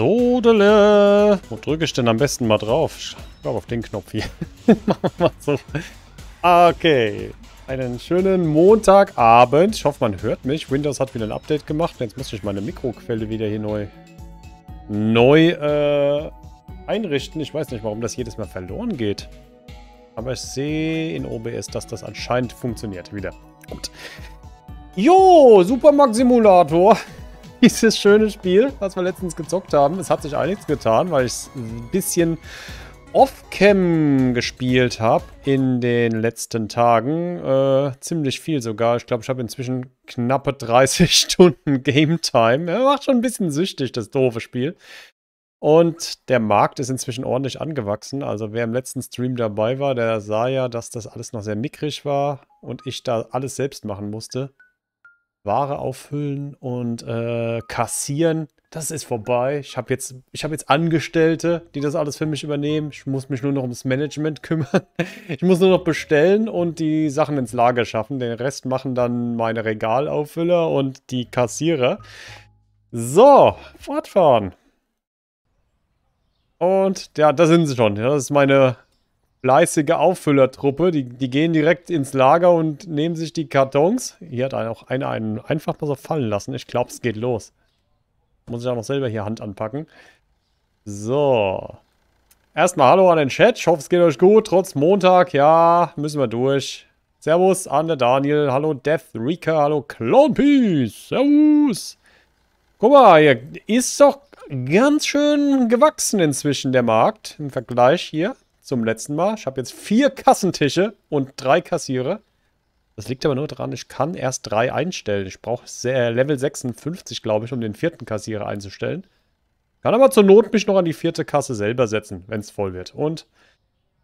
Sodele. Wo drücke ich denn am besten mal drauf? Ich glaube auf den Knopf hier. Machen wir mal so. Okay. Einen schönen Montagabend. Ich hoffe, man hört mich. Windows hat wieder ein Update gemacht. Jetzt muss ich meine Mikroquelle wieder hier neu, neu äh, einrichten. Ich weiß nicht, warum das jedes Mal verloren geht. Aber ich sehe in OBS, dass das anscheinend funktioniert. Wieder. Gut. Jo, Supermarkt-Simulator dieses schöne Spiel, was wir letztens gezockt haben. Es hat sich einiges getan, weil ich es ein bisschen off-cam gespielt habe in den letzten Tagen. Äh, ziemlich viel sogar. Ich glaube, ich habe inzwischen knappe 30 Stunden Game-Time. Ja, macht schon ein bisschen süchtig, das doofe Spiel. Und der Markt ist inzwischen ordentlich angewachsen. Also wer im letzten Stream dabei war, der sah ja, dass das alles noch sehr mickrig war und ich da alles selbst machen musste. Ware auffüllen und äh, kassieren. Das ist vorbei. Ich habe jetzt, hab jetzt Angestellte, die das alles für mich übernehmen. Ich muss mich nur noch ums Management kümmern. Ich muss nur noch bestellen und die Sachen ins Lager schaffen. Den Rest machen dann meine Regalauffüller und die Kassierer. So, fortfahren. Und ja, da sind sie schon. Das ist meine fleißige Auffüllertruppe. Die, die gehen direkt ins Lager und nehmen sich die Kartons. Hier hat auch einer einen einfach mal so fallen lassen. Ich glaube, es geht los. Muss ich auch noch selber hier Hand anpacken. So. Erstmal Hallo an den Chat. Ich hoffe, es geht euch gut. Trotz Montag, ja, müssen wir durch. Servus an der Daniel. Hallo Death Rika. Hallo Clone Peace. Servus. Guck mal, hier ist doch ganz schön gewachsen inzwischen der Markt im Vergleich hier zum letzten Mal. Ich habe jetzt vier Kassentische und drei Kassiere. Das liegt aber nur daran, ich kann erst drei einstellen. Ich brauche äh, Level 56, glaube ich, um den vierten Kassierer einzustellen. Kann aber zur Not mich noch an die vierte Kasse selber setzen, wenn es voll wird. Und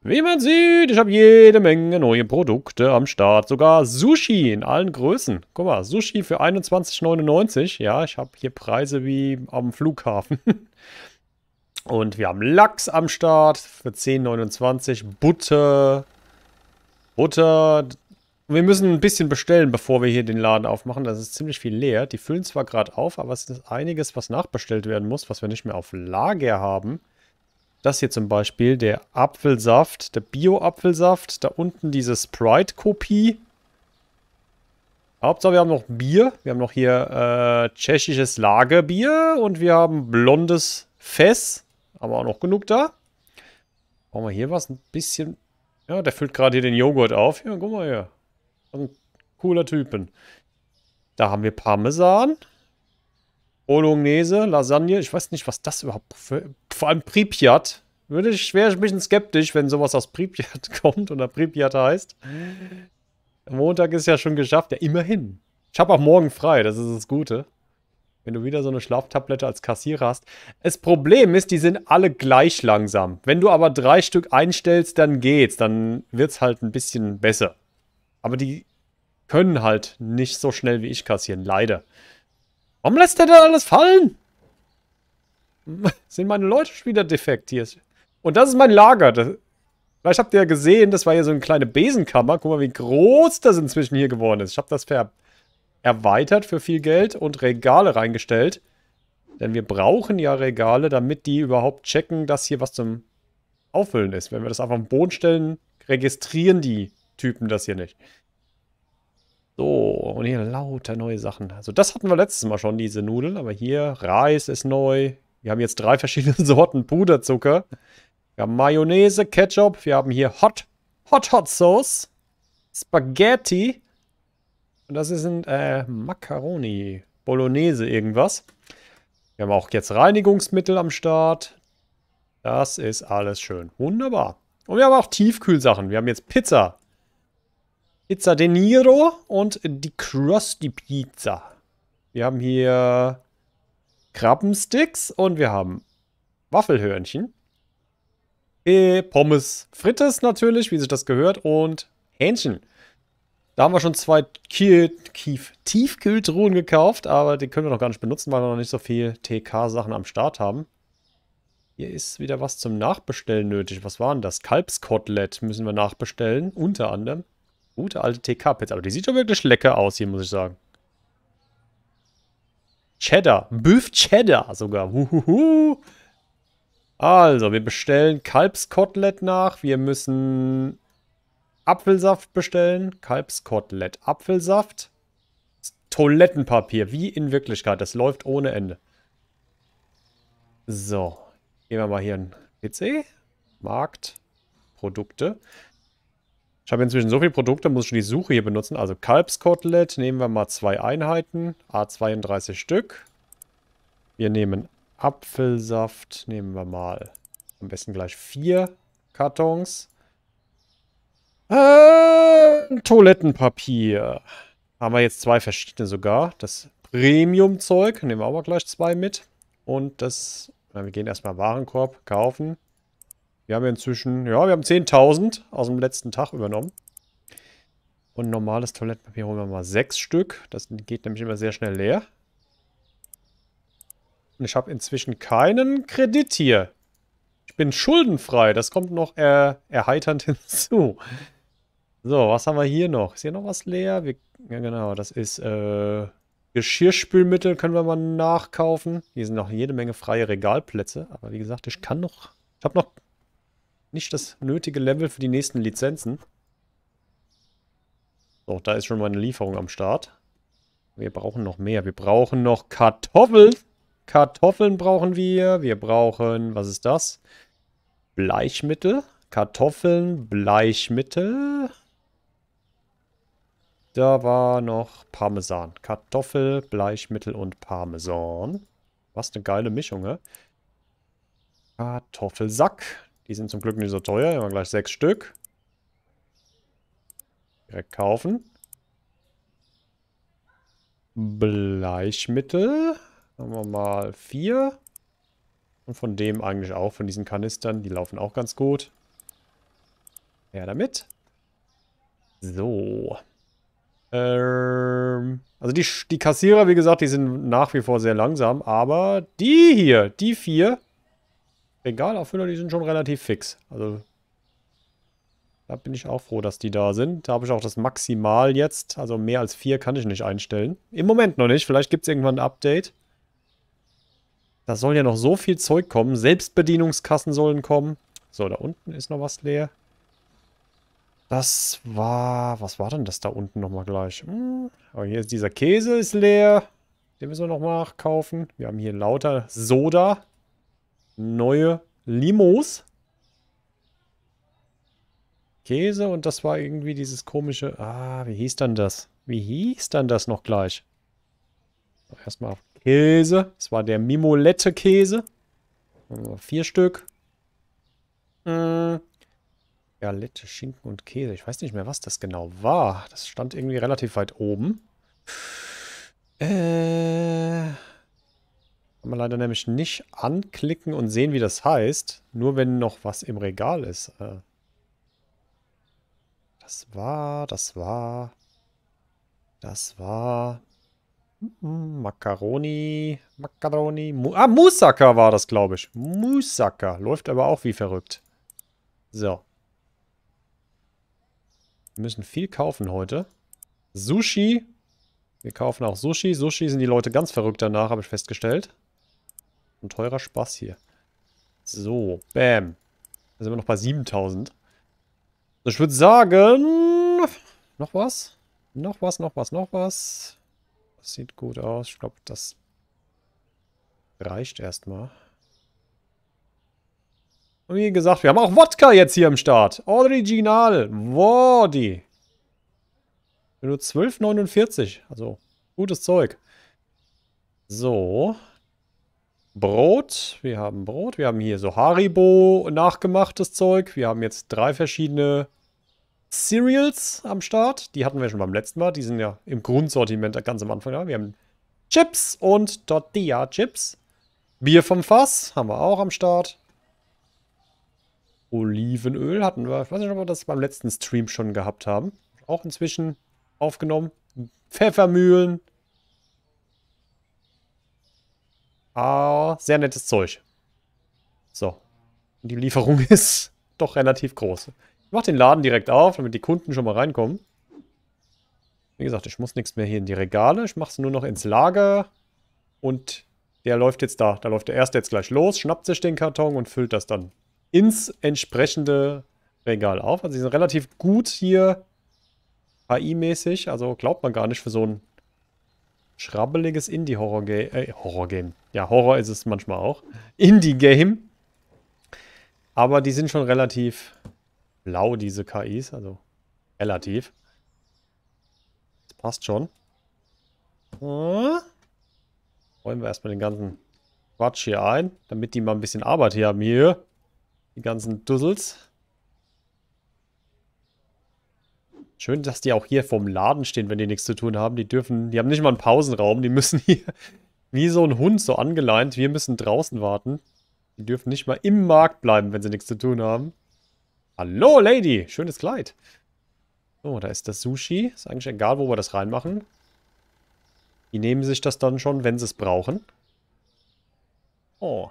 wie man sieht, ich habe jede Menge neue Produkte am Start. Sogar Sushi in allen Größen. Guck mal, Sushi für 21,99. Ja, ich habe hier Preise wie am Flughafen. Und wir haben Lachs am Start für 10,29. Butter. Butter. Wir müssen ein bisschen bestellen, bevor wir hier den Laden aufmachen. Das ist ziemlich viel leer. Die füllen zwar gerade auf, aber es ist einiges, was nachbestellt werden muss, was wir nicht mehr auf Lager haben. Das hier zum Beispiel, der Apfelsaft, der Bio-Apfelsaft. Da unten diese Sprite-Kopie. Hauptsache, wir haben noch Bier. Wir haben noch hier äh, tschechisches Lagerbier und wir haben blondes Fess. Haben wir auch noch genug da. Brauchen wir hier was? Ein bisschen... Ja, der füllt gerade hier den Joghurt auf. Ja, guck mal hier. Ein cooler Typen. Da haben wir Parmesan. Bolognese, Lasagne. Ich weiß nicht, was das überhaupt... Für, vor allem Pripyat. Würde ich, wäre ich ein bisschen skeptisch, wenn sowas aus Pripyat kommt oder Pripyat heißt. Montag ist ja schon geschafft. Ja, immerhin. Ich habe auch morgen frei, das ist das Gute wenn du wieder so eine Schlaftablette als Kassierer hast. Das Problem ist, die sind alle gleich langsam. Wenn du aber drei Stück einstellst, dann geht's. Dann wird's halt ein bisschen besser. Aber die können halt nicht so schnell wie ich kassieren, leider. Warum lässt der denn alles fallen? sind meine Leute schon wieder defekt hier? Und das ist mein Lager. Das, vielleicht habt ihr ja gesehen, das war hier so eine kleine Besenkammer. Guck mal, wie groß das inzwischen hier geworden ist. Ich habe das ver erweitert für viel Geld und Regale reingestellt. Denn wir brauchen ja Regale, damit die überhaupt checken, dass hier was zum Auffüllen ist. Wenn wir das einfach am Boden stellen, registrieren die Typen das hier nicht. So, und hier lauter neue Sachen. Also das hatten wir letztes Mal schon, diese Nudeln. Aber hier, Reis ist neu. Wir haben jetzt drei verschiedene Sorten Puderzucker. Wir haben Mayonnaise, Ketchup. Wir haben hier Hot, Hot Hot Sauce, Spaghetti und das sind äh, Macaroni, Bolognese, irgendwas. Wir haben auch jetzt Reinigungsmittel am Start. Das ist alles schön. Wunderbar. Und wir haben auch Tiefkühlsachen. Wir haben jetzt Pizza. Pizza De Niro und die Krusty Pizza. Wir haben hier Krabbensticks und wir haben Waffelhörnchen. Äh, Pommes Frites natürlich, wie sich das gehört, und Hähnchen. Da haben wir schon zwei Tiefkühltruhen gekauft, aber die können wir noch gar nicht benutzen, weil wir noch nicht so viel TK-Sachen am Start haben. Hier ist wieder was zum Nachbestellen nötig. Was war denn das? Kalbskotelett müssen wir nachbestellen, unter anderem. Gute alte TK-Pizza, aber die sieht schon wirklich lecker aus hier, muss ich sagen. Cheddar, Büff Cheddar sogar. Huhuhu. Also, wir bestellen Kalbskotelett nach. Wir müssen Apfelsaft bestellen, Kalbskotelett, Apfelsaft, Toilettenpapier, wie in Wirklichkeit. Das läuft ohne Ende. So, gehen wir mal hier in PC, Markt, Produkte. Ich habe inzwischen so viele Produkte, muss ich schon die Suche hier benutzen. Also Kalbskotelett, nehmen wir mal zwei Einheiten, A32 Stück. Wir nehmen Apfelsaft, nehmen wir mal am besten gleich vier Kartons. Äh, Toilettenpapier. Haben wir jetzt zwei verschiedene sogar. Das Premium-Zeug, nehmen wir auch mal gleich zwei mit. Und das, na, wir gehen erstmal Warenkorb kaufen. Wir haben inzwischen, ja, wir haben 10.000 aus dem letzten Tag übernommen. Und normales Toilettenpapier holen wir mal sechs Stück. Das geht nämlich immer sehr schnell leer. Und ich habe inzwischen keinen Kredit hier. Ich bin schuldenfrei. Das kommt noch äh, erheiternd hinzu. So, was haben wir hier noch? Ist hier noch was leer? Wir, ja, genau, das ist äh, Geschirrspülmittel können wir mal nachkaufen. Hier sind noch jede Menge freie Regalplätze. Aber wie gesagt, ich kann noch... Ich habe noch nicht das nötige Level für die nächsten Lizenzen. So, da ist schon mal eine Lieferung am Start. Wir brauchen noch mehr. Wir brauchen noch Kartoffeln. Kartoffeln brauchen wir. Wir brauchen, was ist das? Bleichmittel. Kartoffeln, Bleichmittel. Da war noch Parmesan. Kartoffel, Bleichmittel und Parmesan. Was eine geile Mischung, ne? Kartoffelsack. Die sind zum Glück nicht so teuer. Hier haben gleich sechs Stück. Direkt kaufen. Bleichmittel. Haben wir mal vier. Und von dem eigentlich auch, von diesen Kanistern. Die laufen auch ganz gut. Ja, damit. So. Ähm, also die, die Kassierer, wie gesagt, die sind nach wie vor sehr langsam. Aber die hier, die vier Regalauffüller, die sind schon relativ fix. Also da bin ich auch froh, dass die da sind. Da habe ich auch das Maximal jetzt. Also mehr als vier kann ich nicht einstellen. Im Moment noch nicht. Vielleicht gibt es irgendwann ein Update. Da soll ja noch so viel Zeug kommen. Selbstbedienungskassen sollen kommen. So, da unten ist noch was leer. Das war... Was war denn das da unten nochmal gleich? Hm, aber oh, hier ist dieser Käse ist leer. Den müssen wir nochmal nachkaufen. Wir haben hier lauter Soda. Neue Limos. Käse und das war irgendwie dieses komische... Ah, wie hieß dann das? Wie hieß dann das noch gleich? Erstmal auf Käse. Das war der Mimolette-Käse. Vier Stück. Hm, Galette, Schinken und Käse. Ich weiß nicht mehr, was das genau war. Das stand irgendwie relativ weit oben. Äh kann man leider nämlich nicht anklicken und sehen, wie das heißt. Nur wenn noch was im Regal ist. Äh, das war, das war, das war Macaroni, Macaroni, ah, Musaka war das, glaube ich. Musaka läuft aber auch wie verrückt. So. Wir müssen viel kaufen heute. Sushi. Wir kaufen auch Sushi. Sushi sind die Leute ganz verrückt danach, habe ich festgestellt. Ein teurer Spaß hier. So, bam. Da sind wir noch bei 7000. Ich würde sagen... Noch was? Noch was, noch was, noch was. Das sieht gut aus. Ich glaube, das reicht erstmal. Und wie gesagt, wir haben auch Wodka jetzt hier im Start. Original. Wody. Nur 12,49. Also gutes Zeug. So. Brot. Wir haben Brot. Wir haben hier so Haribo nachgemachtes Zeug. Wir haben jetzt drei verschiedene Cereals am Start. Die hatten wir schon beim letzten Mal. Die sind ja im Grundsortiment ganz am Anfang da. Wir haben Chips und Tortilla-Chips. Bier vom Fass haben wir auch am Start. Olivenöl hatten wir, ich weiß nicht, ob wir das beim letzten Stream schon gehabt haben. Auch inzwischen aufgenommen. Pfeffermühlen. Ah, sehr nettes Zeug. So. die Lieferung ist doch relativ groß. Ich mache den Laden direkt auf, damit die Kunden schon mal reinkommen. Wie gesagt, ich muss nichts mehr hier in die Regale. Ich mache es nur noch ins Lager. Und der läuft jetzt da. Da läuft der erste jetzt gleich los, schnappt sich den Karton und füllt das dann ins entsprechende Regal auf. Also die sind relativ gut hier KI-mäßig. Also glaubt man gar nicht für so ein schrabbeliges Indie-Horror-Game. Äh, Horror-Game. Ja, Horror ist es manchmal auch. Indie-Game. Aber die sind schon relativ blau, diese KIs. Also relativ. Das passt schon. Hm? Räumen wir erstmal den ganzen Quatsch hier ein, damit die mal ein bisschen Arbeit hier haben. Hier. Die ganzen Dussels. Schön, dass die auch hier vorm Laden stehen, wenn die nichts zu tun haben. Die dürfen, die haben nicht mal einen Pausenraum. Die müssen hier wie so ein Hund so angeleint. Wir müssen draußen warten. Die dürfen nicht mal im Markt bleiben, wenn sie nichts zu tun haben. Hallo, Lady. Schönes Kleid. Oh, da ist das Sushi. Ist eigentlich egal, wo wir das reinmachen. Die nehmen sich das dann schon, wenn sie es brauchen. Oh,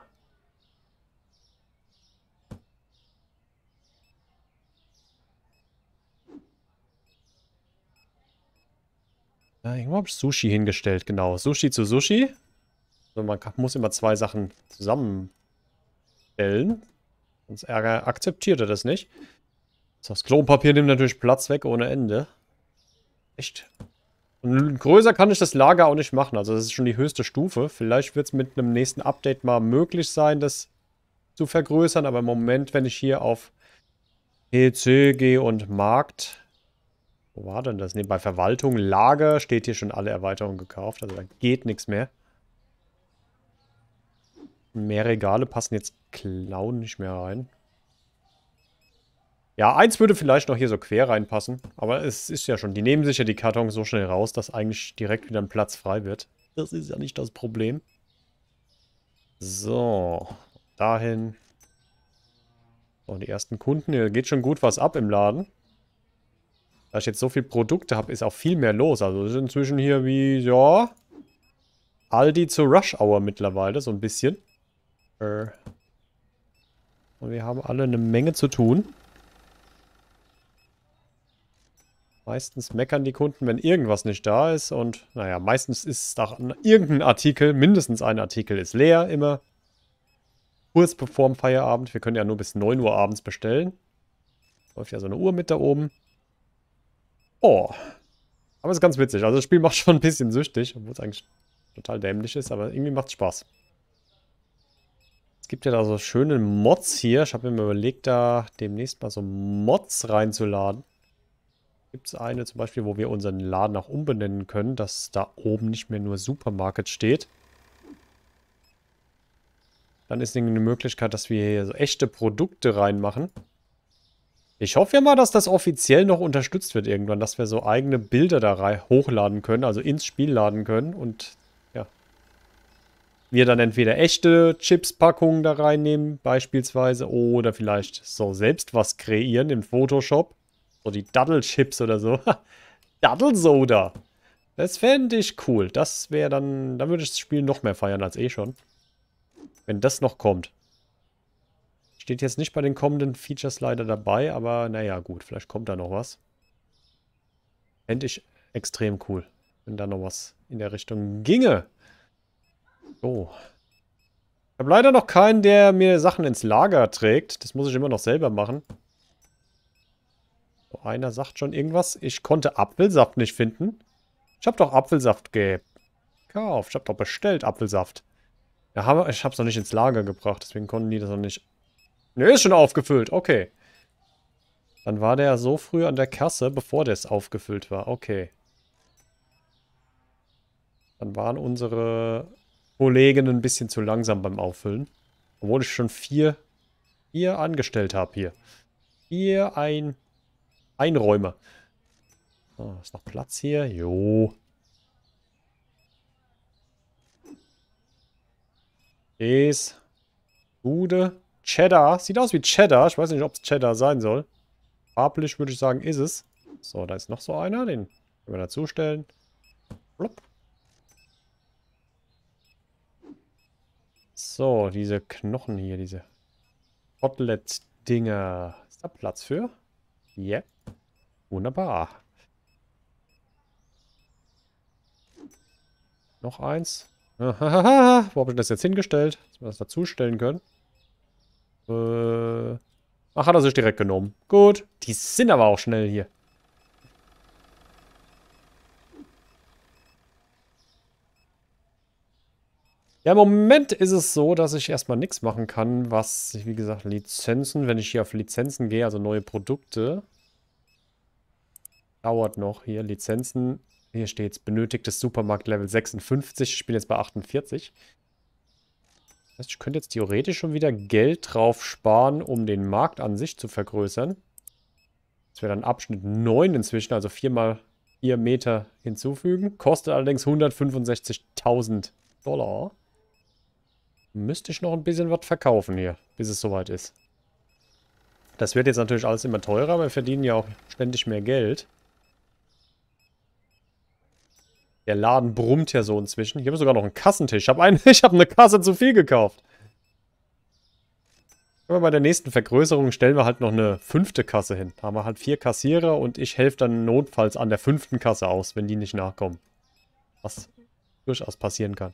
Ja, irgendwo habe ich Sushi hingestellt, genau. Sushi zu Sushi. Also man kann, muss immer zwei Sachen zusammenstellen. Sonst Ärger akzeptiert er das nicht. Das Klopapier nimmt natürlich Platz weg ohne Ende. Echt. Und größer kann ich das Lager auch nicht machen. Also das ist schon die höchste Stufe. Vielleicht wird es mit einem nächsten Update mal möglich sein, das zu vergrößern. Aber im Moment, wenn ich hier auf PC gehe und Markt, wo war denn das? Ne, bei Verwaltung, Lager steht hier schon alle Erweiterungen gekauft. Also da geht nichts mehr. Mehr Regale passen jetzt Clown nicht mehr rein. Ja, eins würde vielleicht noch hier so quer reinpassen. Aber es ist ja schon, die nehmen sich ja die Kartons so schnell raus, dass eigentlich direkt wieder ein Platz frei wird. Das ist ja nicht das Problem. So, dahin. Und die ersten Kunden, hier geht schon gut was ab im Laden. Da ich jetzt so viele Produkte habe, ist auch viel mehr los. Also es ist inzwischen hier wie, ja, Aldi zur Rush Hour mittlerweile, so ein bisschen. Äh. Und wir haben alle eine Menge zu tun. Meistens meckern die Kunden, wenn irgendwas nicht da ist. Und naja, meistens ist es da irgendein Artikel, mindestens ein Artikel ist leer immer. Kurz bevor dem Feierabend. Wir können ja nur bis 9 Uhr abends bestellen. Läuft ja so eine Uhr mit da oben. Oh. Aber es ist ganz witzig. Also das Spiel macht schon ein bisschen süchtig, obwohl es eigentlich total dämlich ist, aber irgendwie macht es Spaß. Es gibt ja da so schöne Mods hier. Ich habe mir überlegt, da demnächst mal so Mods reinzuladen. Gibt es eine zum Beispiel, wo wir unseren Laden auch umbenennen können, dass da oben nicht mehr nur Supermarket steht. Dann ist eine Möglichkeit, dass wir hier so echte Produkte reinmachen. Ich hoffe ja mal, dass das offiziell noch unterstützt wird irgendwann, dass wir so eigene Bilder da hochladen können, also ins Spiel laden können und ja. Wir dann entweder echte Chips-Packungen da reinnehmen, beispielsweise, oder vielleicht so selbst was kreieren im Photoshop. So die Daddle-Chips oder so. Daddle-Soda. Das fände ich cool. Das wäre dann, dann würde ich das Spiel noch mehr feiern als eh schon. Wenn das noch kommt. Steht jetzt nicht bei den kommenden Features leider dabei, aber naja, gut, vielleicht kommt da noch was. Fände ich extrem cool, wenn da noch was in der Richtung ginge. So. Ich habe leider noch keinen, der mir Sachen ins Lager trägt. Das muss ich immer noch selber machen. So, einer sagt schon irgendwas. Ich konnte Apfelsaft nicht finden. Ich habe doch Apfelsaft gekauft. Ich habe doch bestellt Apfelsaft. ich habe es noch nicht ins Lager gebracht, deswegen konnten die das noch nicht Ne, ist schon aufgefüllt. Okay. Dann war der so früh an der Kasse, bevor das aufgefüllt war. Okay. Dann waren unsere Kollegen ein bisschen zu langsam beim Auffüllen. Obwohl ich schon vier, vier angestellt habe hier. Vier ein, Einräume. Oh, ist noch Platz hier? Jo. Ist. Bude. Cheddar. Sieht aus wie Cheddar. Ich weiß nicht, ob es Cheddar sein soll. Farblich würde ich sagen, ist es. So, da ist noch so einer. Den können wir dazustellen. Blop. So, diese Knochen hier, diese Kotlet-Dinger. Ist da Platz für? Ja. Yeah. Wunderbar. Noch eins. Wo habe ich das jetzt hingestellt? Dass wir das dazustellen können. Äh, ach, hat er sich direkt genommen. Gut. Die sind aber auch schnell hier. Ja, im Moment ist es so, dass ich erstmal nichts machen kann, was, wie gesagt, Lizenzen, wenn ich hier auf Lizenzen gehe, also neue Produkte. Dauert noch hier, Lizenzen. Hier steht es, benötigtes Supermarkt Level 56, ich bin jetzt bei 48. Das heißt, ich könnte jetzt theoretisch schon wieder Geld drauf sparen, um den Markt an sich zu vergrößern. Das wäre dann Abschnitt 9 inzwischen, also 4 viermal 4 Meter hinzufügen. Kostet allerdings 165.000 Dollar. Müsste ich noch ein bisschen was verkaufen hier, bis es soweit ist. Das wird jetzt natürlich alles immer teurer, aber wir verdienen ja auch ständig mehr Geld. Der Laden brummt ja so inzwischen. Hier haben sogar noch einen Kassentisch. Ich habe einen, hab eine Kasse zu viel gekauft. Aber bei der nächsten Vergrößerung stellen wir halt noch eine fünfte Kasse hin. Da haben wir halt vier Kassierer und ich helfe dann notfalls an der fünften Kasse aus, wenn die nicht nachkommen. Was durchaus passieren kann.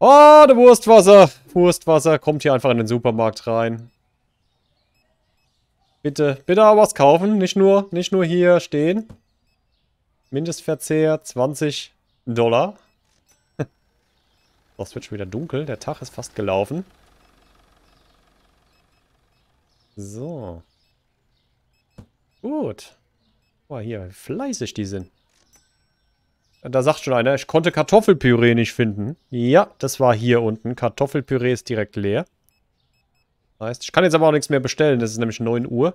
Oh, der Wurstwasser! Wurstwasser kommt hier einfach in den Supermarkt rein. Bitte, bitte auch was kaufen. Nicht nur, nicht nur hier stehen. Mindestverzehr 20 Dollar. Das wird schon wieder dunkel. Der Tag ist fast gelaufen. So. Gut. Boah, hier, wie fleißig die sind. Da sagt schon einer, ich konnte Kartoffelpüree nicht finden. Ja, das war hier unten. Kartoffelpüree ist direkt leer. Heißt, ich kann jetzt aber auch nichts mehr bestellen. Das ist nämlich 9 Uhr.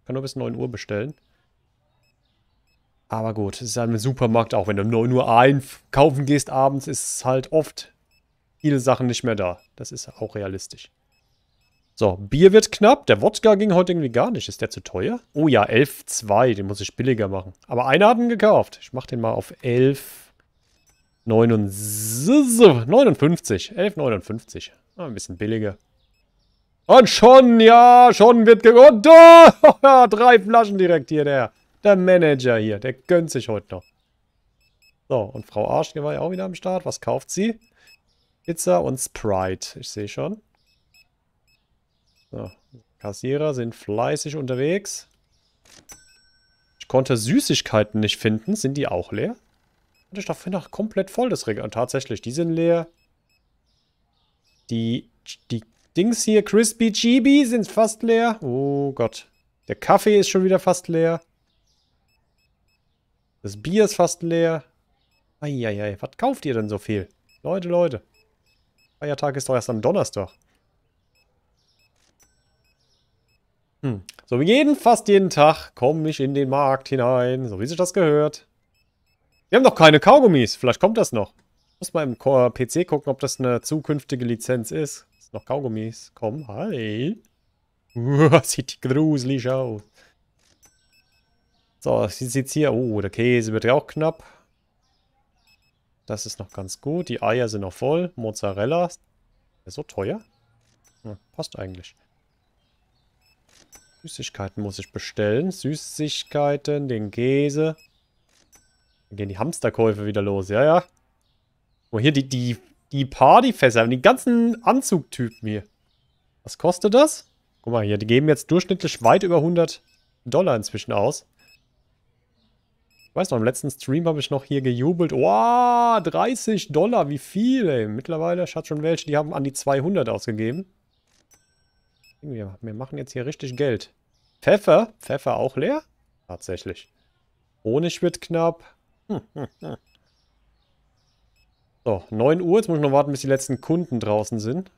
Ich kann nur bis 9 Uhr bestellen. Aber gut, es ist halt ein Supermarkt auch. Wenn du nur, nur einkaufen gehst abends, ist halt oft viele Sachen nicht mehr da. Das ist auch realistisch. So, Bier wird knapp. Der Wodka ging heute irgendwie gar nicht. Ist der zu teuer? Oh ja, 11,2. Den muss ich billiger machen. Aber einer hat ihn gekauft. Ich mach den mal auf 11. 11,59. Ah, ein bisschen billiger. Und schon, ja, schon wird Und, Oh, drei Flaschen direkt hier, der. Der Manager hier, der gönnt sich heute noch. So, und Frau Arsch, die war ja auch wieder am Start. Was kauft sie? Pizza und Sprite. Ich sehe schon. So, Kassierer sind fleißig unterwegs. Ich konnte Süßigkeiten nicht finden. Sind die auch leer? Hatte ich dafür noch komplett voll das Regal. Und tatsächlich, die sind leer. Die, die Dings hier, Crispy Chibi, sind fast leer. Oh Gott. Der Kaffee ist schon wieder fast leer. Das Bier ist fast leer. Eieiei, was kauft ihr denn so viel? Leute, Leute. Feiertag ist doch erst am Donnerstag. Hm. So wie jeden, fast jeden Tag komme ich in den Markt hinein, so wie sich das gehört. Wir haben doch keine Kaugummis, vielleicht kommt das noch. Ich muss mal im äh, PC gucken, ob das eine zukünftige Lizenz ist. Ist noch Kaugummis. Komm, hi. Uah, sieht gruselig aus. So, was sieht hier? Oh, der Käse wird ja auch knapp. Das ist noch ganz gut. Die Eier sind noch voll. Mozzarella. Ist so teuer? Hm, passt eigentlich. Süßigkeiten muss ich bestellen. Süßigkeiten, den Käse. Dann gehen die Hamsterkäufe wieder los. Ja, ja. Oh, hier die, die, die Partyfässer. Die ganzen Anzugtypen hier. Was kostet das? Guck mal hier, die geben jetzt durchschnittlich weit über 100 Dollar inzwischen aus weiß noch, im letzten Stream habe ich noch hier gejubelt. Wow, 30 Dollar, wie viel, ey. Mittlerweile, ich hatte schon welche, die haben an die 200 ausgegeben. Wir, wir machen jetzt hier richtig Geld. Pfeffer? Pfeffer auch leer? Tatsächlich. Honig wird knapp. Hm, hm, hm. So, 9 Uhr. Jetzt muss ich noch warten, bis die letzten Kunden draußen sind.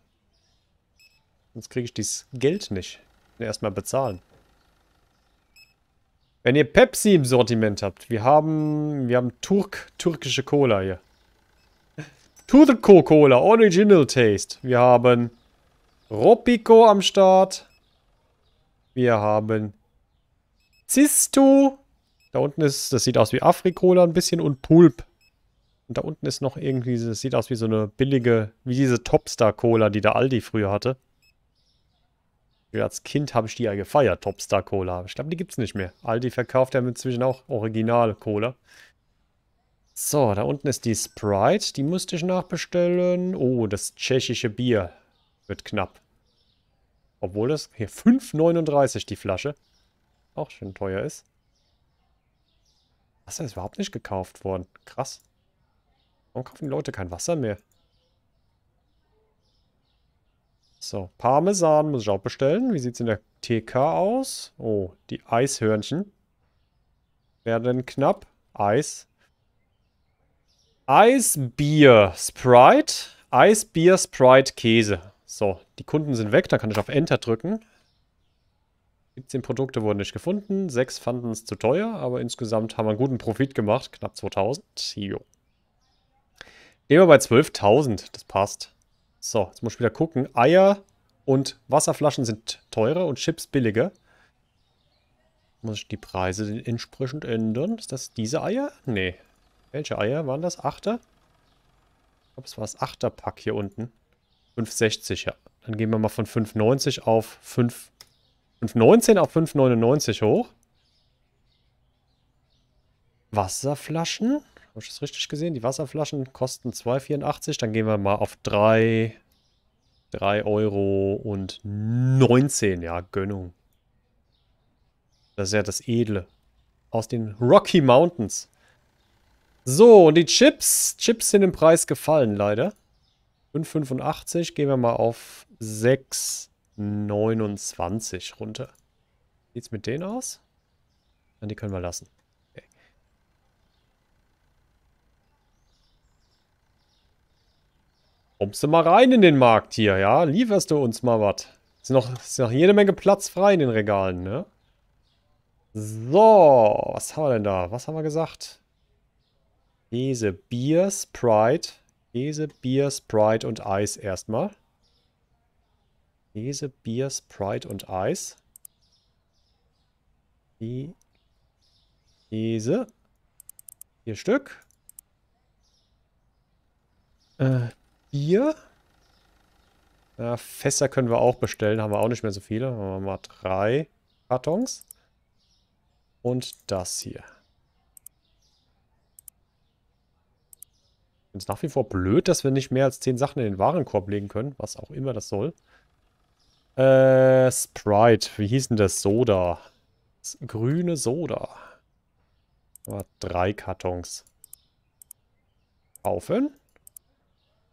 Sonst kriege ich dieses Geld nicht. Erstmal bezahlen. Wenn ihr Pepsi im Sortiment habt, wir haben, wir haben Turk, türkische Cola hier. Turco-Cola, Original Taste. Wir haben Ropico am Start. Wir haben Zisto. Da unten ist, das sieht aus wie Afrikola ein bisschen und Pulp. Und da unten ist noch irgendwie, das sieht aus wie so eine billige, wie diese Topstar-Cola, die der Aldi früher hatte. Als Kind habe ich die ja gefeiert, Topstar Cola. Ich glaube, die gibt es nicht mehr. Aldi verkauft ja inzwischen auch Original Cola. So, da unten ist die Sprite. Die musste ich nachbestellen. Oh, das tschechische Bier wird knapp. Obwohl das hier 5,39 die Flasche auch schön teuer ist. Wasser ist überhaupt nicht gekauft worden. Krass. Warum kaufen die Leute kein Wasser mehr? So, Parmesan muss ich auch bestellen. Wie sieht es in der TK aus? Oh, die Eishörnchen werden knapp. Eis. Eisbier Sprite. Eisbier Sprite Käse. So, die Kunden sind weg. Da kann ich auf Enter drücken. 17 Produkte wurden nicht gefunden. 6 fanden es zu teuer. Aber insgesamt haben wir einen guten Profit gemacht. Knapp 2000. Jo. Nehmen wir bei 12.000. Das passt. So, jetzt muss ich wieder gucken. Eier und Wasserflaschen sind teurer und Chips billiger. Muss ich die Preise entsprechend ändern? Ist das diese Eier? Nee. Welche Eier waren das? Achter? Ich glaube, es war das Achterpack hier unten. 5,60, ja. Dann gehen wir mal von 5,90 auf 5... 5,19 auf 5,99 hoch. Wasserflaschen? Habe ich das richtig gesehen? Die Wasserflaschen kosten 2,84. Dann gehen wir mal auf 3, 3 Euro und 19. Ja, Gönnung. Das ist ja das Edle. Aus den Rocky Mountains. So, und die Chips. Chips sind im Preis gefallen, leider. 5,85. Gehen wir mal auf 6,29 runter. Sieht's mit denen aus? Dann die können wir lassen. Kommst du mal rein in den Markt hier, ja? Lieferst du uns mal was? Ist noch, ist noch jede Menge Platz frei in den Regalen, ne? So, was haben wir denn da? Was haben wir gesagt? Käse, Bier, Sprite. Käse, Bier, Sprite und Eis erstmal. Käse, Bier, Sprite und Eis. Die Käse. Vier Stück. Äh, Bier. Ja, Fässer können wir auch bestellen. Haben wir auch nicht mehr so viele. Haben wir mal drei Kartons. Und das hier. Ich finde Es nach wie vor blöd, dass wir nicht mehr als 10 Sachen in den Warenkorb legen können. Was auch immer das soll. Äh, Sprite. Wie hieß denn das? Soda. Das grüne Soda. Aber drei Kartons. Kaufen.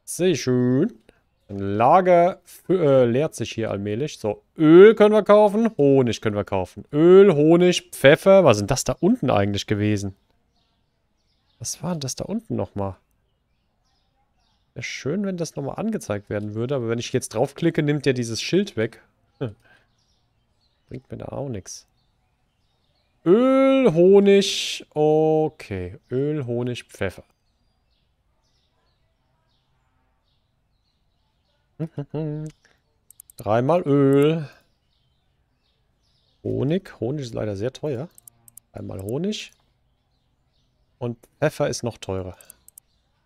Sehr schön. Ein Lager äh, leert sich hier allmählich. So, Öl können wir kaufen, Honig können wir kaufen. Öl, Honig, Pfeffer. Was sind das da unten eigentlich gewesen? Was war denn das da unten nochmal? Wäre schön, wenn das nochmal angezeigt werden würde. Aber wenn ich jetzt draufklicke, nimmt der dieses Schild weg. Hm. Bringt mir da auch nichts. Öl, Honig. Okay. Öl, Honig, Pfeffer. Dreimal Öl. Honig. Honig ist leider sehr teuer. Einmal Honig. Und Pfeffer ist noch teurer.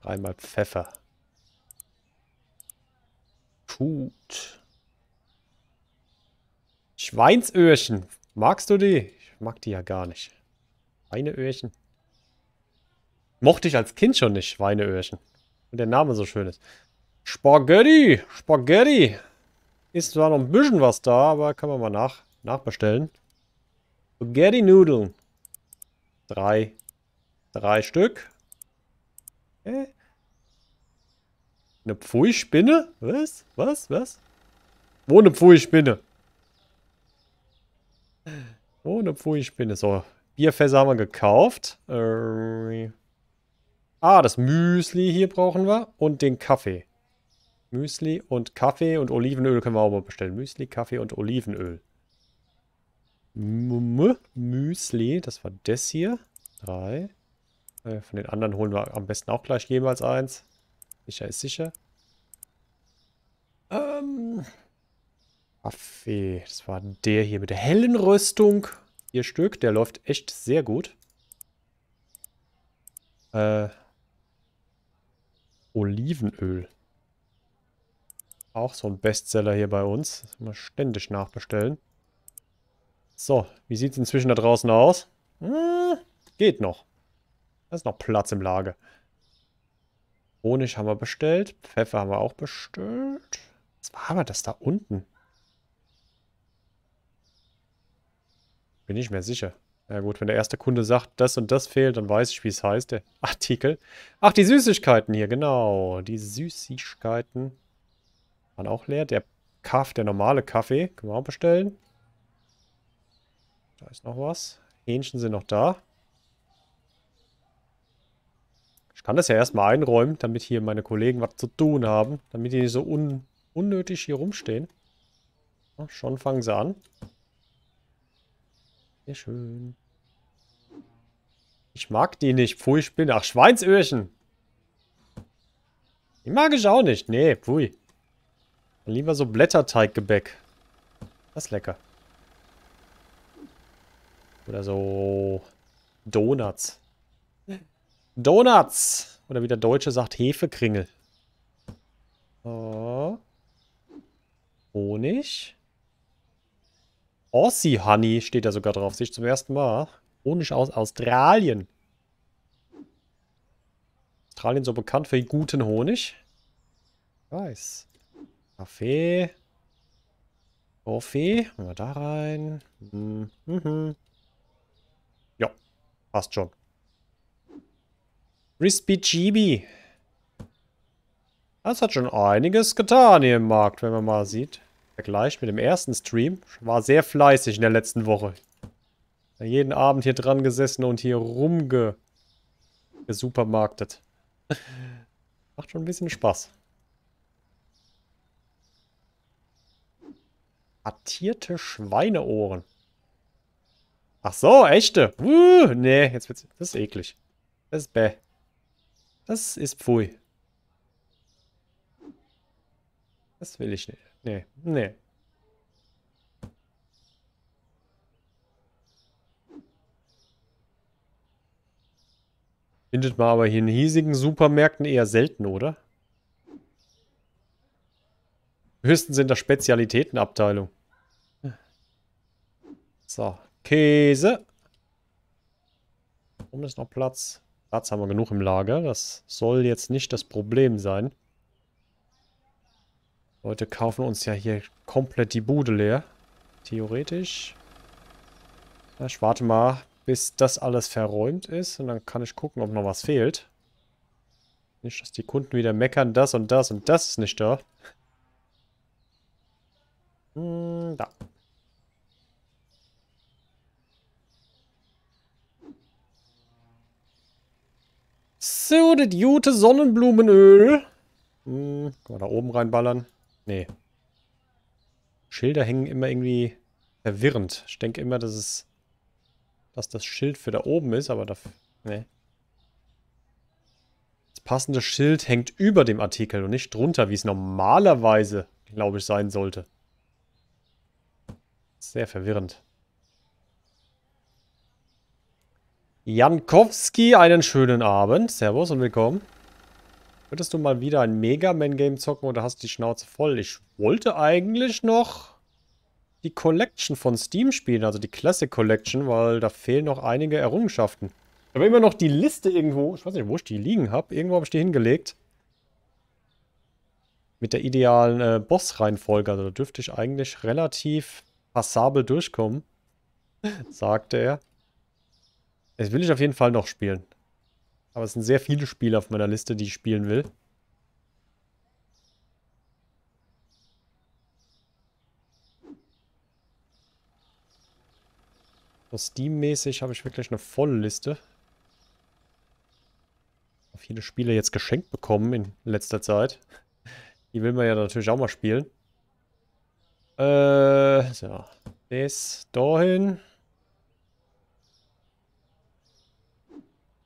Dreimal Pfeffer. Gut. Schweinsöhrchen. Magst du die? Ich mag die ja gar nicht. Schweineöhrchen. Mochte ich als Kind schon nicht, Schweineöhrchen. Und der Name so schön ist. Spaghetti! Spaghetti! Ist zwar noch ein bisschen was da, aber kann man mal nach, nachbestellen. Spaghetti-Nudeln. Drei. Drei Stück. Okay. Eine Pfui-Spinne? Was? Was? Was? Wo eine Pfui-Spinne? Wo eine Pfui-Spinne? So, Bierfässer haben wir gekauft. Äh, ah, das Müsli hier brauchen wir und den Kaffee. Müsli und Kaffee und Olivenöl können wir auch mal bestellen. Müsli, Kaffee und Olivenöl. M Müsli, das war das hier. Drei. Äh, von den anderen holen wir am besten auch gleich jemals eins. Sicher ist sicher. Ähm, Kaffee. Das war der hier mit der hellen Rüstung. Ihr Stück. Der läuft echt sehr gut. Äh, Olivenöl. Auch so ein Bestseller hier bei uns. Mal ständig nachbestellen. So, wie sieht es inzwischen da draußen aus? Hm, geht noch. Da ist noch Platz im Lager. Honig haben wir bestellt. Pfeffer haben wir auch bestellt. Was war aber das da unten? Bin ich mir sicher. Na gut, wenn der erste Kunde sagt, das und das fehlt, dann weiß ich, wie es heißt, der Artikel. Ach, die Süßigkeiten hier, genau. Die Süßigkeiten waren auch leer. Der Kaff, der normale Kaffee, können wir auch bestellen. Da ist noch was. Hähnchen sind noch da. Ich kann das ja erstmal einräumen, damit hier meine Kollegen was zu tun haben. Damit die nicht so un unnötig hier rumstehen. Ach, schon fangen sie an. Sehr schön. Ich mag die nicht. Pfui, ich bin. Ach, Schweinsöhrchen. Die mag ich auch nicht. Nee, pfui. Lieber so Blätterteiggebäck. Das ist lecker. Oder so Donuts. Donuts! Oder wie der Deutsche sagt, Hefekringel. Oh. Honig. Aussie Honey steht da sogar drauf. Sehe ich zum ersten Mal. Honig aus Australien. Australien so bekannt für guten Honig. Nice. Kaffee. Kaffee. Machen wir da rein. Mhm. Mhm. Ja, passt schon. Crispy Chibi. Das hat schon einiges getan hier im Markt, wenn man mal sieht. Vergleicht mit dem ersten Stream. War sehr fleißig in der letzten Woche. Jeden Abend hier dran gesessen und hier rumgesupermarktet. Macht schon ein bisschen Spaß. Attierte Schweineohren. Ach so, echte. Uh, nee, jetzt wird's. Das ist eklig. Das ist bäh. Das ist pfui. Das will ich nicht. Nee, nee. Findet man aber hier in hiesigen Supermärkten eher selten, oder? Höchstens in der Spezialitätenabteilung. So, Käse. Warum ist noch Platz? Platz haben wir genug im Lager. Das soll jetzt nicht das Problem sein. Leute kaufen uns ja hier komplett die Bude leer. Theoretisch. Ich warte mal, bis das alles verräumt ist. Und dann kann ich gucken, ob noch was fehlt. Nicht, dass die Kunden wieder meckern, das und das und das ist nicht da. Hm, da. So, das jute Sonnenblumenöl. Hm, können wir da oben reinballern? Nee. Schilder hängen immer irgendwie verwirrend. Ich denke immer, dass es dass das Schild für da oben ist, aber da... Nee. Das passende Schild hängt über dem Artikel und nicht drunter, wie es normalerweise, glaube ich, sein sollte. Sehr verwirrend. Jankowski, einen schönen Abend. Servus und willkommen. Würdest du mal wieder ein Mega Man Game zocken oder hast die Schnauze voll? Ich wollte eigentlich noch die Collection von Steam spielen, also die Classic Collection, weil da fehlen noch einige Errungenschaften. Ich habe immer noch die Liste irgendwo, ich weiß nicht, wo ich die liegen habe, irgendwo habe ich die hingelegt. Mit der idealen äh, Boss-Reihenfolge, also da dürfte ich eigentlich relativ passabel durchkommen, sagte er. Das will ich auf jeden Fall noch spielen. Aber es sind sehr viele Spiele auf meiner Liste, die ich spielen will. So Steam-mäßig habe ich wirklich eine volle Liste. Viele Spiele jetzt geschenkt bekommen in letzter Zeit. Die will man ja natürlich auch mal spielen. Äh, so. Bis dahin.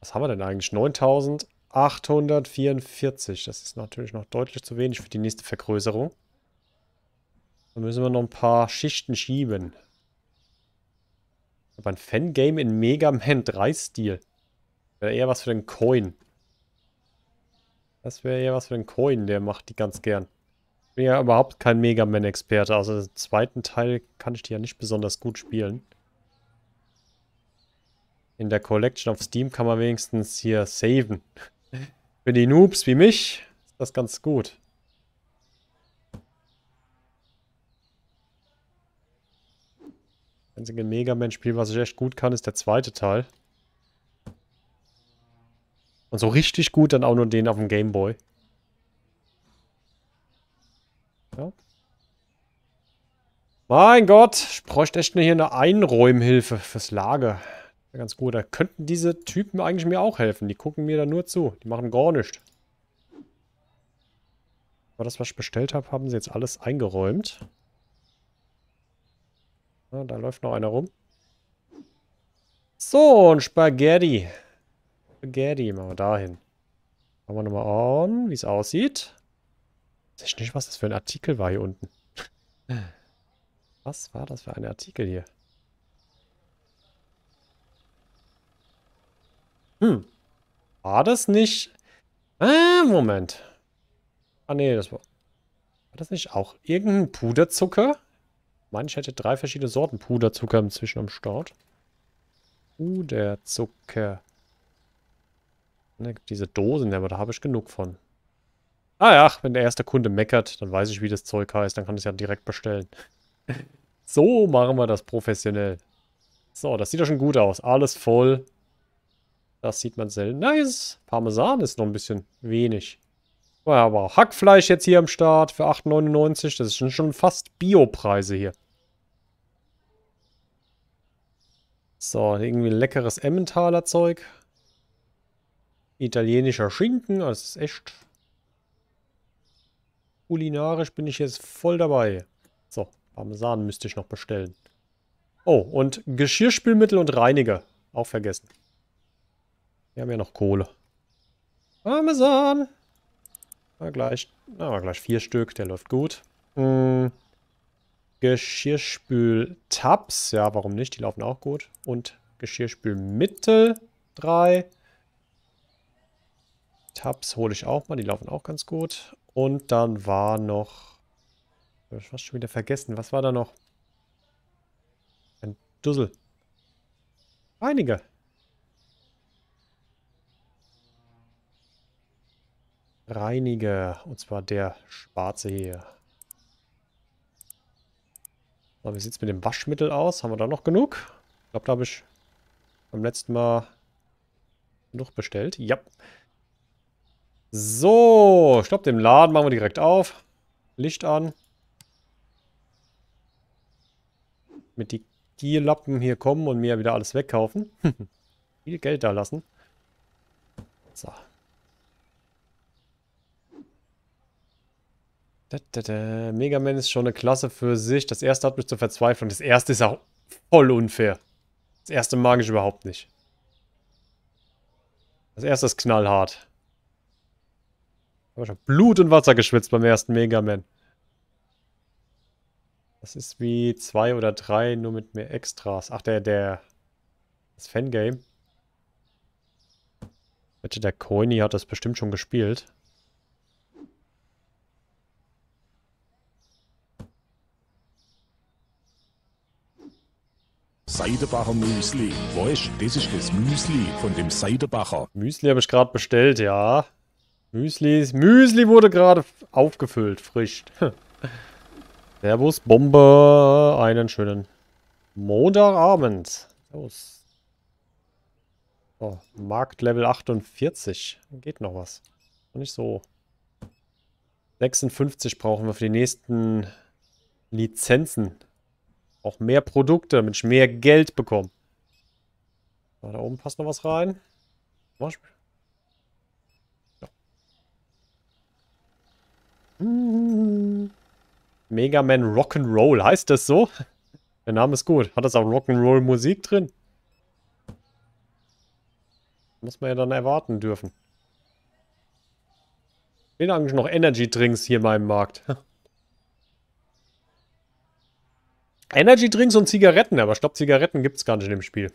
Was haben wir denn eigentlich? 9844. Das ist natürlich noch deutlich zu wenig für die nächste Vergrößerung. Da müssen wir noch ein paar Schichten schieben. Aber ein Fangame in Mega Man 3-Stil. Wäre eher was für den Coin. Das wäre eher was für den Coin, der macht die ganz gern bin ja überhaupt kein Mega Man-Experte. Also den zweiten Teil kann ich die ja nicht besonders gut spielen. In der Collection auf Steam kann man wenigstens hier saven. Für die Noobs wie mich ist das ganz gut. Das einzige Mega Man-Spiel, was ich echt gut kann, ist der zweite Teil. Und so richtig gut dann auch nur den auf dem Game Boy. Ja. Mein Gott, ich bräuchte echt hier eine Einräumhilfe fürs Lager. Ja, ganz gut. Da könnten diese Typen eigentlich mir auch helfen. Die gucken mir da nur zu. Die machen gar nichts. Aber das, was ich bestellt habe, haben sie jetzt alles eingeräumt. Ja, da läuft noch einer rum. So, ein Spaghetti. Spaghetti, machen wir dahin. Machen wir nochmal an, wie es aussieht. Ich Weiß nicht, was das für ein Artikel war hier unten. Was war das für ein Artikel hier? Hm. War das nicht... Ah, Moment. Ah, nee, das war... War das nicht auch irgendein Puderzucker? Ich meine, ich hätte drei verschiedene Sorten Puderzucker inzwischen am Start. Puderzucker. Ne, diese Dosen, aber da habe ich genug von. Ah ja, wenn der erste Kunde meckert, dann weiß ich, wie das Zeug heißt. Dann kann ich es ja direkt bestellen. so machen wir das professionell. So, das sieht ja schon gut aus. Alles voll. Das sieht man selten. Nice. Parmesan ist noch ein bisschen wenig. Oh aber Hackfleisch jetzt hier am Start für 8,99. Das sind schon fast Biopreise hier. So, irgendwie leckeres Emmentaler Zeug. Italienischer Schinken. Also das ist echt Kulinarisch bin ich jetzt voll dabei. So, Parmesan müsste ich noch bestellen. Oh, und Geschirrspülmittel und Reiniger. Auch vergessen. Wir haben ja noch Kohle. Parmesan! Na, gleich. Na, gleich vier Stück. Der läuft gut. Hm. Geschirrspül-Tabs. Ja, warum nicht? Die laufen auch gut. Und Geschirrspülmittel. Drei. Tabs hole ich auch mal. Die laufen auch ganz gut. Und dann war noch... Hab ich fast schon wieder vergessen. Was war da noch? Ein Dussel. Einige. Reinige, und zwar der schwarze hier. So, wie sieht es mit dem Waschmittel aus? Haben wir da noch genug? Ich glaube, da habe ich beim letzten Mal genug bestellt. Ja. So, stopp den Laden, machen wir direkt auf. Licht an. Mit die Gierlappen hier kommen und mir wieder alles wegkaufen. Viel Geld da lassen. So. Da, da, da. Mega Man ist schon eine Klasse für sich. Das erste hat mich zur Verzweiflung. Das erste ist auch voll unfair. Das erste mag ich überhaupt nicht. Das erste ist knallhart habe schon Blut und Wasser geschwitzt beim ersten Mega Man. Das ist wie zwei oder drei, nur mit mehr Extras. Ach, der, der, das Fangame. Bitte, der Coiny hat das bestimmt schon gespielt. Seidebacher Müsli. Weißt das ist das Müsli von dem Seidebacher. Müsli habe ich gerade bestellt, ja. Müsli. Müsli wurde gerade aufgefüllt, frisch. Hm. Servus, Bombe. Einen schönen Montagabend. Servus. Oh, Marktlevel 48. Geht noch was. Nicht so. 56 brauchen wir für die nächsten Lizenzen. Auch mehr Produkte, damit ich mehr Geld bekomme. So, ah, da oben passt noch was rein. Zum Beispiel. Mega Man Rock'n'Roll, heißt das so? Der Name ist gut. Hat das auch Rock'n'Roll Musik drin? Muss man ja dann erwarten dürfen. Fehlen eigentlich noch Energy Drinks hier in meinem Markt. Energy Drinks und Zigaretten, aber ich glaube, Zigaretten gibt es gar nicht in dem Spiel.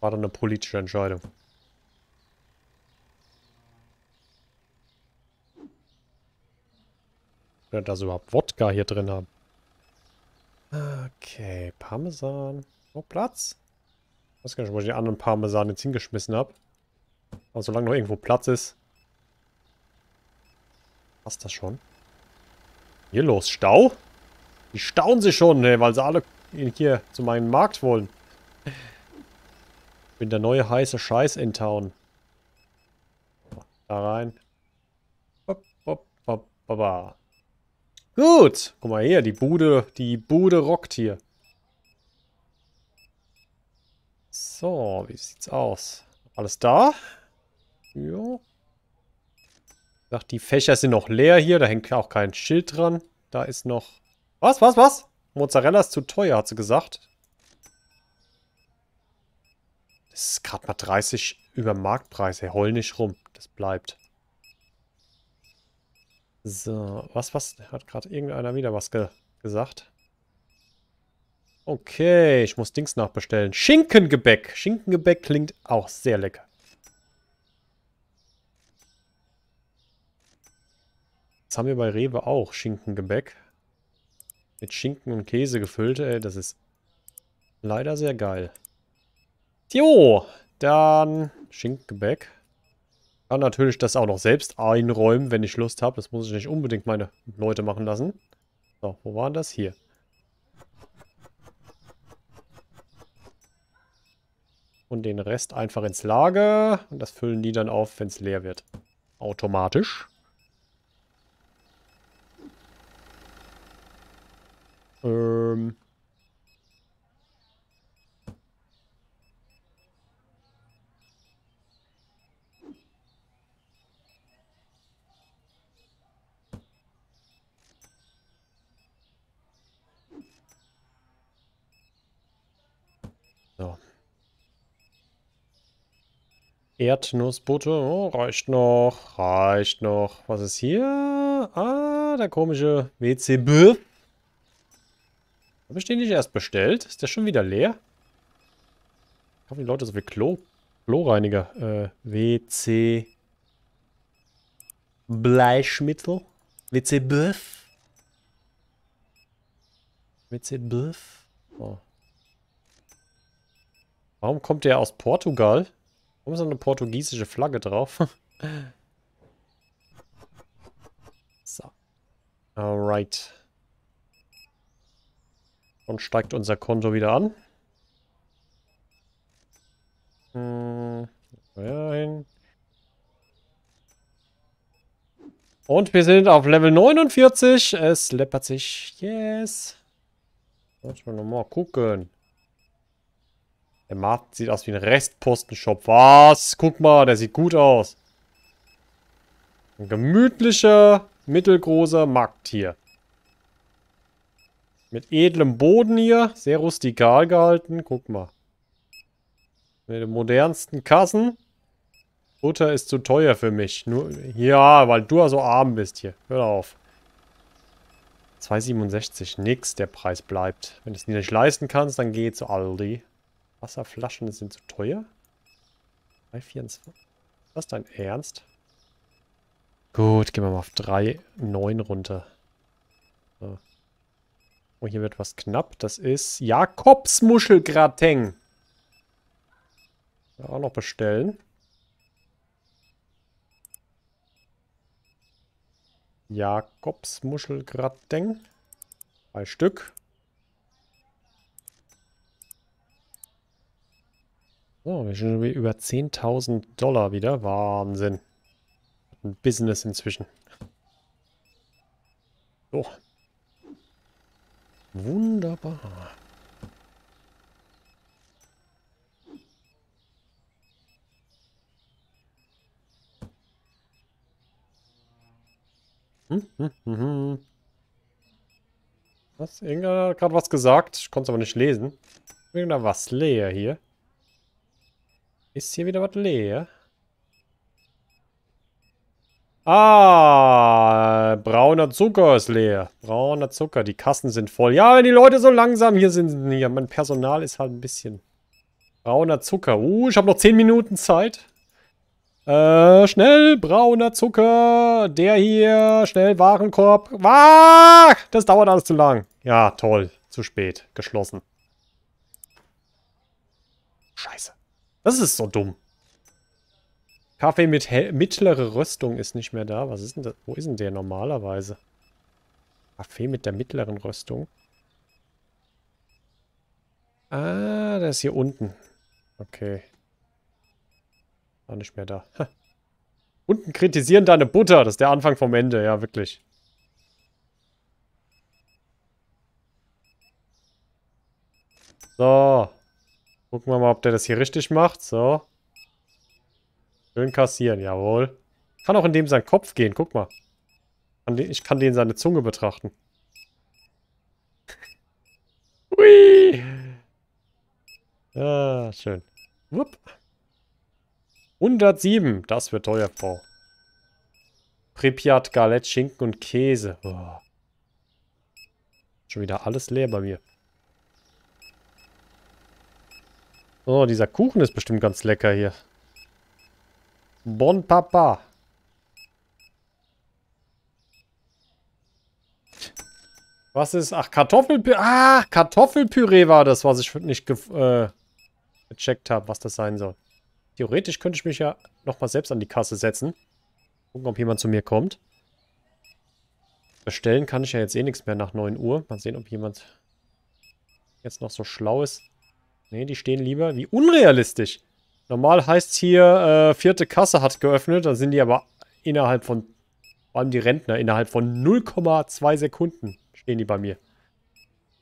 War dann eine politische Entscheidung. Oder da sie überhaupt Wodka hier drin haben. Okay, Parmesan. Noch Platz. Ich weiß gar nicht, wo ich die anderen Parmesan jetzt hingeschmissen habe. Aber solange noch irgendwo Platz ist, passt das schon. Hier los, Stau? Die stauen sich schon, ey, ne, weil sie alle hier zu meinem Markt wollen. Ich bin der neue heiße Scheiß in Town. Da rein. Bop, bop, bop, baba. Gut. Guck mal her, die Bude, die Bude rockt hier. So, wie sieht's aus? Alles da? Jo. Ich dachte, die Fächer sind noch leer hier. Da hängt auch kein Schild dran. Da ist noch... Was, was, was? Mozzarella ist zu teuer, hat sie gesagt. Das ist gerade mal 30 über Marktpreis. Hey, heul nicht rum. Das bleibt. So, was, was? Hat gerade irgendeiner wieder was ge gesagt? Okay, ich muss Dings nachbestellen. Schinkengebäck. Schinkengebäck klingt auch sehr lecker. Das haben wir bei Rewe auch. Schinkengebäck. Mit Schinken und Käse gefüllt. Ey, das ist leider sehr geil. Jo, dann Schinkengebäck. Kann natürlich das auch noch selbst einräumen, wenn ich Lust habe. Das muss ich nicht unbedingt meine Leute machen lassen. So, wo war das? Hier. Und den Rest einfach ins Lager. Und das füllen die dann auf, wenn es leer wird. Automatisch. Ähm... Erdnussbutter. Oh, reicht noch. Reicht noch. Was ist hier? Ah, der komische WCB. Habe ich den nicht erst bestellt? Ist der schon wieder leer? Kaufen die Leute so viel Klo? Kloreiniger. Äh, WC. Bleischmittel. WC Böff. WC Böff. Oh. Warum kommt der aus Portugal? Warum ist da eine portugiesische Flagge drauf? so. Alright. Und steigt unser Konto wieder an. Hm, Und wir sind auf Level 49. Es läppert sich. Yes. Muss mal nochmal gucken. Der Markt sieht aus wie ein Restpostenshop. Was? Guck mal, der sieht gut aus. Ein gemütlicher, mittelgroßer Markt hier. Mit edlem Boden hier. Sehr rustikal gehalten. Guck mal. Mit den modernsten Kassen. Butter ist zu teuer für mich. Nur, ja, weil du so arm bist hier. Hör auf. 2,67. Nix, der Preis bleibt. Wenn du es nicht leisten kannst, dann geh zu Aldi. Wasserflaschen sind zu teuer? 3,24. Was dein Ernst? Gut, gehen wir mal auf 3,9 runter. So. Oh, hier wird was knapp. Das ist Jakobsmuschelgrateng. Auch noch bestellen. Jakobsmuschelgrateng. Drei Stück. Oh, wir sind über 10.000 Dollar wieder. Wahnsinn. Ein Business inzwischen. So. Wunderbar. Hm, hm, hm, hm. was? Irgendwer hat gerade was gesagt. Ich konnte es aber nicht lesen. Irgendwas leer hier. Ist hier wieder was leer? Ah, brauner Zucker ist leer. Brauner Zucker, die Kassen sind voll. Ja, wenn die Leute so langsam hier sind. Ja, mein Personal ist halt ein bisschen... Brauner Zucker. Uh, ich habe noch 10 Minuten Zeit. Äh, schnell, brauner Zucker. Der hier, schnell, Warenkorb. Ah, das dauert alles zu lang. Ja, toll. Zu spät. Geschlossen. Scheiße. Das ist so dumm. Kaffee mit mittlere Röstung ist nicht mehr da. Was ist denn das? Wo ist denn der normalerweise? Kaffee mit der mittleren Röstung. Ah, der ist hier unten. Okay. War nicht mehr da. Unten kritisieren deine Butter. Das ist der Anfang vom Ende. Ja, wirklich. So. Gucken wir mal, ob der das hier richtig macht. So. Schön kassieren, jawohl. Kann auch in dem sein Kopf gehen, guck mal. Ich kann den seine Zunge betrachten. Hui! Ah, schön. Wupp. 107, das wird teuer, Frau. Pripyat, Galette, Schinken und Käse. Oh. Schon wieder alles leer bei mir. So, oh, dieser Kuchen ist bestimmt ganz lecker hier. Bon Papa. Was ist... Ach, Kartoffelpüree. Ah, Kartoffelpüree war das, was ich nicht äh, gecheckt habe, was das sein soll. Theoretisch könnte ich mich ja nochmal selbst an die Kasse setzen. Gucken, ob jemand zu mir kommt. Bestellen kann ich ja jetzt eh nichts mehr nach 9 Uhr. Mal sehen, ob jemand jetzt noch so schlau ist. Ne, die stehen lieber. Wie unrealistisch. Normal heißt es hier, äh, vierte Kasse hat geöffnet. Dann sind die aber innerhalb von, vor allem die Rentner, innerhalb von 0,2 Sekunden stehen die bei mir.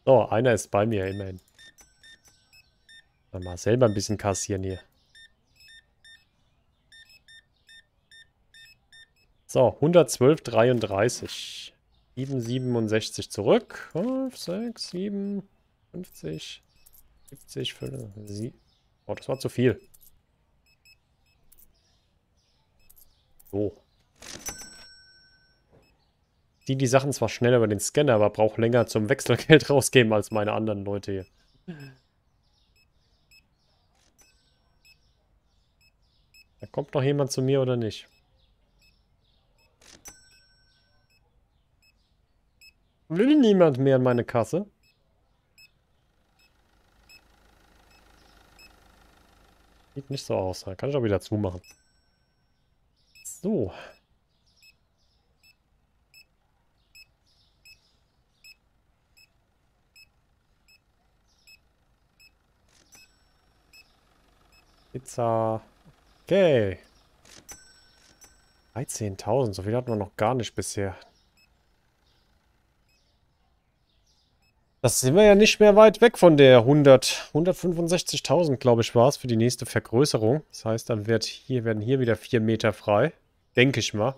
So, einer ist bei mir immerhin. Dann mal selber ein bisschen kassieren hier. So, 112,33. 7,67 zurück. 5, 6, 7, 50. 70 für sie. Oh, das war zu viel. So. Die, die Sachen zwar schnell über den Scanner, aber braucht länger zum Wechselgeld rausgeben als meine anderen Leute hier. Da kommt noch jemand zu mir oder nicht? Will niemand mehr in meine Kasse? Sieht nicht so aus. Kann ich auch wieder zumachen. So. Pizza. Okay. 13.000. So viel hatten wir noch gar nicht bisher. Das sind wir ja nicht mehr weit weg von der 100. 165.000, glaube ich, war es für die nächste Vergrößerung. Das heißt, dann wird hier, werden hier wieder 4 Meter frei. Denke ich mal.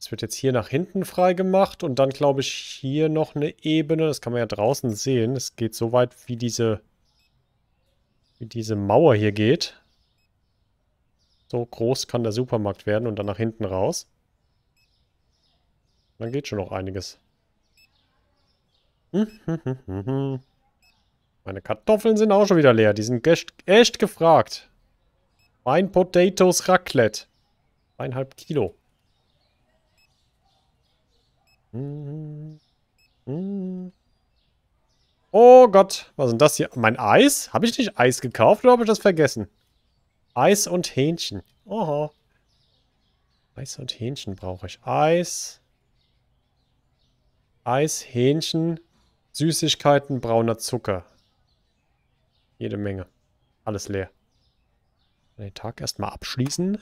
Es wird jetzt hier nach hinten frei gemacht und dann, glaube ich, hier noch eine Ebene. Das kann man ja draußen sehen. Es geht so weit, wie diese, wie diese Mauer hier geht. So groß kann der Supermarkt werden und dann nach hinten raus. Dann geht schon noch einiges. Meine Kartoffeln sind auch schon wieder leer. Die sind echt gefragt. Mein Potatoes Raclette. Eineinhalb Kilo. Oh Gott, was sind das hier? Mein Eis? Habe ich nicht Eis gekauft oder habe ich das vergessen? Eis und Hähnchen. Oha. Eis und Hähnchen brauche ich. Eis. Eis, Hähnchen. Süßigkeiten, brauner Zucker. Jede Menge. Alles leer. Den Tag erstmal abschließen.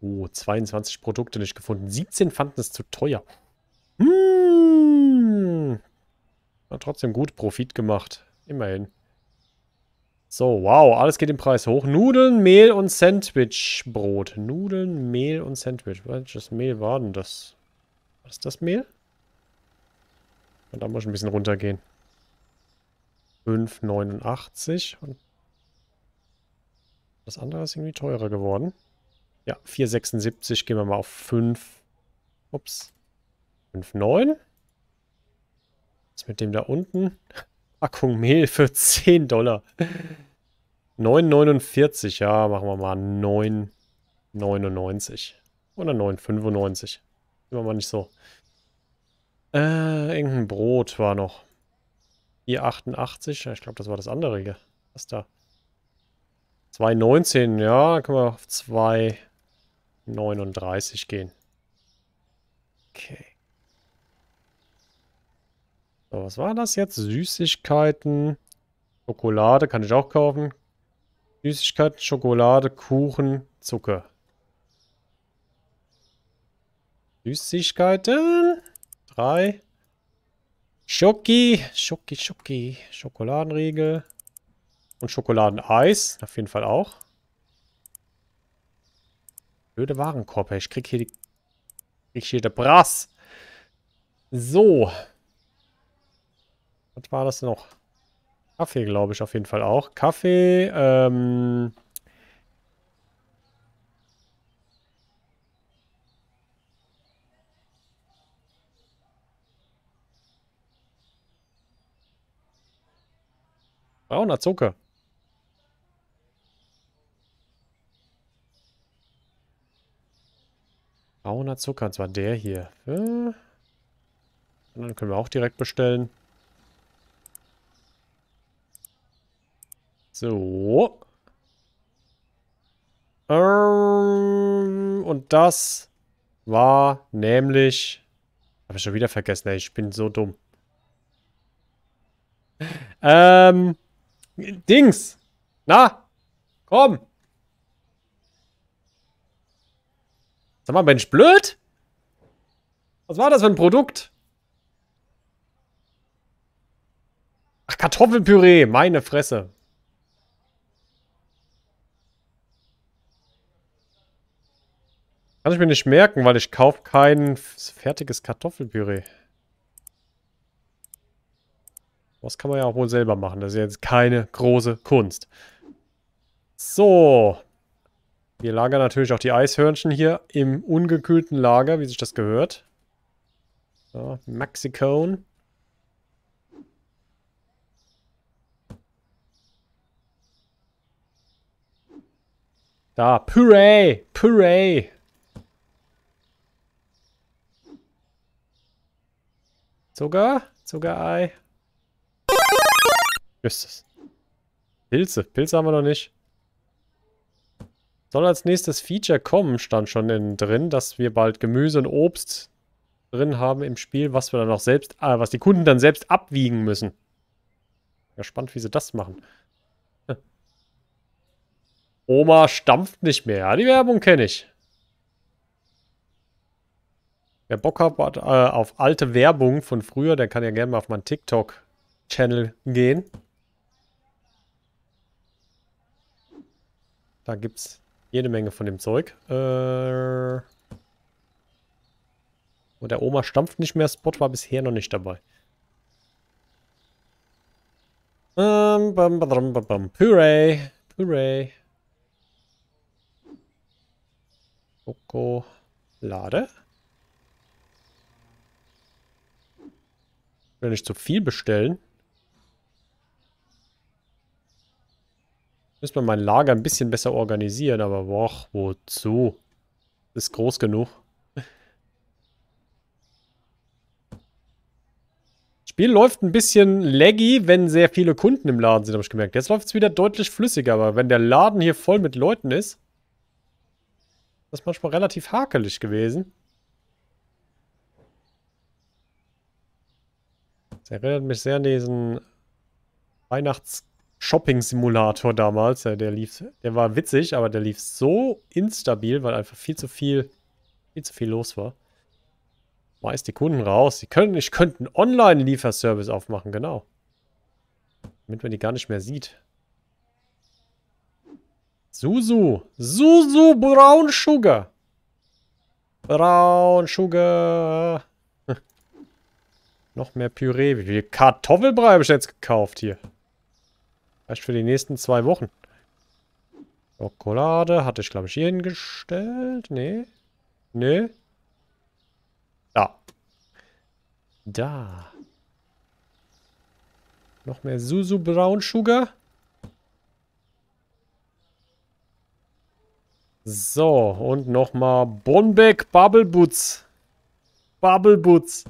Oh, 22 Produkte nicht gefunden. 17 fanden es zu teuer. Hm. Hat trotzdem gut Profit gemacht. Immerhin. So, wow, alles geht im Preis hoch. Nudeln, Mehl und Sandwichbrot. Nudeln, Mehl und Sandwich. Welches Mehl war denn das? Was ist das Mehl? Und Da muss ich ein bisschen runtergehen. 5,89 und das andere ist irgendwie teurer geworden. Ja, 4,76 gehen wir mal auf 5. Ups. 5,9. Was mit dem da unten? Packung Mehl für 10 Dollar. 9,49. Ja, machen wir mal 9,99. Oder 9,95. Immer mal nicht so äh, irgendein Brot war noch. 488, ich glaube, das war das andere hier. Was da? 219, ja, können wir auf 239 gehen. Okay. So, was war das jetzt? Süßigkeiten. Schokolade kann ich auch kaufen. Süßigkeiten, Schokolade, Kuchen, Zucker. Süßigkeiten drei. Schoki, Schoki, Schoki, Schokoladenriegel und Schokoladeneis, auf jeden Fall auch. Blöde Warenkorb, ich krieg hier die, krieg hier der Brass. So. Was war das noch? Kaffee, glaube ich, auf jeden Fall auch. Kaffee, ähm, Brauner Zucker. Brauner Zucker, und zwar der hier. Äh. Und dann können wir auch direkt bestellen. So. Ähm, und das war nämlich... Habe ich schon wieder vergessen. ich bin so dumm. Ähm, Dings. Na, komm. Sag mal, Mensch, blöd? Was war das für ein Produkt? Ach, Kartoffelpüree, meine Fresse. Kann ich mir nicht merken, weil ich kaufe kein fertiges Kartoffelpüree. Das kann man ja auch wohl selber machen. Das ist jetzt keine große Kunst. So. Wir lagern natürlich auch die Eishörnchen hier im ungekühlten Lager, wie sich das gehört. So, Maxicone. Da, Püree! Püree! Sogar? Sogar Ei? Justus. Pilze. Pilze haben wir noch nicht. Soll als nächstes Feature kommen, stand schon in, drin, dass wir bald Gemüse und Obst drin haben im Spiel, was wir dann auch selbst, äh, was die Kunden dann selbst abwiegen müssen. Ja, spannend, wie sie das machen. Hm. Oma stampft nicht mehr. Die Werbung kenne ich. Wer Bock hat äh, auf alte Werbung von früher, der kann ja gerne mal auf meinen TikTok-Channel gehen. Da gibt es jede Menge von dem Zeug. Äh Und der Oma stampft nicht mehr. Spot war bisher noch nicht dabei. Ähm, bam, bam, bam, bam. Püree. Püree. Schokolade. Ich will nicht zu viel bestellen. Müssen wir mein Lager ein bisschen besser organisieren, aber boah, wozu? Ist groß genug. Spiel läuft ein bisschen laggy, wenn sehr viele Kunden im Laden sind, habe ich gemerkt. Jetzt läuft es wieder deutlich flüssiger, aber wenn der Laden hier voll mit Leuten ist, ist das manchmal relativ hakelig gewesen. Das erinnert mich sehr an diesen Weihnachts- Shopping-Simulator damals. der lief, der war witzig, aber der lief so instabil, weil einfach viel zu viel, viel zu viel los war. Weiß die Kunden raus. Die können, ich könnte einen Online-Lieferservice aufmachen, genau. Damit man die gar nicht mehr sieht. Susu. Susu Brown Sugar. Brown Sugar. Noch mehr Püree. Wie viel Kartoffelbrei habe ich jetzt gekauft hier? Reicht für die nächsten zwei Wochen. Schokolade hatte ich, glaube ich, hier hingestellt. Nee. Nee. Da. Da. Noch mehr Susu Brown Sugar. So, und nochmal Bonbeck Bubble Boots. Bubble Boots.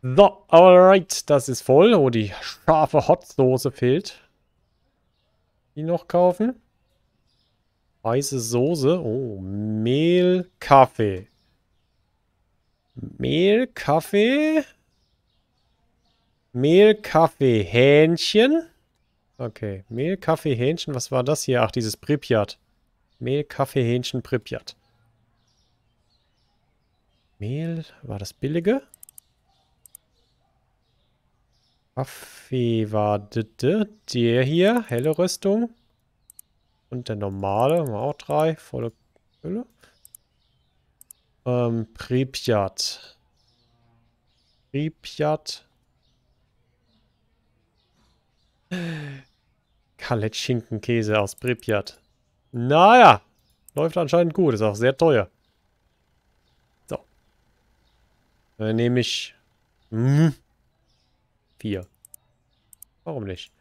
So, alright, das ist voll. Oh, die scharfe Hotsoße fehlt. Die noch kaufen. Weiße Soße. Oh, Mehl, Kaffee. Mehl, Kaffee. Mehl, Kaffee, Hähnchen. Okay, Mehl, Kaffee, Hähnchen. Was war das hier? Ach, dieses Pripyat. Mehl, Kaffee, Hähnchen, Pripyat. Mehl, war das billige? Kaffee war der hier, helle Rüstung. Und der normale, haben wir auch drei, volle Hülle. Ähm, Pripyat. Pripyat. Kalett aus Pripyat. Naja, läuft anscheinend gut, ist auch sehr teuer. So. Dann nehme ich... Mh. Hm, Vier. Warum nicht?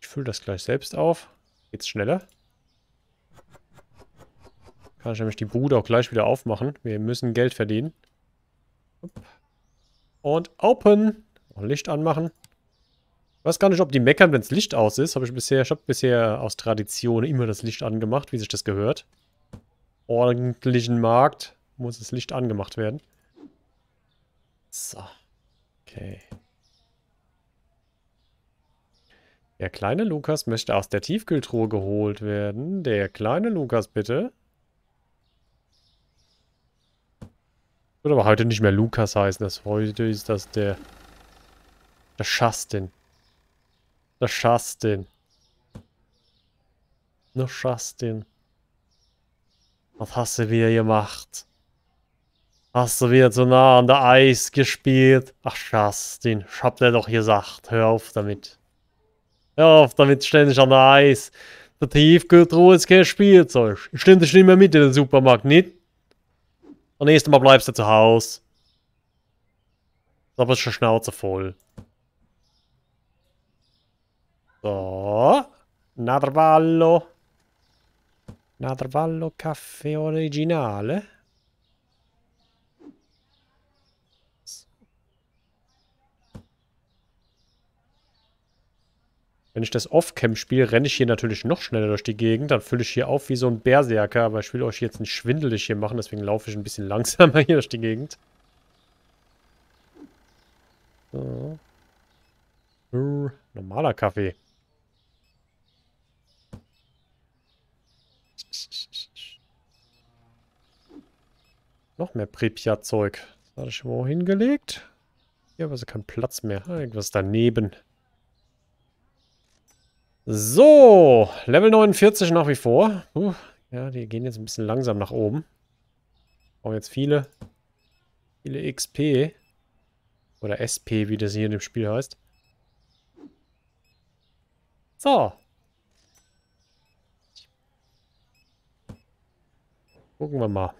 Ich fülle das gleich selbst auf. Geht's schneller? Kann ich nämlich die Bude auch gleich wieder aufmachen. Wir müssen Geld verdienen. Und open. Licht anmachen. Ich weiß gar nicht, ob die meckern, wenn das Licht aus ist. Habe ich bisher, ich habe bisher aus Tradition immer das Licht angemacht, wie sich das gehört. Ordentlichen Markt muss das Licht angemacht werden. So. Okay. Der kleine Lukas möchte aus der Tiefkühltruhe geholt werden. Der kleine Lukas, bitte. Wird aber heute nicht mehr Lukas heißen. Das heute ist das der... Der Schastin. Der Schastin. Der Schastin. Was hast du wieder gemacht? Hast du wieder zu nah an der Eis gespielt? Ach, Justin, ich hab dir doch gesagt, hör auf damit. Hör auf damit, ständig an der Eis. Der Tiefkühltruhe ist kein Spielzeug. Ich stimme dich nicht mehr mit in den Supermarkt, nicht? Das nächste Mal bleibst du zu Hause. Aber ist schon Schnauze voll. So. Narvallo. Narvallo Kaffee Originale. Wenn ich das off cam spiele, renne ich hier natürlich noch schneller durch die Gegend. Dann fülle ich hier auf wie so ein Berserker. Aber ich will euch jetzt nicht schwindelig hier machen. Deswegen laufe ich ein bisschen langsamer hier durch die Gegend. So. Uh, normaler Kaffee. Noch mehr prepia zeug Das hatte ich irgendwo hingelegt. Hier ja, war so kein Platz mehr. Irgendwas daneben. So, Level 49 nach wie vor. Puh, ja, die gehen jetzt ein bisschen langsam nach oben. Brauchen jetzt viele, viele XP. Oder SP, wie das hier in dem Spiel heißt. So. Gucken wir mal.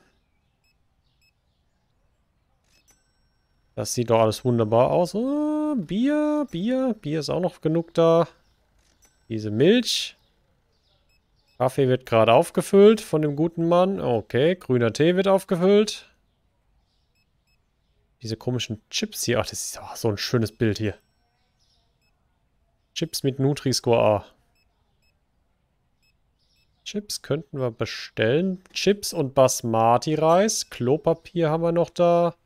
Das sieht doch alles wunderbar aus. Oh, Bier, Bier, Bier ist auch noch genug da. Diese Milch. Kaffee wird gerade aufgefüllt von dem guten Mann. Okay, grüner Tee wird aufgefüllt. Diese komischen Chips hier. Ach, das ist ach, so ein schönes Bild hier. Chips mit Nutri-Score A. Chips könnten wir bestellen. Chips und Basmati-Reis. Klopapier haben wir noch da.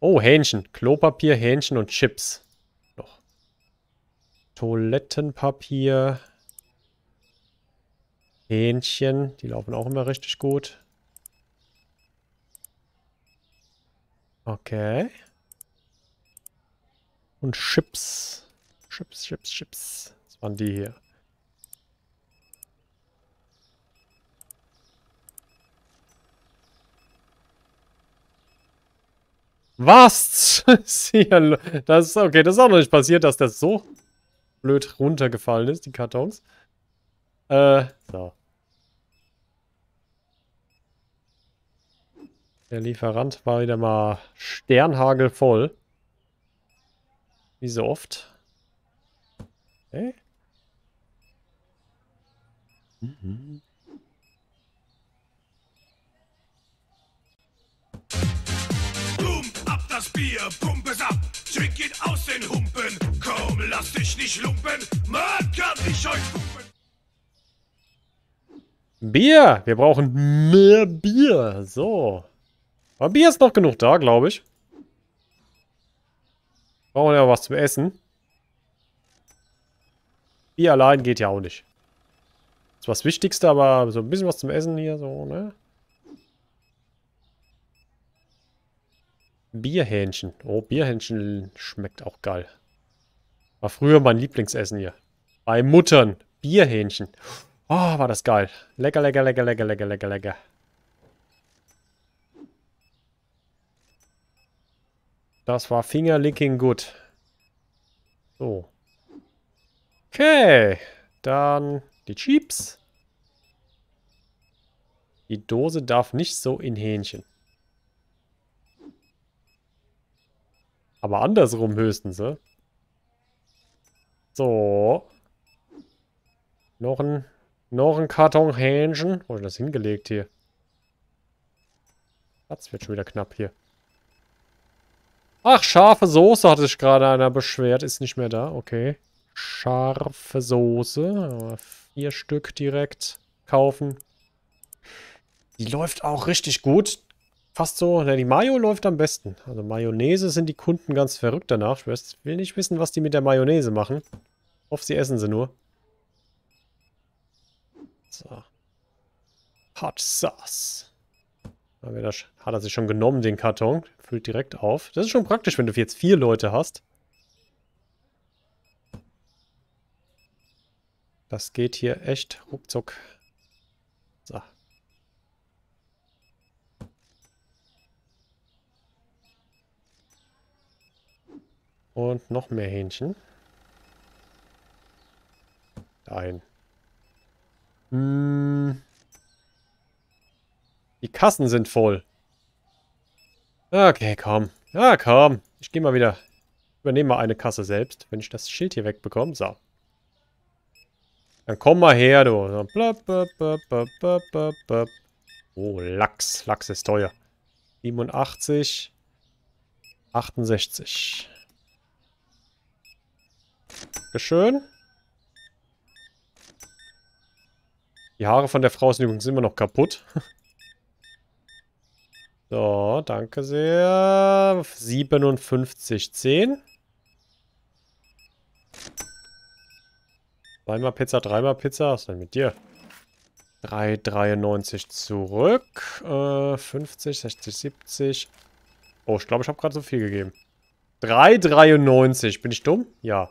Oh, Hähnchen. Klopapier, Hähnchen und Chips. Toilettenpapier. Hähnchen, die laufen auch immer richtig gut. Okay. Und Chips. Chips, Chips, Chips. Das waren die hier. Was? das ist okay, das ist auch noch nicht passiert, dass der so blöd runtergefallen ist, die Kartons. Äh, so. Der Lieferant war wieder mal sternhagelvoll. Wie so oft. Okay. Mhm. Boom, ab das Bier, pump es ab schick ihn aus den Humpen. Komm, lass dich nicht lumpen, man kann dich euch pumpen. Bier! Wir brauchen mehr Bier. So. Aber Bier ist noch genug da, glaube ich. Brauchen ja was zum Essen. Bier allein geht ja auch nicht. Das war das Wichtigste, aber so ein bisschen was zum Essen hier, so, ne? Bierhähnchen. Oh, Bierhähnchen schmeckt auch geil. War früher mein Lieblingsessen hier. Bei Muttern. Bierhähnchen. Oh, war das geil. Lecker, lecker, lecker, lecker, lecker, lecker, lecker. Das war Fingerlicking gut. So. Okay. Dann die Chips. Die Dose darf nicht so in Hähnchen. Aber andersrum höchstens, ne? So. Noch ein, noch ein Kartonhähnchen. Wo ist das hingelegt hier? Das wird schon wieder knapp hier. Ach, scharfe Soße hatte sich gerade einer beschwert. Ist nicht mehr da. Okay. Scharfe Soße. Vier Stück direkt kaufen. Die läuft auch richtig gut fast so, na, die Mayo läuft am besten. Also Mayonnaise sind die Kunden ganz verrückt danach. Ich will nicht wissen, was die mit der Mayonnaise machen. Ich hoffe, sie essen sie nur. So. Hot Sauce. Das, hat er sich schon genommen, den Karton. Füllt direkt auf. Das ist schon praktisch, wenn du jetzt vier Leute hast. Das geht hier echt ruckzuck. Und noch mehr Hähnchen. Nein. Hm. Die Kassen sind voll. Okay, komm. Ja, komm. Ich gehe mal wieder. Übernehme mal eine Kasse selbst, wenn ich das Schild hier wegbekomme. So. Dann komm mal her, du. Blub, blub, blub, oh, Lachs. Lachs ist teuer. 87. 68. Dankeschön. Die Haare von der Frau sind übrigens immer noch kaputt. so, danke sehr. 57, 10. Zweimal Pizza, dreimal Pizza. Was ist denn mit dir? 3,93 zurück. Äh, 50, 60, 70. Oh, ich glaube, ich habe gerade so viel gegeben. 3,93. Bin ich dumm? Ja.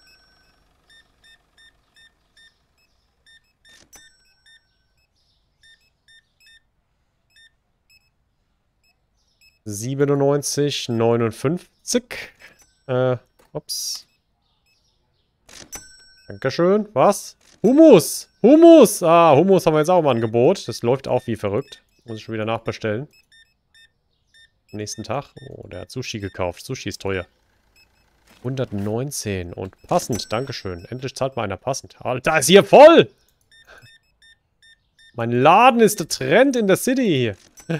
97, 59. Äh, ups. Dankeschön. Was? Humus! Humus! Ah, Humus haben wir jetzt auch im Angebot. Das läuft auch wie verrückt. Muss ich schon wieder nachbestellen. Am nächsten Tag. Oh, der hat Sushi gekauft. Sushi ist teuer. 119. Und passend. Dankeschön. Endlich zahlt mal einer passend. Alter, ist hier voll! Mein Laden ist der Trend in der City hier.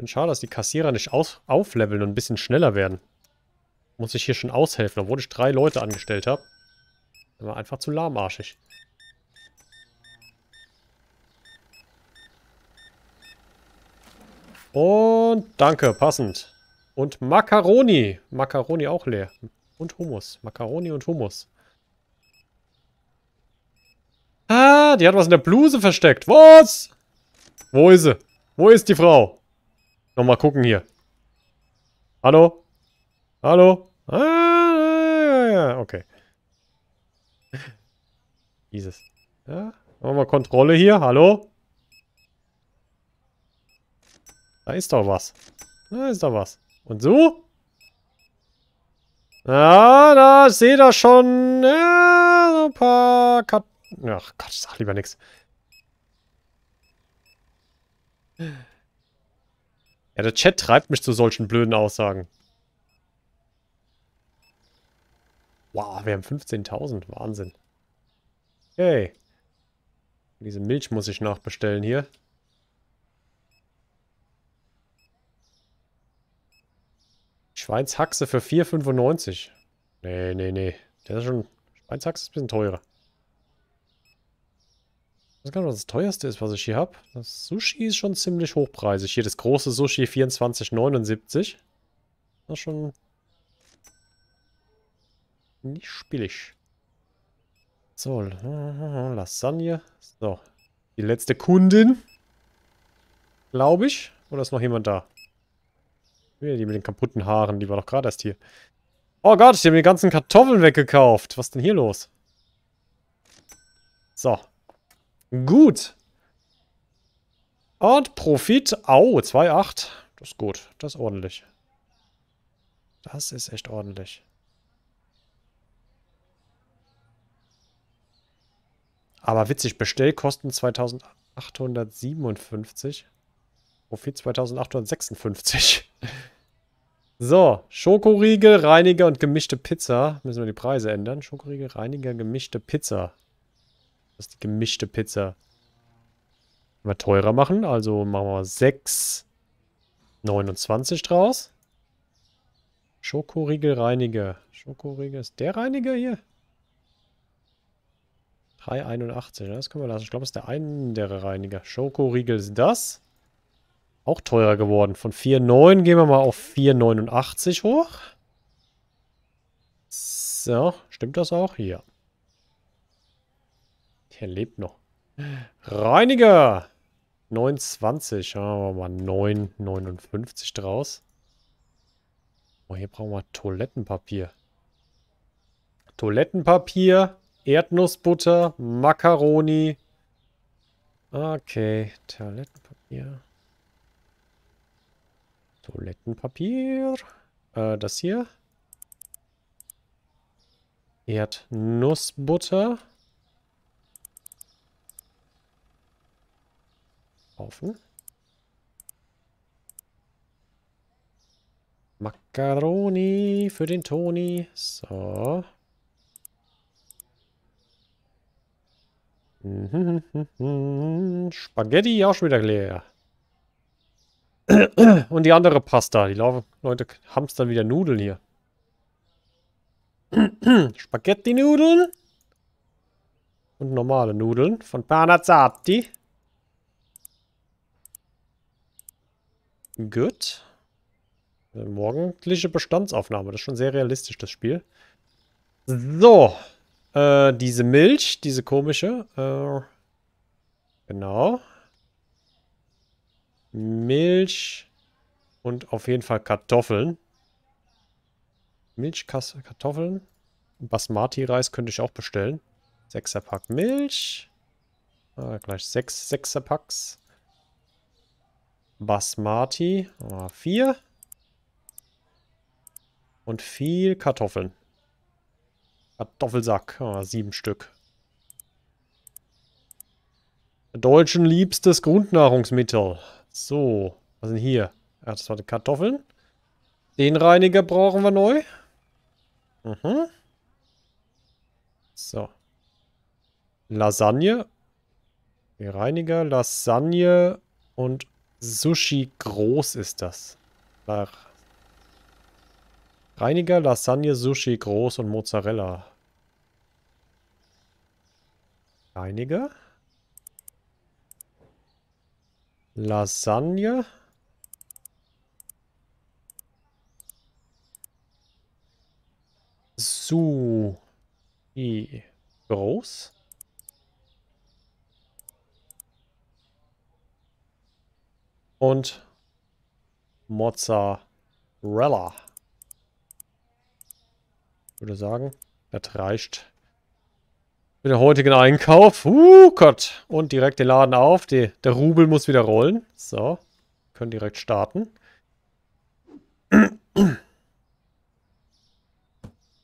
bin schade, dass die Kassierer nicht aus aufleveln und ein bisschen schneller werden. Muss ich hier schon aushelfen, obwohl ich drei Leute angestellt habe. Das war einfach zu lahmarschig. Und danke, passend. Und Macaroni. Macaroni auch leer. Und Hummus. Macaroni und Hummus. Ah, die hat was in der Bluse versteckt. Was? Wo ist sie? Wo ist die Frau? Nochmal gucken hier. Hallo? Hallo? Ah, okay. Dieses. Ja, machen mal Kontrolle hier. Hallo? Da ist doch was. Da ist doch was. Und so? Ja, da sehe da schon ja, so ein paar Kat Ach Gott, sag lieber nichts. Ja, der Chat treibt mich zu solchen blöden Aussagen. Wow, wir haben 15.000. Wahnsinn. Hey. Diese Milch muss ich nachbestellen hier. Schweinshaxe für 4,95. Nee, nee, nee. Der ist schon... Schweinshaxe ist ein bisschen teurer. Ich weiß gar nicht, was das teuerste ist, was ich hier habe. Das Sushi ist schon ziemlich hochpreisig. Hier das große Sushi 24,79. Das ist schon nicht spielig. So, Lasagne. So, die letzte Kundin. Glaube ich. Oder ist noch jemand da? Die mit den kaputten Haaren, die war doch gerade erst hier. Oh Gott, die haben die ganzen Kartoffeln weggekauft. Was ist denn hier los? So, Gut. Und Profit. Au, 2,8. Das ist gut. Das ist ordentlich. Das ist echt ordentlich. Aber witzig, Bestellkosten 2857. Profit 2856. so, Schokoriegel, Reiniger und gemischte Pizza. Müssen wir die Preise ändern? Schokoriegel, Reiniger, gemischte Pizza. Das ist die gemischte Pizza. Mal teurer machen, also machen wir 6, 29 draus. Schokoriegelreiniger. Schokoriegel ist der Reiniger hier? 3,81, ne? das können wir lassen. Ich glaube, das ist der andere Reiniger. Schokoriegel ist das. Auch teurer geworden. Von 4,9 gehen wir mal auf 4,89 hoch. So, stimmt das auch? Ja. Der lebt noch. Reiniger! 29. Schauen wir mal 9,59 draus. Oh, hier brauchen wir Toilettenpapier. Toilettenpapier, Erdnussbutter, Macaroni. Okay, Toilettenpapier. Toilettenpapier. Äh, das hier. Erdnussbutter. drauf, Macaroni für den Toni. So. Mhm. Spaghetti auch schon wieder leer. Und die andere Pasta. Die laufen, Leute hamstern wieder Nudeln hier. Spaghetti-Nudeln. Und normale Nudeln von Panazzati. Gut. Morgendliche Bestandsaufnahme. Das ist schon sehr realistisch, das Spiel. So. Äh, diese Milch, diese komische. Äh, genau. Milch und auf jeden Fall Kartoffeln. Milchkasse, Kartoffeln. Basmati-Reis könnte ich auch bestellen. Sechserpack Milch. Ah, gleich sechs Sechserpacks. Basmati. Ah, vier. Und viel Kartoffeln. Kartoffelsack. Ah, sieben Stück. Deutschen liebstes Grundnahrungsmittel. So, was sind hier? Ja, das waren Kartoffeln. Den Reiniger brauchen wir neu. Mhm. So. Lasagne. Die Reiniger, Lasagne und Sushi groß ist das. Ach. Reiniger, Lasagne, Sushi groß und Mozzarella. Reiniger? Lasagne? Su. Groß? und Mozzarella. Ich würde sagen, das reicht für den heutigen Einkauf. Uh, Gott. Und direkt den Laden auf. Die, der Rubel muss wieder rollen. So, können direkt starten.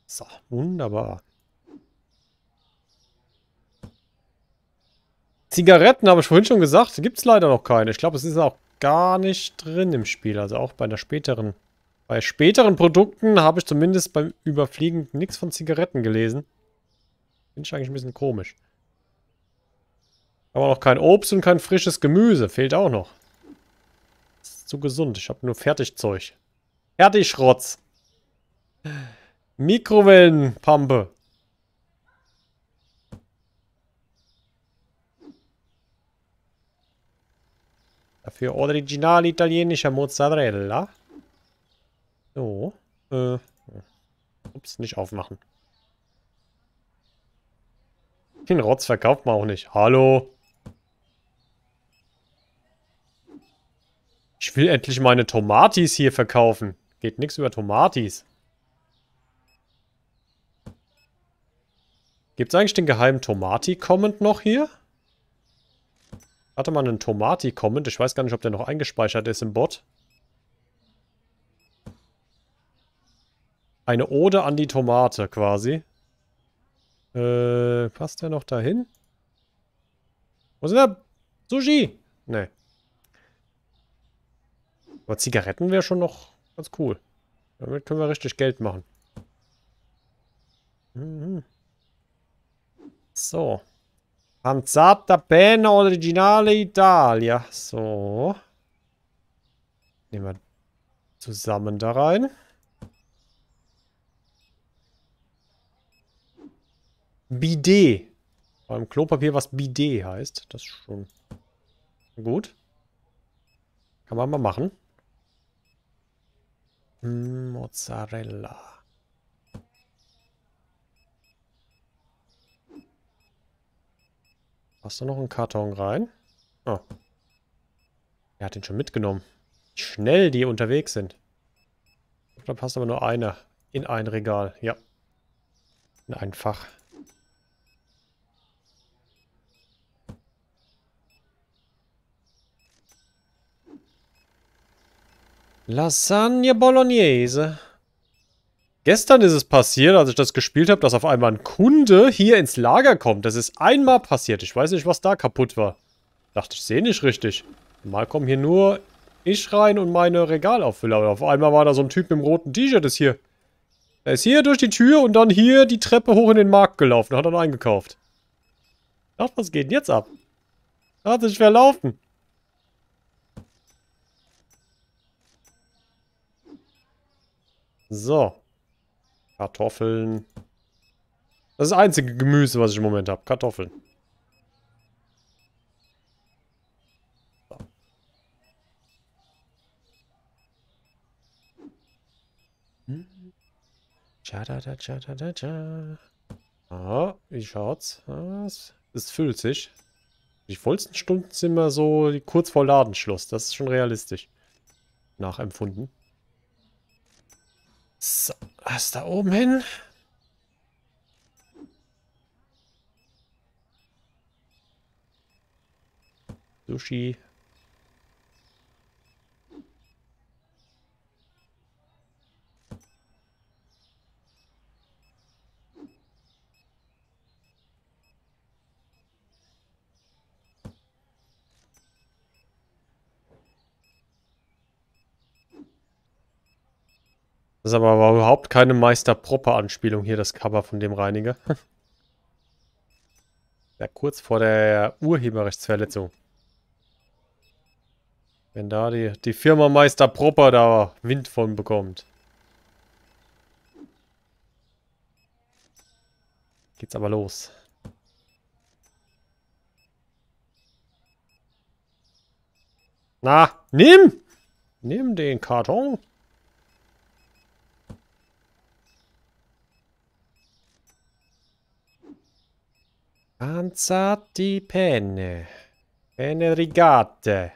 So, wunderbar. Zigaretten, habe ich vorhin schon gesagt, gibt es leider noch keine. Ich glaube, es ist auch gar nicht drin im Spiel. Also auch bei der späteren. Bei späteren Produkten habe ich zumindest beim Überfliegen nichts von Zigaretten gelesen. Finde ich eigentlich ein bisschen komisch. Aber noch kein Obst und kein frisches Gemüse. Fehlt auch noch. ist zu gesund. Ich habe nur Fertigzeug. Fertigschrotz. Mikrowellenpampe. für original italienischer Mozzarella. So. Äh, ups, nicht aufmachen. Den Rotz verkauft man auch nicht. Hallo? Ich will endlich meine Tomatis hier verkaufen. Geht nichts über Tomatis. Gibt es eigentlich den geheimen Tomati-Comment noch hier? Hatte mal einen Tomati kommend. Ich weiß gar nicht, ob der noch eingespeichert ist im Bot. Eine Ode an die Tomate quasi. Äh, passt der noch dahin? Wo ist der? Sushi! Nee. Aber Zigaretten wäre schon noch ganz cool. Damit können wir richtig Geld machen. Mhm. So. Panzata Pena originale Italia. So. Nehmen wir zusammen da rein. Bidet. Beim Klopapier, was Bidet heißt. Das ist schon gut. Kann man mal machen. Hm, Mozzarella. Passt da noch ein Karton rein? Oh. Er hat den schon mitgenommen. Wie schnell die unterwegs sind. Da passt aber nur einer in ein Regal. Ja. In ein Fach. Lasagne Bolognese. Gestern ist es passiert, als ich das gespielt habe, dass auf einmal ein Kunde hier ins Lager kommt. Das ist einmal passiert. Ich weiß nicht, was da kaputt war. Dachte ich, sehe nicht richtig. Mal kommen hier nur ich rein und meine Regalauffüller. Und auf einmal war da so ein Typ mit dem roten T-Shirt, ist hier. Er ist hier durch die Tür und dann hier die Treppe hoch in den Markt gelaufen. Hat dann eingekauft. Ach, was geht denn jetzt ab? Hat sich verlaufen. So. Kartoffeln. Das ist das einzige Gemüse, was ich im Moment habe. Kartoffeln. So. Hm. Cha da da Ah, wie schaut's? Es, es füllt sich. Die vollsten Stunden sind immer so kurz vor Ladenschluss. Das ist schon realistisch. Nachempfunden. So, was da oben hin? Sushi. Das ist aber überhaupt keine Meister-Proper-Anspielung hier, das Cover von dem Reiniger. ja, kurz vor der Urheberrechtsverletzung. Wenn da die, die Firma Meister Proper da Wind von bekommt. Geht's aber los. Na, nimm! Nimm den Karton. Panzati penne. Penne rigate.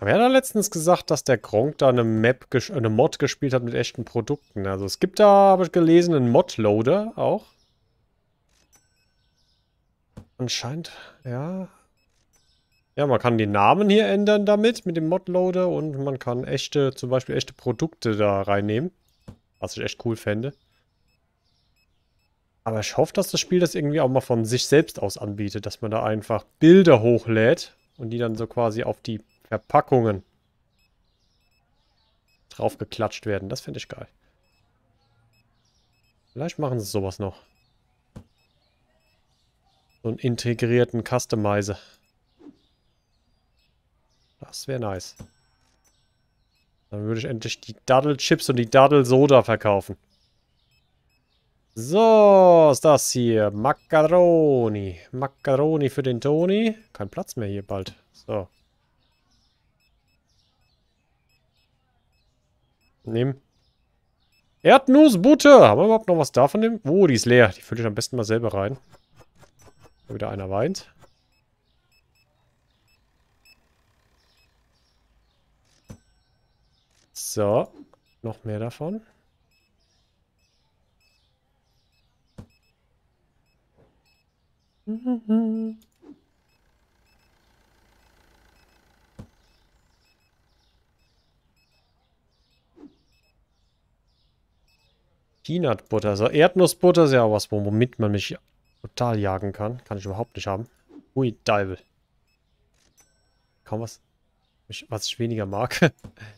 Aber er hat ja letztens gesagt, dass der Gronk da eine Map, eine Mod gespielt hat mit echten Produkten. Also es gibt da, habe ich gelesen, einen Mod-Loader auch. Anscheinend, ja, ja, man kann den Namen hier ändern damit, mit dem Modloader und man kann echte, zum Beispiel echte Produkte da reinnehmen. Was ich echt cool fände. Aber ich hoffe, dass das Spiel das irgendwie auch mal von sich selbst aus anbietet, dass man da einfach Bilder hochlädt und die dann so quasi auf die Verpackungen draufgeklatscht werden. Das finde ich geil. Vielleicht machen sie sowas noch. So einen integrierten Customizer. Das wäre nice. Dann würde ich endlich die daddle chips und die daddle soda verkaufen. So, ist das hier. Macaroni. Macaroni für den Toni. Kein Platz mehr hier bald. So. Nehmen. Erdnussbutter. Haben wir überhaupt noch was davon? Oh, die ist leer. Die fülle ich am besten mal selber rein. wieder einer weint. So, noch mehr davon. Peanut Butter. So, also Erdnussbutter ist ja auch was, womit man mich total jagen kann. Kann ich überhaupt nicht haben. Ui, Deibel. Kaum was, was ich weniger mag.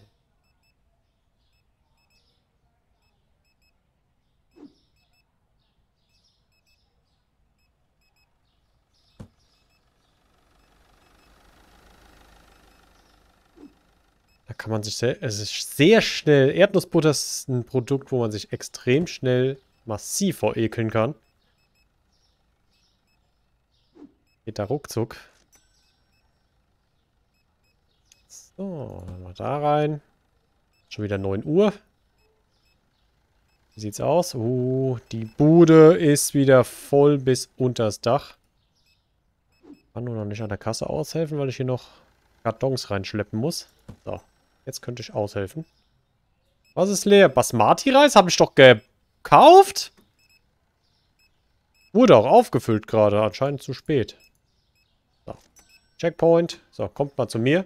kann man sich sehr, es ist sehr schnell, Erdnussbutter ist ein Produkt, wo man sich extrem schnell massiv verekeln kann. Geht da ruckzuck. So, dann mal da rein. Schon wieder 9 Uhr. Wie sieht's aus? Uh, die Bude ist wieder voll bis unters Dach. Kann nur noch nicht an der Kasse aushelfen, weil ich hier noch Kartons reinschleppen muss. So. Jetzt könnte ich aushelfen. Was ist leer? Basmati-Reis habe ich doch gekauft? Wurde auch aufgefüllt gerade. Anscheinend zu spät. So. Checkpoint. So, kommt mal zu mir.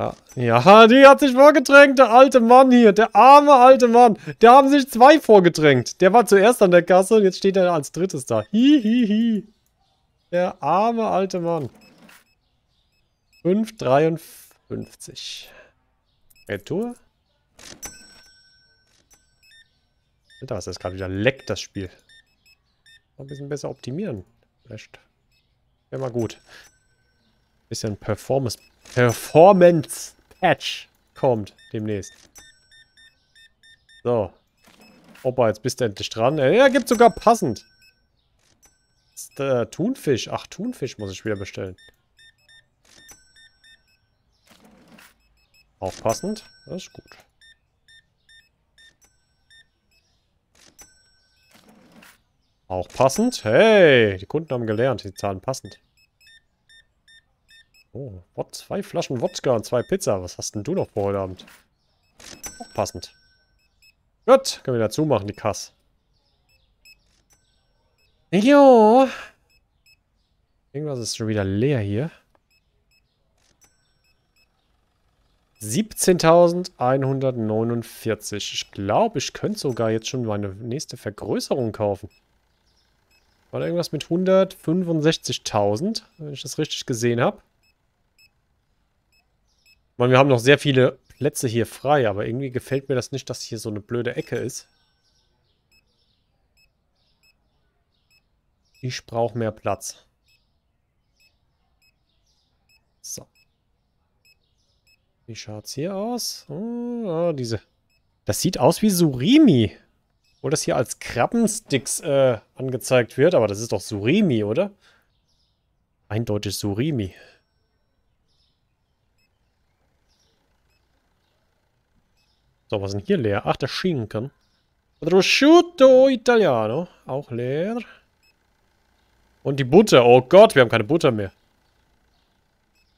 Ja. die hat sich vorgedrängt, der alte Mann hier, der arme alte Mann. Der haben sich zwei vorgedrängt. Der war zuerst an der Kasse und jetzt steht er als drittes da. Hihihi. Der arme alte Mann. 5,43. 50. Retour. Alter, was das gerade wieder leckt, das Spiel. Mal ein bisschen besser optimieren. Vielleicht wäre mal gut. bisschen Performance. Performance Patch kommt demnächst. So. Opa, jetzt bist du endlich dran. Äh, ja, gibt sogar passend. ist der äh, Thunfisch. Ach, Thunfisch muss ich wieder bestellen. Aufpassend. Das ist gut. Auch passend. Hey, die Kunden haben gelernt. Die zahlen passend. Oh, what? zwei Flaschen Wodka und zwei Pizza. Was hast denn du noch vor heute Abend? Auch passend. Gut, können wir dazu machen, die Kass. Jo. Irgendwas ist schon wieder leer hier. 17.149. Ich glaube, ich könnte sogar jetzt schon meine nächste Vergrößerung kaufen. War da irgendwas mit 165.000, wenn ich das richtig gesehen habe? Ich meine, wir haben noch sehr viele Plätze hier frei, aber irgendwie gefällt mir das nicht, dass hier so eine blöde Ecke ist. Ich brauche mehr Platz. So. Wie schaut's hier aus? Oh, diese. Das sieht aus wie Surimi. Obwohl das hier als Krabbensticks äh, angezeigt wird, aber das ist doch Surimi, oder? Eindeutig Surimi. So, was ist denn hier leer? Ach, der Schinken. Prosciutto Italiano. Auch leer. Und die Butter. Oh Gott, wir haben keine Butter mehr.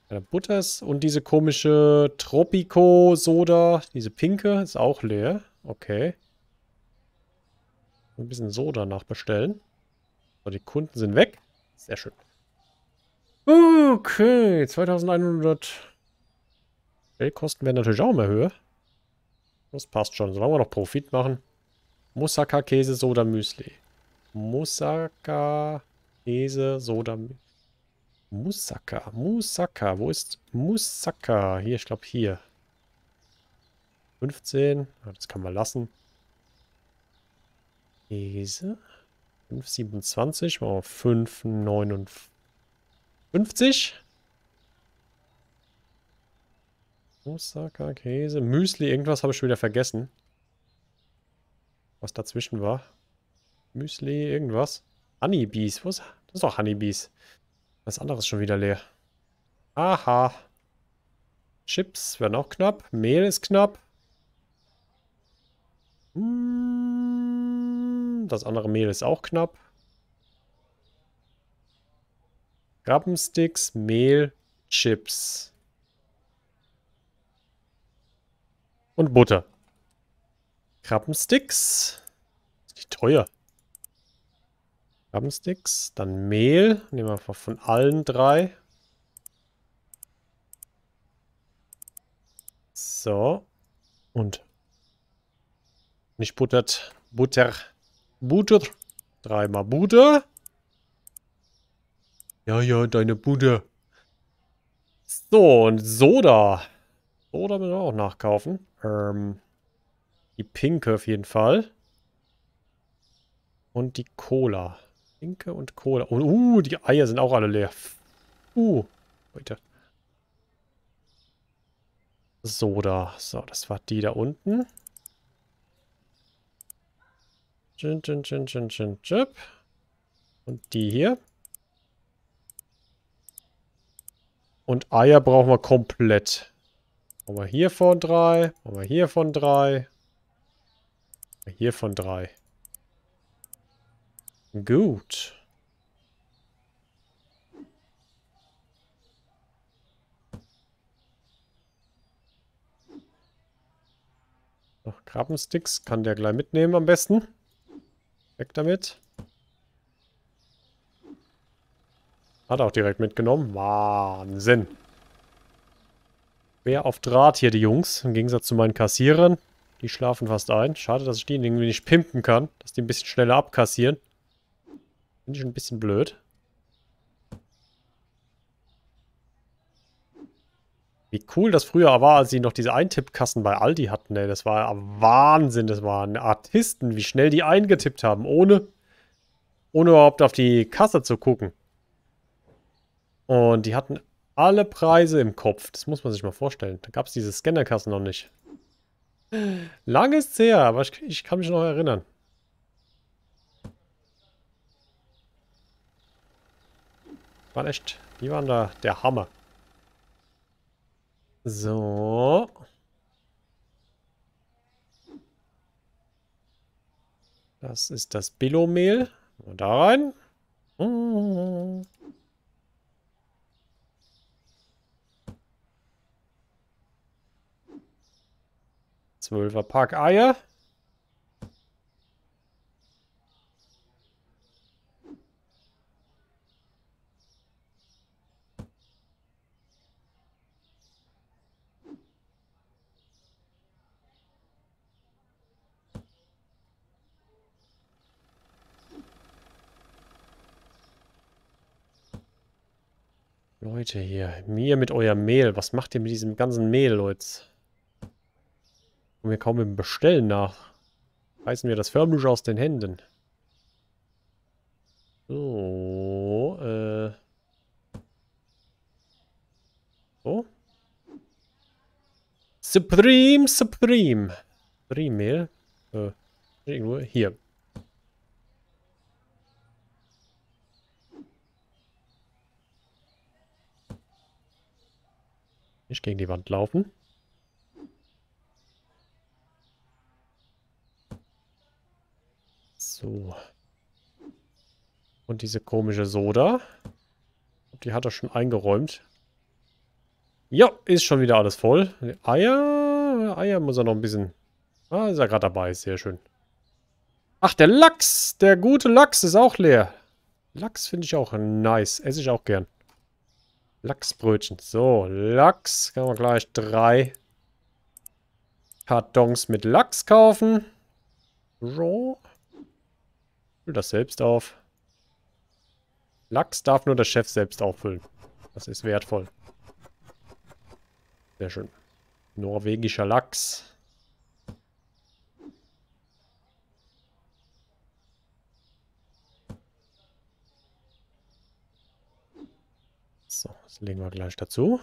Äh, Butters und diese komische Tropico-Soda, diese pinke, ist auch leer. Okay. Ein bisschen Soda nachbestellen. So, die Kunden sind weg. Sehr schön. Okay, 2100 Geldkosten werden natürlich auch immer höher. Das passt schon, solange wir noch Profit machen. Moussaka Käse Soda Müsli. Moussaka Käse Soda Müsli. Musaka. Musaka. Wo ist Musaka? Hier, ich glaube hier. 15. Das kann man lassen. Käse. 5,27. Machen wir 5,59. Musaka, Käse. Müsli. Irgendwas habe ich schon wieder vergessen. Was dazwischen war. Müsli, irgendwas. Honeybees. Wo ist das? ist doch Honeybees. Das andere ist schon wieder leer. Aha. Chips werden auch knapp. Mehl ist knapp. Hm, das andere Mehl ist auch knapp. Krabbensticks, Mehl, Chips. Und Butter. Krabbensticks. Die teuer. Krabensticks, dann Mehl. Nehmen wir einfach von allen drei. So. Und nicht buttert. Butter. Butter. Dreimal Butter. Ja, ja, deine Bude. So, und Soda. Soda müssen wir auch nachkaufen. Ähm, die Pinke auf jeden Fall. Und die Cola. Inke und Cola. Und oh, uh, die Eier sind auch alle leer. Uh, Leute. Soda. So, das war die da unten. Chin, chin, chin, chin, chin, chip. Und die hier. Und Eier brauchen wir komplett. Brauchen wir hier von drei. Brauchen wir hier von drei. Hier von drei. Gut. Noch Krabbensticks kann der gleich mitnehmen am besten. Weg damit. Hat er auch direkt mitgenommen. Wahnsinn. Wer auf Draht hier, die Jungs. Im Gegensatz zu meinen Kassierern. Die schlafen fast ein. Schade, dass ich die irgendwie nicht pimpen kann. Dass die ein bisschen schneller abkassieren. Finde ich ein bisschen blöd. Wie cool das früher war, als sie noch diese Eintippkassen bei Aldi hatten, ey. Das war Wahnsinn. Das waren Artisten, wie schnell die eingetippt haben, ohne, ohne überhaupt auf die Kasse zu gucken. Und die hatten alle Preise im Kopf. Das muss man sich mal vorstellen. Da gab es diese Scannerkassen noch nicht. Lang ist es her, aber ich, ich kann mich noch erinnern. waren echt, die waren da der Hammer. So. Das ist das Billomehl. Und da rein. Zwölfer Pack Eier. Leute hier, mir mit eurem Mehl. Was macht ihr mit diesem ganzen Mehl, Leute? Kommen wir kaum mit dem Bestellen nach. Reißen wir das förmlich aus den Händen. So, äh. So. Supreme, Supreme. Supreme Mehl. Äh, irgendwo hier. Nicht gegen die Wand laufen. So. Und diese komische Soda. Die hat er schon eingeräumt. Ja, ist schon wieder alles voll. Eier, Eier muss er noch ein bisschen... Ah, ist er gerade dabei. Sehr schön. Ach, der Lachs. Der gute Lachs ist auch leer. Lachs finde ich auch nice. Esse ich auch gern. Lachsbrötchen. So, Lachs. Kann man gleich drei Kartons mit Lachs kaufen. So. Füll das selbst auf. Lachs darf nur der Chef selbst auffüllen. Das ist wertvoll. Sehr schön. Norwegischer Lachs. So, das legen wir gleich dazu.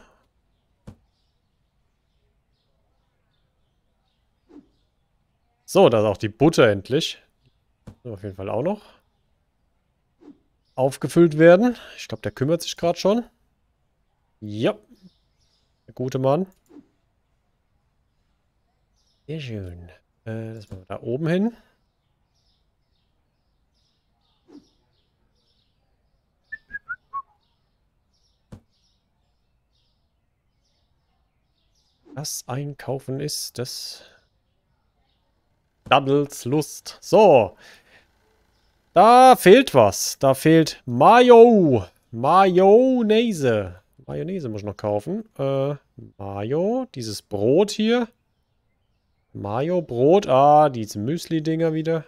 So, da ist auch die Butter endlich. Auf jeden Fall auch noch. Aufgefüllt werden. Ich glaube, der kümmert sich gerade schon. Ja. Der gute Mann. Sehr schön. Äh, das machen wir da oben hin. das Einkaufen ist des Daddels Lust. So. Da fehlt was. Da fehlt Mayo. Mayonnaise. Mayonnaise muss ich noch kaufen. Äh, Mayo. Dieses Brot hier. Mayo-Brot. Ah, diese Müsli-Dinger wieder.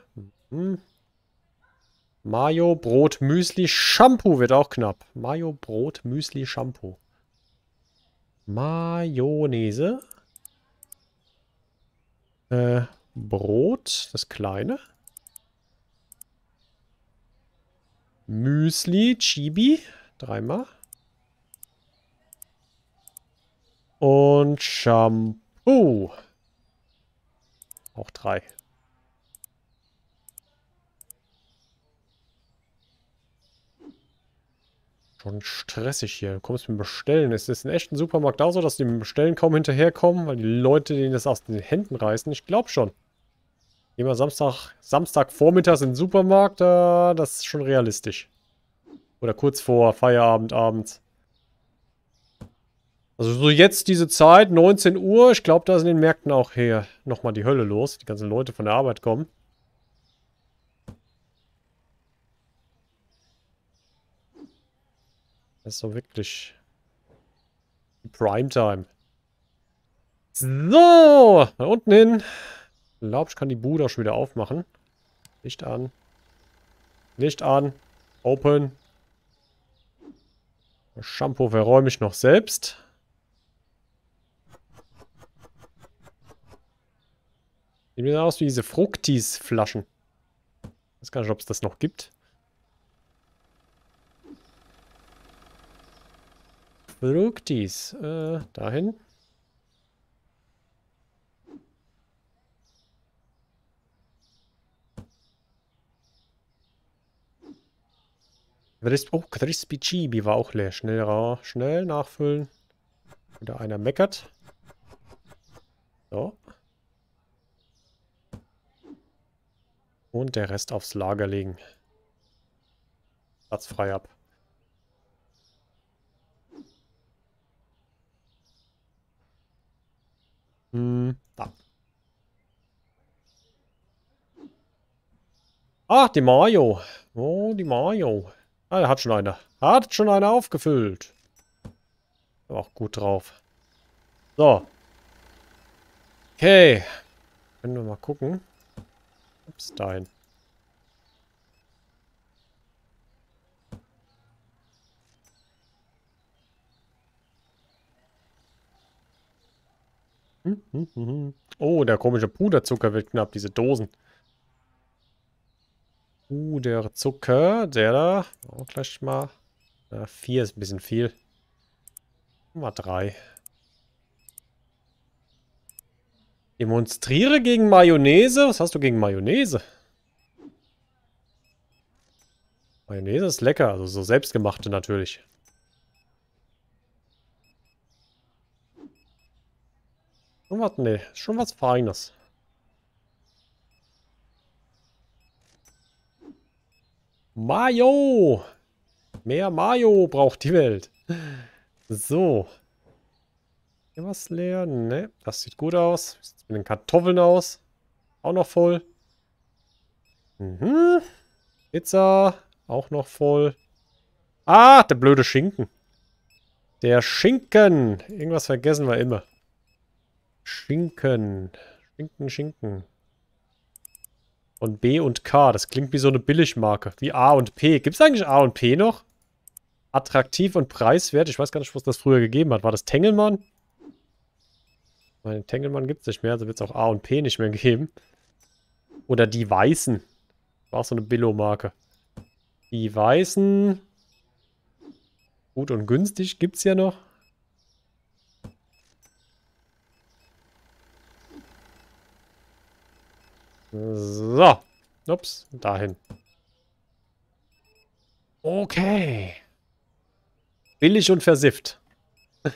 Mhm. Mayo, Brot, Müsli, Shampoo wird auch knapp. Mayo, Brot, Müsli, Shampoo. Mayonnaise. Äh, Brot, das kleine. Müsli, Chibi, dreimal. Und Shampoo. Auch drei. schon stressig hier. Du kommst mit dem Bestellen. Es ist in echten Supermarkt auch so, dass die mit dem Bestellen kaum hinterherkommen, weil die Leute denen das aus den Händen reißen. Ich glaube schon. Immer Samstag, Samstagvormittags in den Supermarkt, äh, das ist schon realistisch. Oder kurz vor Feierabend abends. Also so jetzt diese Zeit, 19 Uhr, ich glaube, da sind in den Märkten auch hier nochmal die Hölle los. Die ganzen Leute von der Arbeit kommen. Das ist doch wirklich Primetime. So, da unten hin. Ich glaube, ich kann die Bude auch schon wieder aufmachen. Licht an. Licht an. Open. Das Shampoo verräume ich noch selbst. Sieht mir aus wie diese Fructis-Flaschen. Ich weiß gar nicht, ob es das noch gibt. Fructis. Äh, dahin. Oh, Crispy Chibi war auch leer. Schnell, schnell nachfüllen. Oder einer meckert. So. Und der Rest aufs Lager legen. Platz frei ab. Hm, da. Ah, die Mario. Oh, die Mario. Ah, er hat schon eine. Hat schon eine aufgefüllt. auch gut drauf. So. Okay. Können wir mal gucken. Ups, dahin. Oh, der komische Puderzucker wird knapp, diese Dosen. Puderzucker, der da. Auch gleich mal. Na, vier ist ein bisschen viel. Mal drei. Demonstriere gegen Mayonnaise. Was hast du gegen Mayonnaise? Mayonnaise ist lecker, also so selbstgemachte natürlich. Schon was, ne, schon was Feines. Mayo! Mehr Mayo braucht die Welt. So. Hier was leer? Ne, das sieht gut aus. Wie sieht mit den Kartoffeln aus? Auch noch voll. Mhm. Pizza. Auch noch voll. Ah, der blöde Schinken. Der Schinken. Irgendwas vergessen wir immer. Schinken. Schinken, Schinken. Und B und K. Das klingt wie so eine Billigmarke. Wie A und P. Gibt es eigentlich A und P noch? Attraktiv und preiswert. Ich weiß gar nicht, was das früher gegeben hat. War das Tengelmann? Meine Tengelmann gibt es nicht mehr. Also wird es auch A und P nicht mehr geben. Oder die Weißen. War auch so eine Billo-Marke. Die Weißen. Gut und günstig gibt es ja noch. So. Ups, dahin. Okay. Billig und versifft.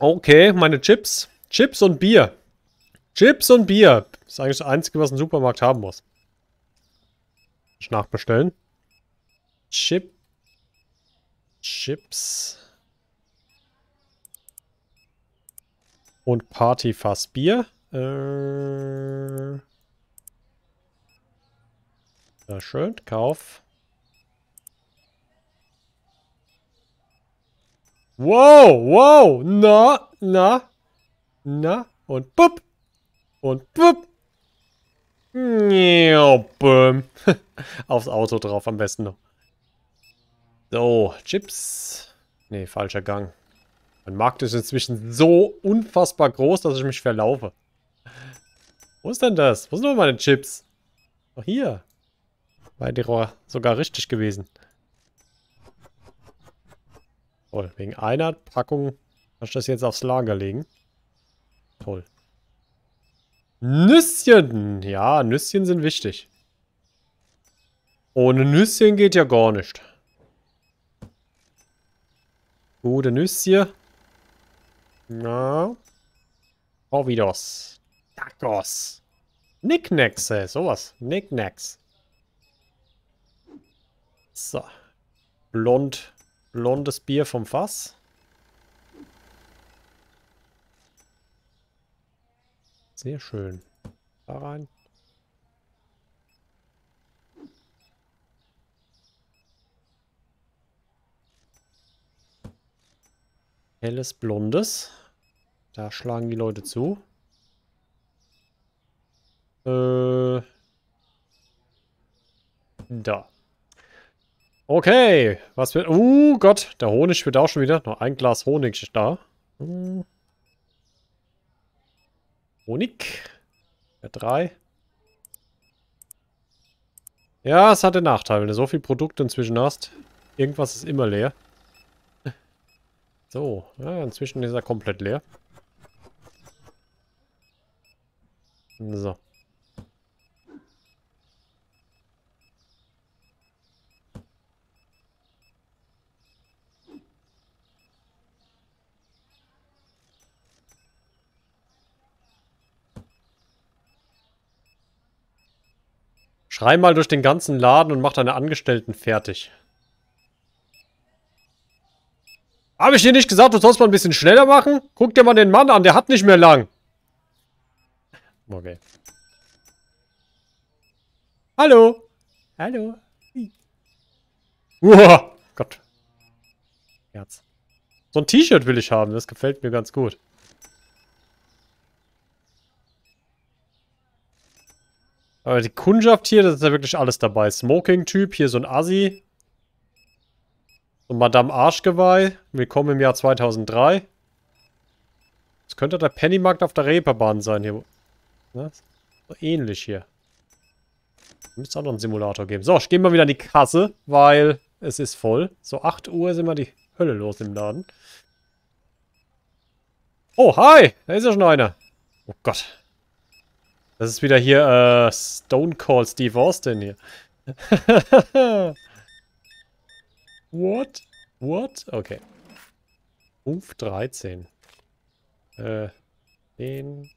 Okay, meine Chips. Chips und Bier. Chips und Bier. Das ist eigentlich das Einzige, was ein Supermarkt haben muss. Ich Nachbestellen. Chip. Chips. Und Partyfass Bier. Äh, ja, schön, Kauf. Wow, wow, na, na, na und pup und pup. Aufs Auto drauf am besten noch. So, Chips. Nee, falscher Gang. Mein Markt ist inzwischen so unfassbar groß, dass ich mich verlaufe. Wo ist denn das? Wo sind denn meine Chips? Ach, hier. die Rohr sogar richtig gewesen. Toll. Wegen einer Packung kann ich das jetzt aufs Lager legen. Toll. Nüsschen! Ja, Nüsschen sind wichtig. Ohne Nüsschen geht ja gar nicht. Gute Nüsschen. Na? Ovidos. Tacos. Nicknacks, äh, sowas. Nicknacks. So. Blond. Blondes Bier vom Fass. Sehr schön. Da rein. Helles Blondes. Da schlagen die Leute zu. Äh. Da. Okay. Was wird... Oh Gott, der Honig wird auch schon wieder. Noch ein Glas Honig ist da. Hm. Honig. Der drei. Ja, es hat den Nachteil, wenn du so viel Produkte inzwischen hast. Irgendwas ist immer leer. So, ja, inzwischen ist er komplett leer. So. Schrei mal durch den ganzen Laden und mach deine Angestellten fertig. Habe ich dir nicht gesagt, du sollst mal ein bisschen schneller machen? Guck dir mal den Mann an, der hat nicht mehr lang. Okay. Hallo. Hallo. Uah, Gott. Herz. So ein T-Shirt will ich haben, das gefällt mir ganz gut. Aber die Kundschaft hier, das ist ja wirklich alles dabei. Smoking-Typ, hier so ein Assi. So, Madame Arschgeweih. Willkommen im Jahr 2003. Das könnte der Pennymarkt auf der Reeperbahn sein hier. Ne? So ähnlich hier. Müsste es auch noch einen Simulator geben. So, ich gehe mal wieder in die Kasse, weil es ist voll. So, 8 Uhr ist immer die Hölle los im Laden. Oh, hi! Da ist ja schon einer. Oh Gott. Das ist wieder hier äh, Stone Cold Steve Austin hier. What? What? Okay. Ruf 13. Äh, den...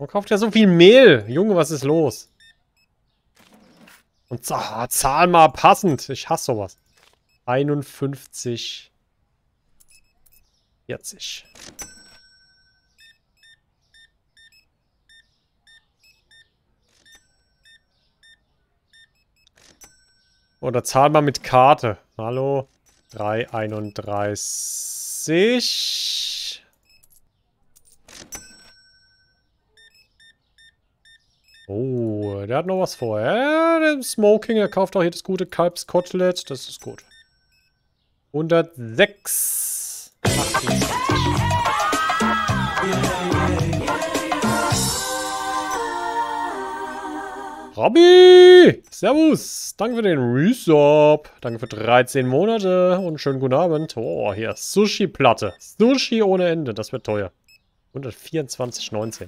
Man kauft ja so viel Mehl? Junge, was ist los? Und oh, zahl mal passend. Ich hasse sowas. 51. 40. Oder zahl mal mit Karte. Hallo. 3,31. Oh, der hat noch was vor. Ja, äh, der Smoking, der kauft auch hier das gute Kalbskotelett. Das ist gut. 106. 68. Robby! Servus! Danke für den Resop. Danke für 13 Monate und schönen guten Abend. Oh, hier, Sushi-Platte. Sushi ohne Ende, das wird teuer. 124,19.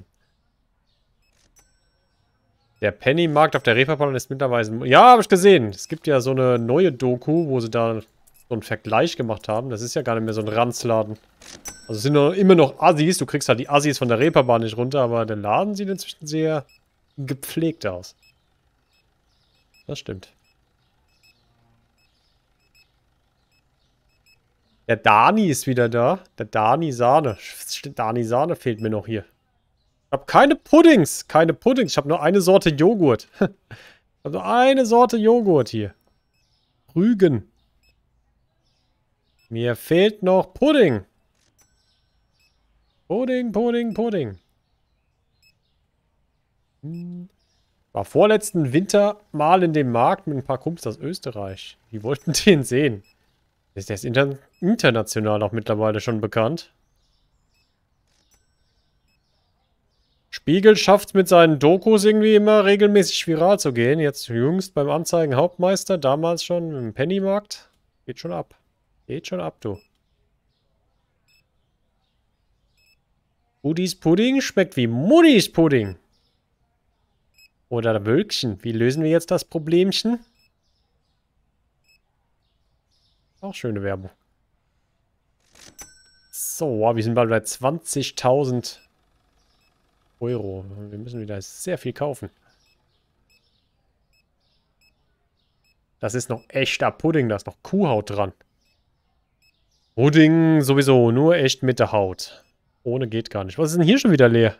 Der Penny-Markt auf der Reeperbahn ist mittlerweile... Ja, habe ich gesehen. Es gibt ja so eine neue Doku, wo sie da so einen Vergleich gemacht haben. Das ist ja gar nicht mehr so ein Ranzladen. Also es sind immer noch Assis. Du kriegst halt die Assis von der Reeperbahn nicht runter, aber der Laden sieht inzwischen sehr gepflegt aus. Das stimmt. Der Dani ist wieder da. Der Dani Sahne. Dani Sahne fehlt mir noch hier. Ich habe keine Puddings. Keine Puddings. Ich habe nur eine Sorte Joghurt. ich habe nur eine Sorte Joghurt hier. Rügen. Mir fehlt noch Pudding. Pudding, Pudding, Pudding. Hm. War vorletzten Winter mal in dem Markt mit ein paar Kumpels aus Österreich. Die wollten den sehen. Der ist inter international auch mittlerweile schon bekannt. Spiegel schafft es mit seinen Dokus irgendwie immer regelmäßig viral zu gehen. Jetzt jüngst beim Anzeigen Hauptmeister, damals schon im Pennymarkt. Geht schon ab. Geht schon ab, du. Pudis Pudding schmeckt wie Muddies Pudding. Oder Wölkchen. Wie lösen wir jetzt das Problemchen? Auch schöne Werbung. So, wir sind bald bei 20.000 Euro. Wir müssen wieder sehr viel kaufen. Das ist noch echter Pudding. Da ist noch Kuhhaut dran. Pudding sowieso. Nur echt mit der Haut. Ohne geht gar nicht. Was ist denn hier schon wieder leer?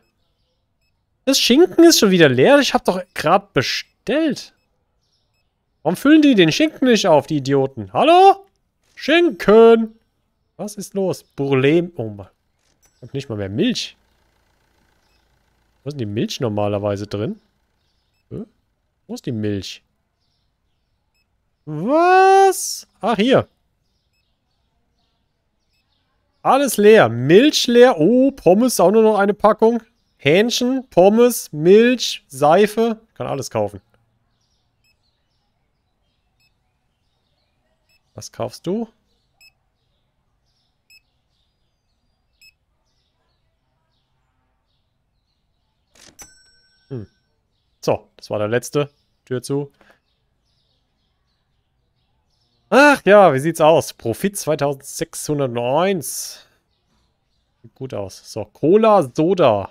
Das Schinken ist schon wieder leer. Ich habe doch gerade bestellt. Warum füllen die den Schinken nicht auf, die Idioten? Hallo? Schinken! Was ist los? Problem. Oh Mann. Ich hab nicht mal mehr Milch. Wo ist denn die Milch normalerweise drin? Hm? Wo ist die Milch? Was? Ach, hier. Alles leer. Milch leer. Oh, Pommes auch nur noch eine Packung. Hähnchen, Pommes, Milch, Seife. kann alles kaufen. Was kaufst du? Hm. So, das war der letzte. Tür zu. Ach ja, wie sieht's aus? Profit 2601. Sieht gut aus. So, Cola, Soda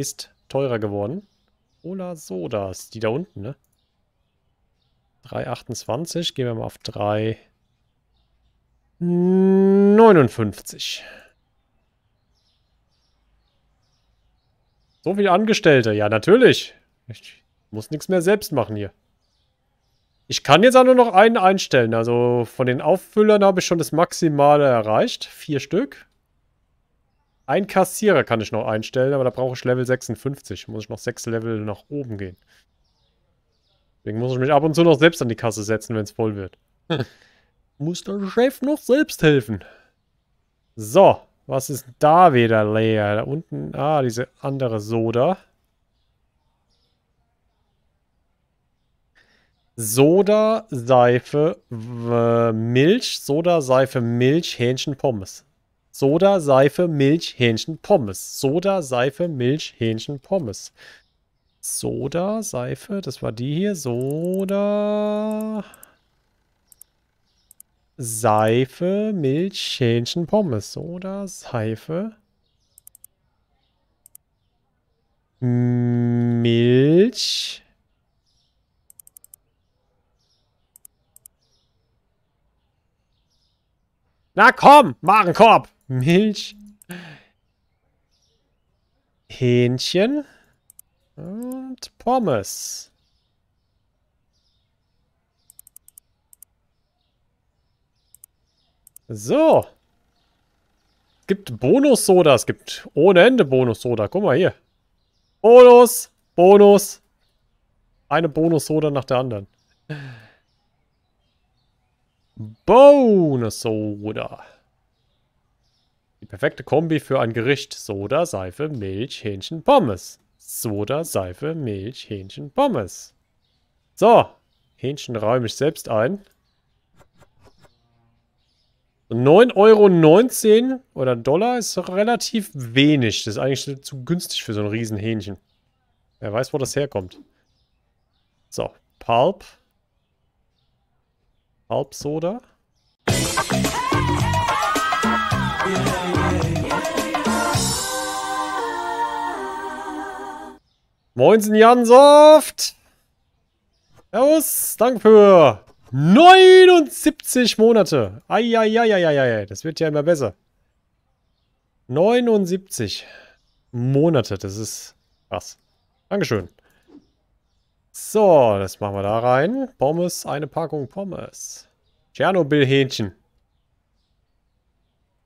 ist teurer geworden. Cola Sodas, die da unten, ne? 3,28, gehen wir mal auf 3,59. So viele Angestellte, ja natürlich. Ich muss nichts mehr selbst machen hier. Ich kann jetzt auch nur noch einen einstellen. Also von den Auffüllern habe ich schon das Maximale erreicht. Vier Stück. Ein Kassierer kann ich noch einstellen, aber da brauche ich Level 56. Muss ich noch 6 Level nach oben gehen. Deswegen muss ich mich ab und zu noch selbst an die Kasse setzen, wenn es voll wird. Hm. muss der Chef noch selbst helfen. So, was ist da wieder leer? Da unten, ah, diese andere Soda. Soda, Seife, Milch, Soda, Seife, Milch, Hähnchen, Pommes. Soda, Seife, Milch, Hähnchen, Pommes. Soda, Seife, Milch, Hähnchen, Pommes. Soda, Seife, das war die hier. Soda, Seife, Milch, Hähnchen, Pommes. Soda, Seife, Milch, Na komm, Magenkorb! Milch. Hähnchen. Und Pommes. So. Es gibt Bonus-Soda. Es gibt ohne Ende Bonus-Soda. Guck mal hier. Bonus. Bonus. Eine Bonus-Soda nach der anderen. Bonus-Soda. Die perfekte Kombi für ein Gericht. Soda, Seife, Milch, Hähnchen, Pommes. Soda, Seife, Milch, Hähnchen, Pommes. So. Hähnchen räume ich selbst ein. 9,19 Euro oder Dollar ist relativ wenig. Das ist eigentlich zu günstig für so ein Riesenhähnchen. Wer weiß, wo das herkommt. So, Pulp. Pulp Soda. Moinsen Jansoft! Servus, danke für 79 Monate. Eieieiei, das wird ja immer besser. 79 Monate, das ist krass. Dankeschön. So, das machen wir da rein. Pommes, eine Packung Pommes. Tschernobyl-Hähnchen.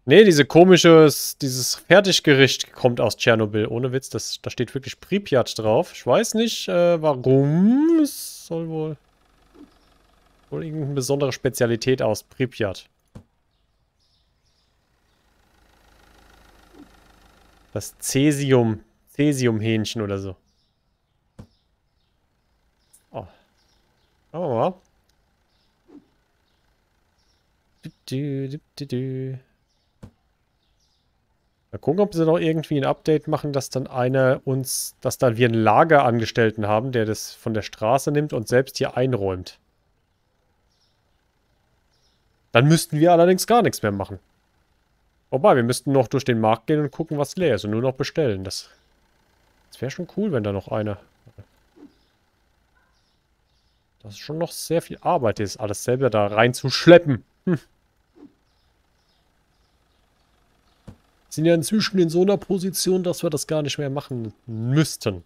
Nee, diese komische, dieses Fertiggericht kommt aus Tschernobyl. Ohne Witz, das, da steht wirklich Pripyat drauf. Ich weiß nicht, äh, warum. Es soll wohl, wohl irgendeine besondere Spezialität aus Pripyat. Das Cäsium. Cäsium-Hähnchen oder so. Oh. Schauen wir mal. Du, du, du, du, du. Mal gucken, ob sie noch irgendwie ein Update machen, dass dann einer uns, dass dann wir einen Lagerangestellten haben, der das von der Straße nimmt und selbst hier einräumt. Dann müssten wir allerdings gar nichts mehr machen. Wobei, wir müssten noch durch den Markt gehen und gucken, was leer ist und nur noch bestellen. Das, das wäre schon cool, wenn da noch einer... Das ist schon noch sehr viel Arbeit, das alles selber da reinzuschleppen. sind ja inzwischen in so einer Position, dass wir das gar nicht mehr machen müssten.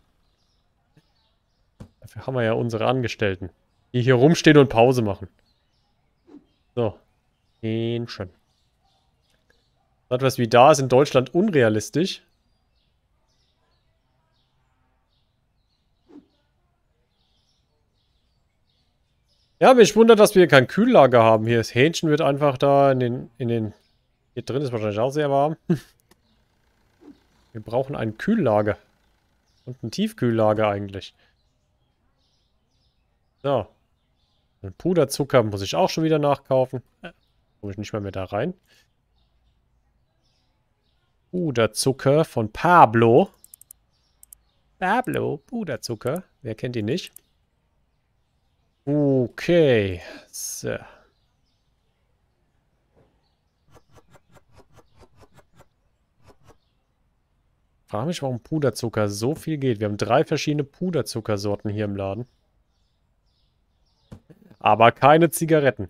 Dafür haben wir ja unsere Angestellten, die hier rumstehen und Pause machen. So. Hähnchen. So etwas wie da ist in Deutschland unrealistisch. Ja, mich wundert, dass wir kein Kühllager haben hier. Das Hähnchen wird einfach da in den, in den... Hier drin ist wahrscheinlich auch sehr warm. Wir brauchen ein Kühllager. Und ein Tiefkühllager eigentlich. So. Und Puderzucker muss ich auch schon wieder nachkaufen. Komme ich nicht mal mehr da rein. Puderzucker von Pablo. Pablo, Puderzucker. Wer kennt ihn nicht? Okay. So. Frage mich, warum Puderzucker so viel geht. Wir haben drei verschiedene Puderzuckersorten hier im Laden. Aber keine Zigaretten.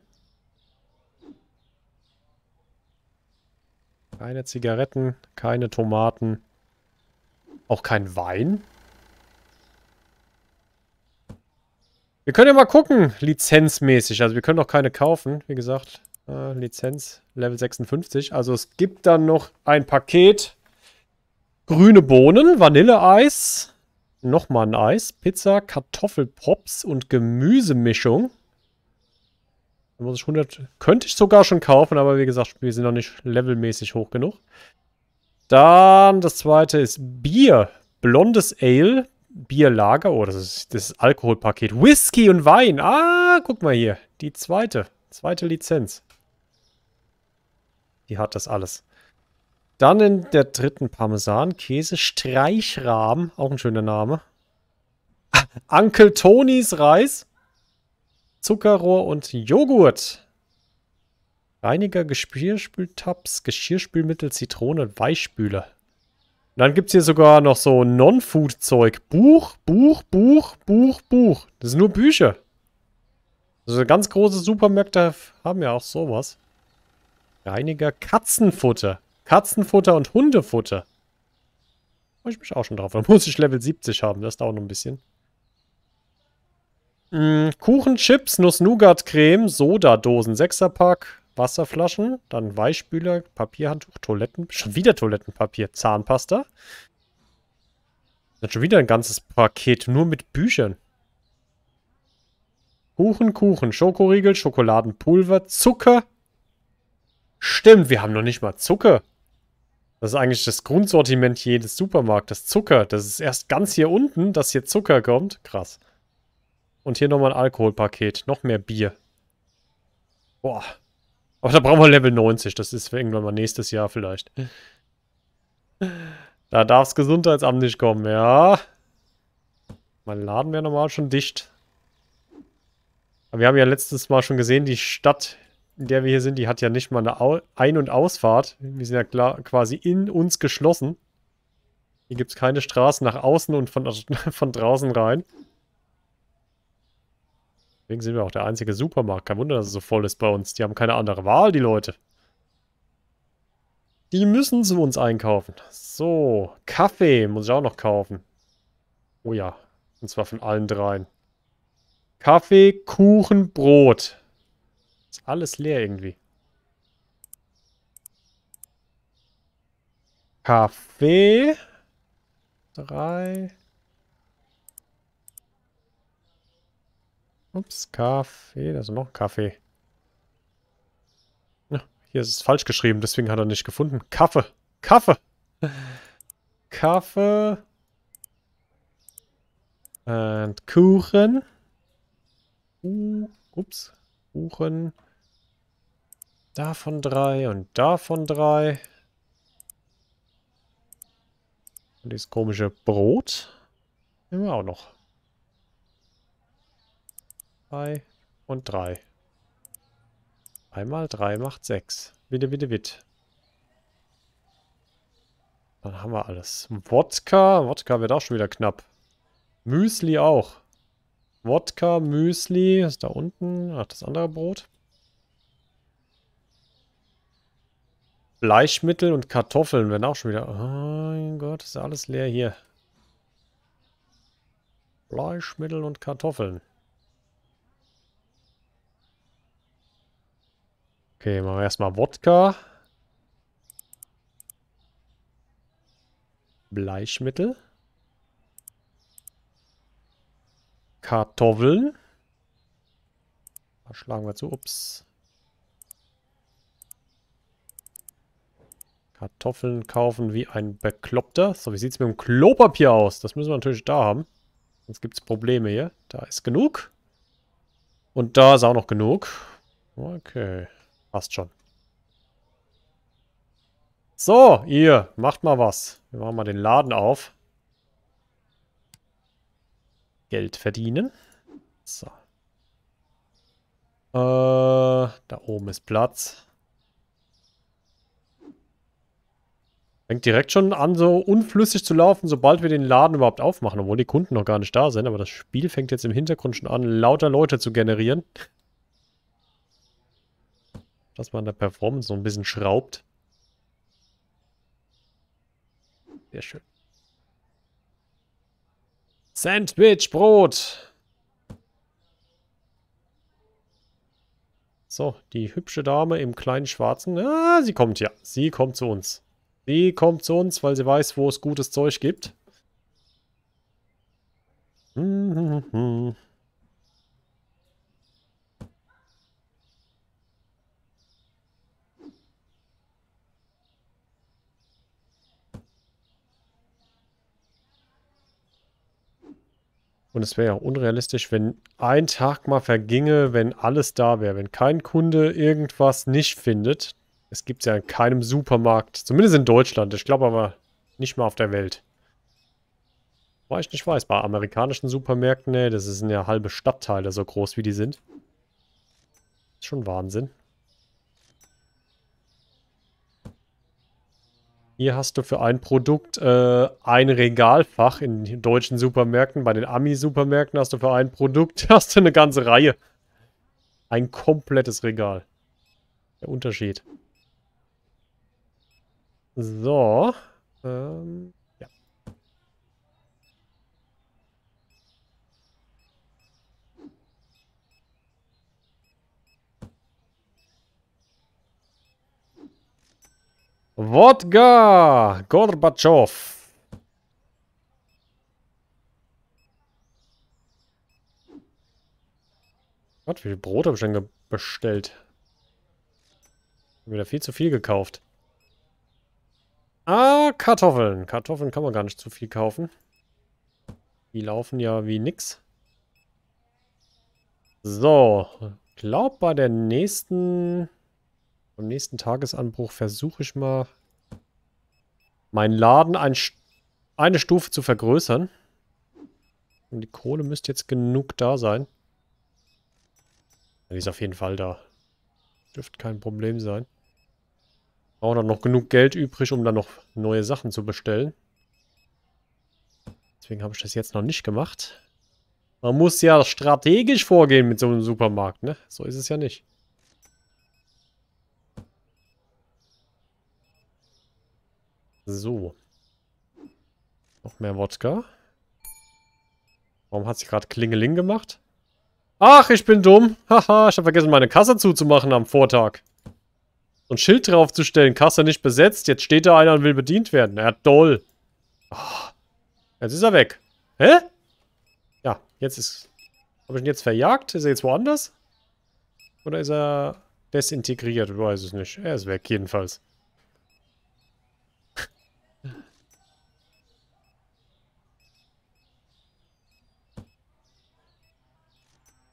Keine Zigaretten, keine Tomaten. Auch kein Wein? Wir können ja mal gucken, lizenzmäßig. Also wir können noch keine kaufen, wie gesagt. Äh, Lizenz Level 56. Also es gibt dann noch ein Paket grüne Bohnen, Vanilleeis, nochmal ein Eis, Pizza, Kartoffelpops und Gemüsemischung. Da muss ich 100, könnte ich sogar schon kaufen, aber wie gesagt, wir sind noch nicht levelmäßig hoch genug. Dann das zweite ist Bier, blondes Ale, Bierlager, oh, das ist das ist Alkoholpaket. Whisky und Wein, ah, guck mal hier, die zweite, zweite Lizenz. Die hat das alles. Dann in der dritten Parmesan-Käse. Streichrahm, auch ein schöner Name. Uncle Tonis Reis. Zuckerrohr und Joghurt. Reiniger, Geschirrspültabs, Geschirrspülmittel, Zitrone und Weichspüler. dann gibt es hier sogar noch so Non-Food-Zeug. Buch, Buch, Buch, Buch, Buch. Das sind nur Bücher. Also ganz große Supermärkte haben ja auch sowas. Reiniger Katzenfutter. Katzenfutter und Hundefutter. Freue ich mich auch schon drauf. Da muss ich Level 70 haben. Das dauert noch ein bisschen. Mhm. Kuchen, Chips, Nuss-Nougat-Creme, Sodadosen, 6er-Pack, Wasserflaschen, dann Weichspüler, Papierhandtuch, Toiletten, schon wieder Toilettenpapier, Zahnpasta. Dann schon wieder ein ganzes Paket, nur mit Büchern. Kuchen, Kuchen, Schokoriegel, Schokoladenpulver, Zucker. Stimmt, wir haben noch nicht mal Zucker. Das ist eigentlich das Grundsortiment jedes Supermarktes. Zucker, das ist erst ganz hier unten, dass hier Zucker kommt. Krass. Und hier nochmal ein Alkoholpaket. Noch mehr Bier. Boah. Aber da brauchen wir Level 90. Das ist für irgendwann mal nächstes Jahr vielleicht. Da darf das Gesundheitsamt nicht kommen, ja. Mein Laden wäre normal schon dicht. Aber wir haben ja letztes Mal schon gesehen, die Stadt in der wir hier sind, die hat ja nicht mal eine Ein- und Ausfahrt. Wir sind ja klar, quasi in uns geschlossen. Hier gibt es keine Straßen nach außen und von, von draußen rein. Deswegen sind wir auch der einzige Supermarkt. Kein Wunder, dass es so voll ist bei uns. Die haben keine andere Wahl, die Leute. Die müssen zu uns einkaufen. So, Kaffee muss ich auch noch kaufen. Oh ja, und zwar von allen dreien. Kaffee, Kuchen, Brot. Ist alles leer irgendwie. Kaffee. Drei. Ups, Kaffee. Da ist noch ein Kaffee. Ja, hier ist es falsch geschrieben, deswegen hat er nicht gefunden. Kaffee. Kaffee. Kaffee. Und Kuchen. Uh, ups buchen. Davon drei und davon drei. Und dieses komische Brot nehmen wir auch noch. Drei und drei. Einmal drei macht sechs. Bitte, bitte, bitte. Dann haben wir alles. Wodka. Wodka wird auch schon wieder knapp. Müsli auch. Wodka, Müsli, ist da unten. Ach, das andere Brot. Bleichmittel und Kartoffeln werden auch schon wieder... Oh mein Gott, ist ja alles leer hier. Bleichmittel und Kartoffeln. Okay, machen wir erstmal Wodka. Bleichmittel. Kartoffel. Was schlagen wir zu? Ups. Kartoffeln kaufen wie ein Bekloppter. So, wie sieht es mit dem Klopapier aus? Das müssen wir natürlich da haben. Sonst gibt es Probleme hier. Da ist genug. Und da ist auch noch genug. Okay. Passt schon. So, ihr, macht mal was. Wir machen mal den Laden auf. Geld verdienen. So. Äh, da oben ist Platz. Fängt direkt schon an, so unflüssig zu laufen, sobald wir den Laden überhaupt aufmachen, obwohl die Kunden noch gar nicht da sind. Aber das Spiel fängt jetzt im Hintergrund schon an, lauter Leute zu generieren. Dass man an der Performance so ein bisschen schraubt. Sehr schön. Sandwich, Brot. So, die hübsche Dame im kleinen Schwarzen. Ah, sie kommt ja. Sie kommt zu uns. Sie kommt zu uns, weil sie weiß, wo es gutes Zeug gibt. Hm, hm, hm. Und es wäre ja unrealistisch, wenn ein Tag mal verginge, wenn alles da wäre. Wenn kein Kunde irgendwas nicht findet. Es gibt es ja in keinem Supermarkt. Zumindest in Deutschland. Ich glaube aber nicht mal auf der Welt. Weil ich nicht weiß. Bei amerikanischen Supermärkten, ne, das sind ja halbe Stadtteile, so groß wie die sind. Ist schon Wahnsinn. Hier hast du für ein Produkt äh, ein Regalfach in deutschen Supermärkten. Bei den Ami-Supermärkten hast du für ein Produkt hast du eine ganze Reihe. Ein komplettes Regal. Der Unterschied. So. Ähm. Wodka! Gorbatschow! Gott, wie viel Brot habe ich denn bestellt? Wieder viel zu viel gekauft. Ah, Kartoffeln. Kartoffeln kann man gar nicht zu viel kaufen. Die laufen ja wie nix. So, glaub bei der nächsten am nächsten Tagesanbruch versuche ich mal, meinen Laden ein, eine Stufe zu vergrößern. Und die Kohle müsste jetzt genug da sein. die ist auf jeden Fall da. Dürfte kein Problem sein. Auch dann noch genug Geld übrig, um dann noch neue Sachen zu bestellen. Deswegen habe ich das jetzt noch nicht gemacht. Man muss ja strategisch vorgehen mit so einem Supermarkt, ne? So ist es ja nicht. So. Noch mehr Wodka. Warum hat sie gerade Klingeling gemacht? Ach, ich bin dumm. Haha, ich habe vergessen, meine Kasse zuzumachen am Vortag. So ein Schild draufzustellen. Kasse nicht besetzt. Jetzt steht da einer und will bedient werden. Ja, toll. Oh, jetzt ist er weg. Hä? Ja, jetzt ist... Habe ich ihn jetzt verjagt? Ist er jetzt woanders? Oder ist er desintegriert? Ich weiß es nicht. Er ist weg, jedenfalls.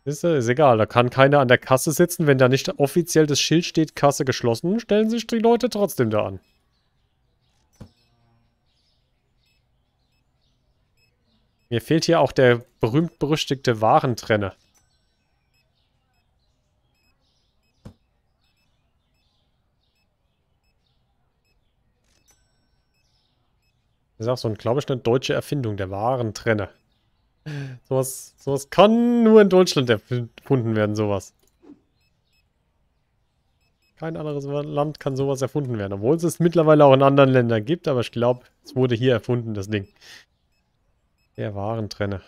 Ist, äh, ist egal, da kann keiner an der Kasse sitzen. Wenn da nicht offiziell das Schild steht, Kasse geschlossen, stellen sich die Leute trotzdem da an. Mir fehlt hier auch der berühmt-berüchtigte Warentrenner. Das ist auch so, glaube ich, eine deutsche Erfindung, der Warentrenner. Sowas, sowas kann nur in Deutschland erfunden werden, sowas. Kein anderes Land kann sowas erfunden werden, obwohl es es mittlerweile auch in anderen Ländern gibt, aber ich glaube, es wurde hier erfunden, das Ding. Der Warentrenner.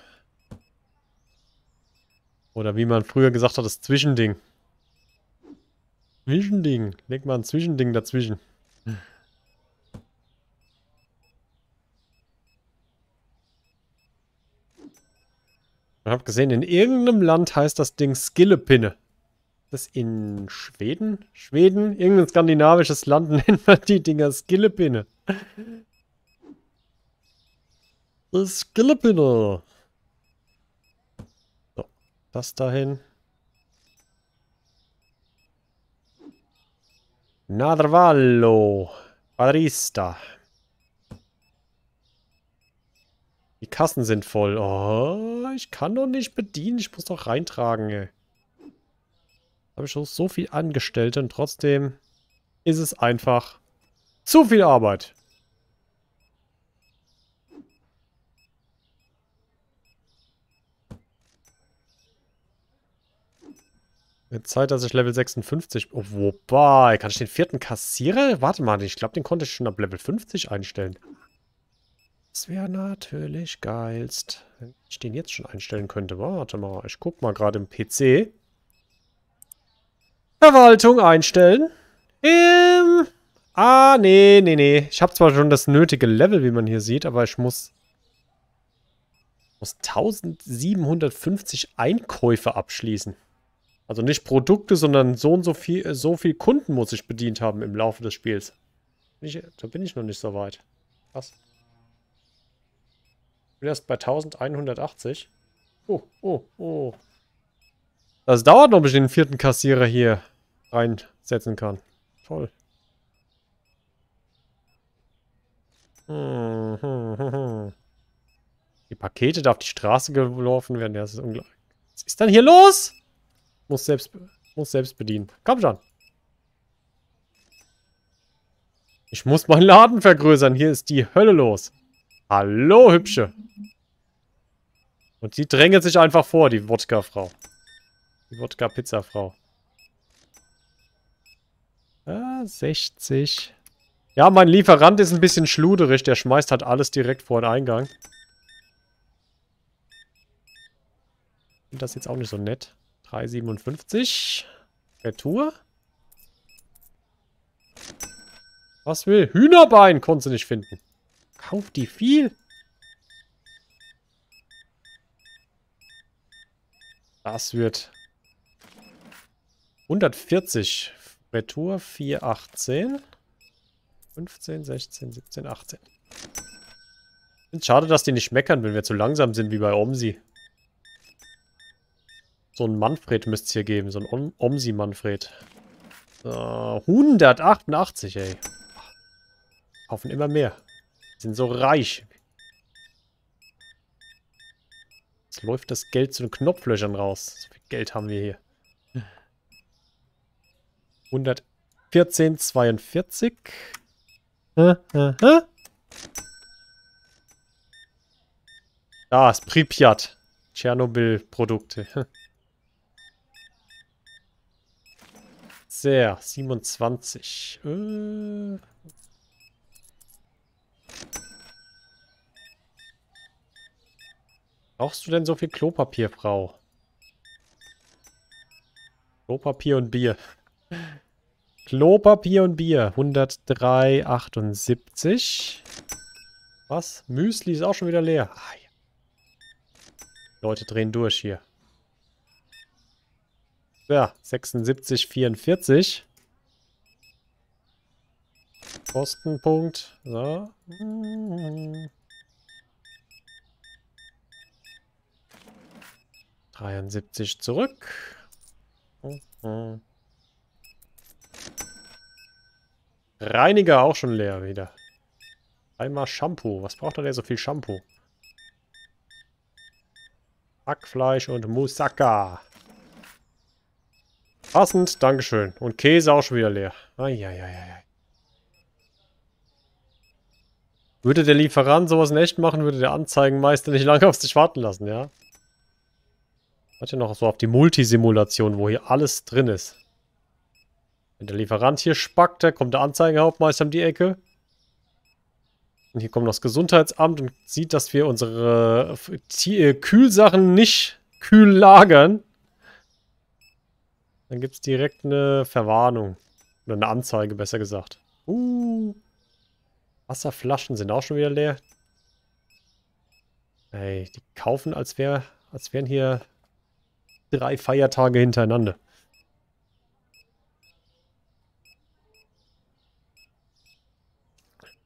Oder wie man früher gesagt hat, das Zwischending. Zwischending. Leg mal ein Zwischending dazwischen. Ich habe gesehen, in irgendeinem Land heißt das Ding Skillepinne. Ist Das in Schweden? Schweden? Irgendein skandinavisches Land nennt man die Dinger Skillepinne. Skillepinne. So, das dahin. Narvallo. Barista. Die Kassen sind voll. Oh, ich kann doch nicht bedienen. Ich muss doch reintragen, ey. Habe ich schon so viel Angestellte und trotzdem ist es einfach zu viel Arbeit. Jetzt Zeit, dass ich Level 56... Oh, wobei, kann ich den vierten Kassierer? Warte mal, ich glaube, den konnte ich schon ab Level 50 einstellen. Das wäre natürlich geilst. Wenn ich den jetzt schon einstellen könnte. Warte mal, ich guck mal gerade im PC. Verwaltung einstellen. Ähm, ah, nee, nee, nee. Ich habe zwar schon das nötige Level, wie man hier sieht, aber ich muss, muss 1750 Einkäufe abschließen. Also nicht Produkte, sondern so und so viel, so viel Kunden muss ich bedient haben im Laufe des Spiels. Ich, da bin ich noch nicht so weit. Krass bin erst bei 1180. Oh, oh, oh. Das dauert noch, bis ich den vierten Kassierer hier einsetzen kann. Toll. die Pakete da auf die Straße geworfen werden. Das ist unglaublich. Was ist denn hier los? Muss selbst, muss selbst bedienen. Komm schon. Ich muss meinen Laden vergrößern. Hier ist die Hölle los. Hallo, Hübsche. Und die drängelt sich einfach vor, die Wodka-Frau. Die Wodka-Pizza-Frau. Ah, 60. Ja, mein Lieferant ist ein bisschen schluderig. Der schmeißt halt alles direkt vor den Eingang. Ich Finde das jetzt auch nicht so nett. 3,57. Retour. Was will? Hühnerbein konnte sie nicht finden. Kauft die viel? Das wird 140. Retour 4, 18. 15, 16, 17, 18. schade, dass die nicht meckern, wenn wir zu langsam sind wie bei Omsi. So ein Manfred müsste es hier geben. So ein Om Omsi-Manfred. So, 188, ey. Hoffen immer mehr. Sind so reich. Jetzt läuft das Geld zu den Knopflöchern raus. So viel Geld haben wir hier. 114,42. Äh, äh, äh. Da ist Pripyat. Tschernobyl-Produkte. Sehr, 27. Äh. Brauchst du denn so viel Klopapier, Frau? Klopapier und Bier. Klopapier und Bier. 103,78. Was? Müsli ist auch schon wieder leer. Ah, ja. Leute drehen durch hier. Ja, 76,44. Kostenpunkt. So. 73 zurück. Mhm. Reiniger auch schon leer wieder. Einmal Shampoo. Was braucht denn so viel Shampoo? Hackfleisch und Moussaka. Passend, Dankeschön. Und Käse auch schon wieder leer. Eieieiei. Würde der Lieferant sowas in echt machen, würde der Anzeigenmeister nicht lange auf sich warten lassen, ja? Warte noch so auf die Multisimulation, wo hier alles drin ist. Wenn der Lieferant hier spackt, da kommt der Anzeigenhauptmeister um die Ecke. Und hier kommt noch das Gesundheitsamt und sieht, dass wir unsere äh, Kühlsachen nicht kühl lagern. Dann gibt es direkt eine Verwarnung. Oder eine Anzeige, besser gesagt. Uh. Wasserflaschen sind auch schon wieder leer. Ey, die kaufen, als, wär, als wären hier drei Feiertage hintereinander.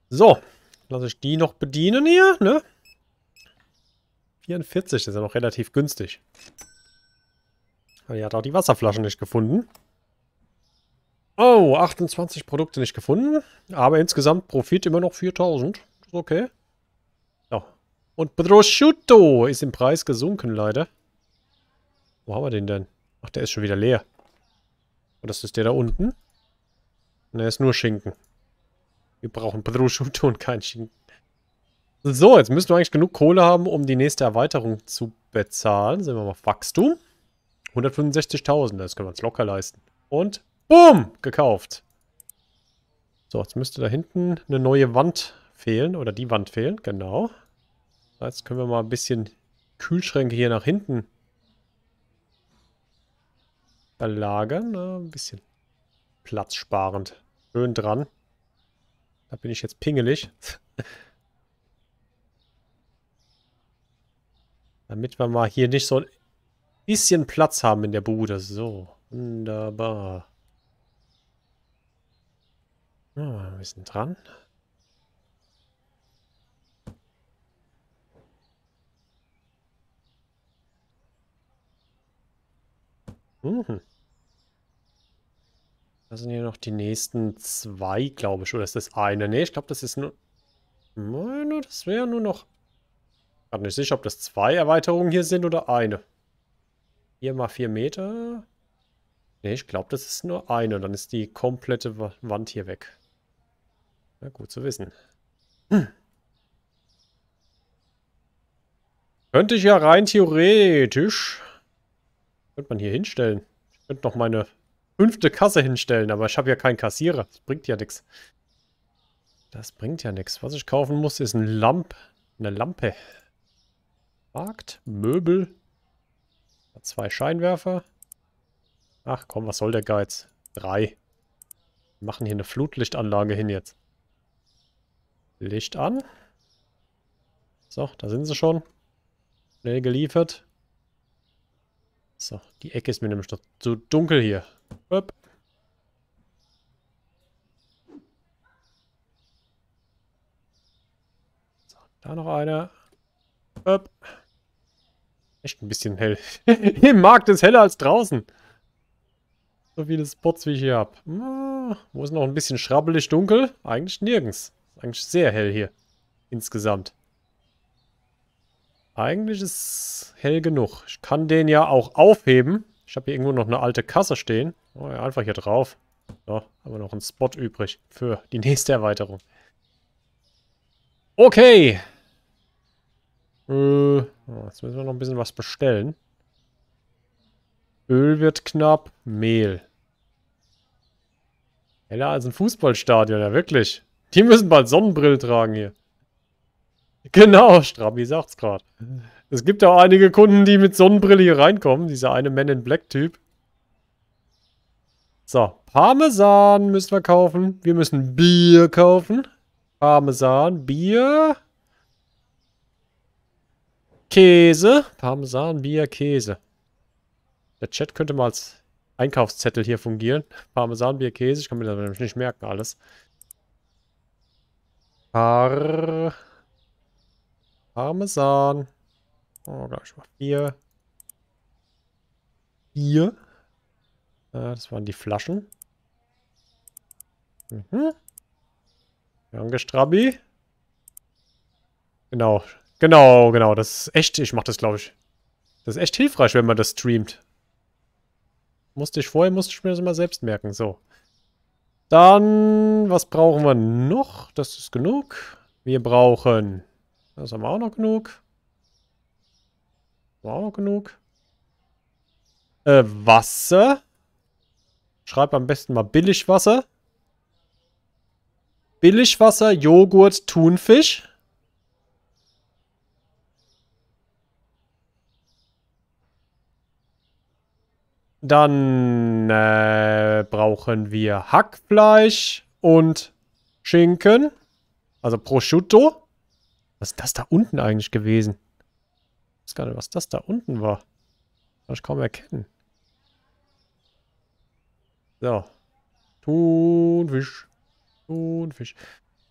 So, lasse ich die noch bedienen hier, ne? 44, das ist ja noch relativ günstig. Aber die hat auch die Wasserflaschen nicht gefunden. Oh, 28 Produkte nicht gefunden. Aber insgesamt Profit immer noch 4000. Ist okay. So. Und Prosciutto ist im Preis gesunken, leider. Wo haben wir den denn? Ach, der ist schon wieder leer. Und das ist der da unten? Ne, ist nur Schinken. Wir brauchen Prosciutto und kein Schinken. So, jetzt müssen wir eigentlich genug Kohle haben, um die nächste Erweiterung zu bezahlen. Sehen wir mal Wachstum. 165.000, das können wir uns locker leisten. Und boom, gekauft. So, jetzt müsste da hinten eine neue Wand fehlen oder die Wand fehlen, genau. Jetzt können wir mal ein bisschen Kühlschränke hier nach hinten verlagern. Na, ne? ein bisschen platzsparend. Schön dran. Da bin ich jetzt pingelig. Damit wir mal hier nicht so ein bisschen Platz haben in der Bude. So, wunderbar. Ja, wir sind dran. Mhm. Da sind hier noch die nächsten zwei, glaube ich. Oder ist das eine? Ne, ich glaube, das ist nur... Meine, das wäre nur noch... Ich bin nicht sicher, ob das zwei Erweiterungen hier sind oder eine. Hier mal vier Meter. Ne, ich glaube, das ist nur eine. Dann ist die komplette Wand hier weg. Na gut zu wissen. Hm. Könnte ich ja rein theoretisch. Könnte man hier hinstellen. Ich könnte noch meine fünfte Kasse hinstellen, aber ich habe ja keinen Kassierer. Das bringt ja nichts. Das bringt ja nichts. Was ich kaufen muss, ist ein Lamp, eine Lampe. Markt, Möbel, zwei Scheinwerfer. Ach komm, was soll der Geiz? Drei. Wir machen hier eine Flutlichtanlage hin jetzt. Licht an. So, da sind sie schon. Schnell geliefert. So, die Ecke ist mir nämlich noch zu dunkel hier. Upp. So, da noch einer. Upp. Echt ein bisschen hell. Im Markt ist heller als draußen. So viele Spots, wie ich hier habe. Hm, wo ist noch ein bisschen schrabbelig dunkel? Eigentlich nirgends. eigentlich sehr hell hier. Insgesamt. Eigentlich ist hell genug. Ich kann den ja auch aufheben. Ich habe hier irgendwo noch eine alte Kasse stehen. Oh ja, einfach hier drauf. So, haben wir noch einen Spot übrig für die nächste Erweiterung. Okay. Äh, jetzt müssen wir noch ein bisschen was bestellen. Öl wird knapp. Mehl. Heller als ein Fußballstadion, ja wirklich. Die müssen bald Sonnenbrille tragen hier. Genau, Strabi sagt's gerade. Es gibt auch einige Kunden, die mit Sonnenbrille hier reinkommen. Dieser eine Man in Black Typ. So, Parmesan müssen wir kaufen. Wir müssen Bier kaufen. Parmesan, Bier. Käse. Parmesan, Bier, Käse. Der Chat könnte mal als Einkaufszettel hier fungieren. Parmesan, Bier, Käse. Ich kann mir das nämlich nicht merken, alles. Par Parmesan. Oh, glaube ich mal vier. Vier. Äh, das waren die Flaschen. Mhm. Danke, Strabi. Genau, genau, genau. Das ist echt, ich mache das, glaube ich. Das ist echt hilfreich, wenn man das streamt. Musste ich vorher, musste ich mir das immer selbst merken. So. Dann, was brauchen wir noch? Das ist genug. Wir brauchen, das haben wir auch noch genug. War auch genug. Äh, Wasser. Schreib am besten mal Billigwasser. Billigwasser, Joghurt, Thunfisch. Dann äh, brauchen wir Hackfleisch und Schinken. Also Prosciutto. Was ist das da unten eigentlich gewesen? Ich weiß gar nicht, was das da unten war. Kann ich kaum erkennen. So. Thunfisch. Thunfisch.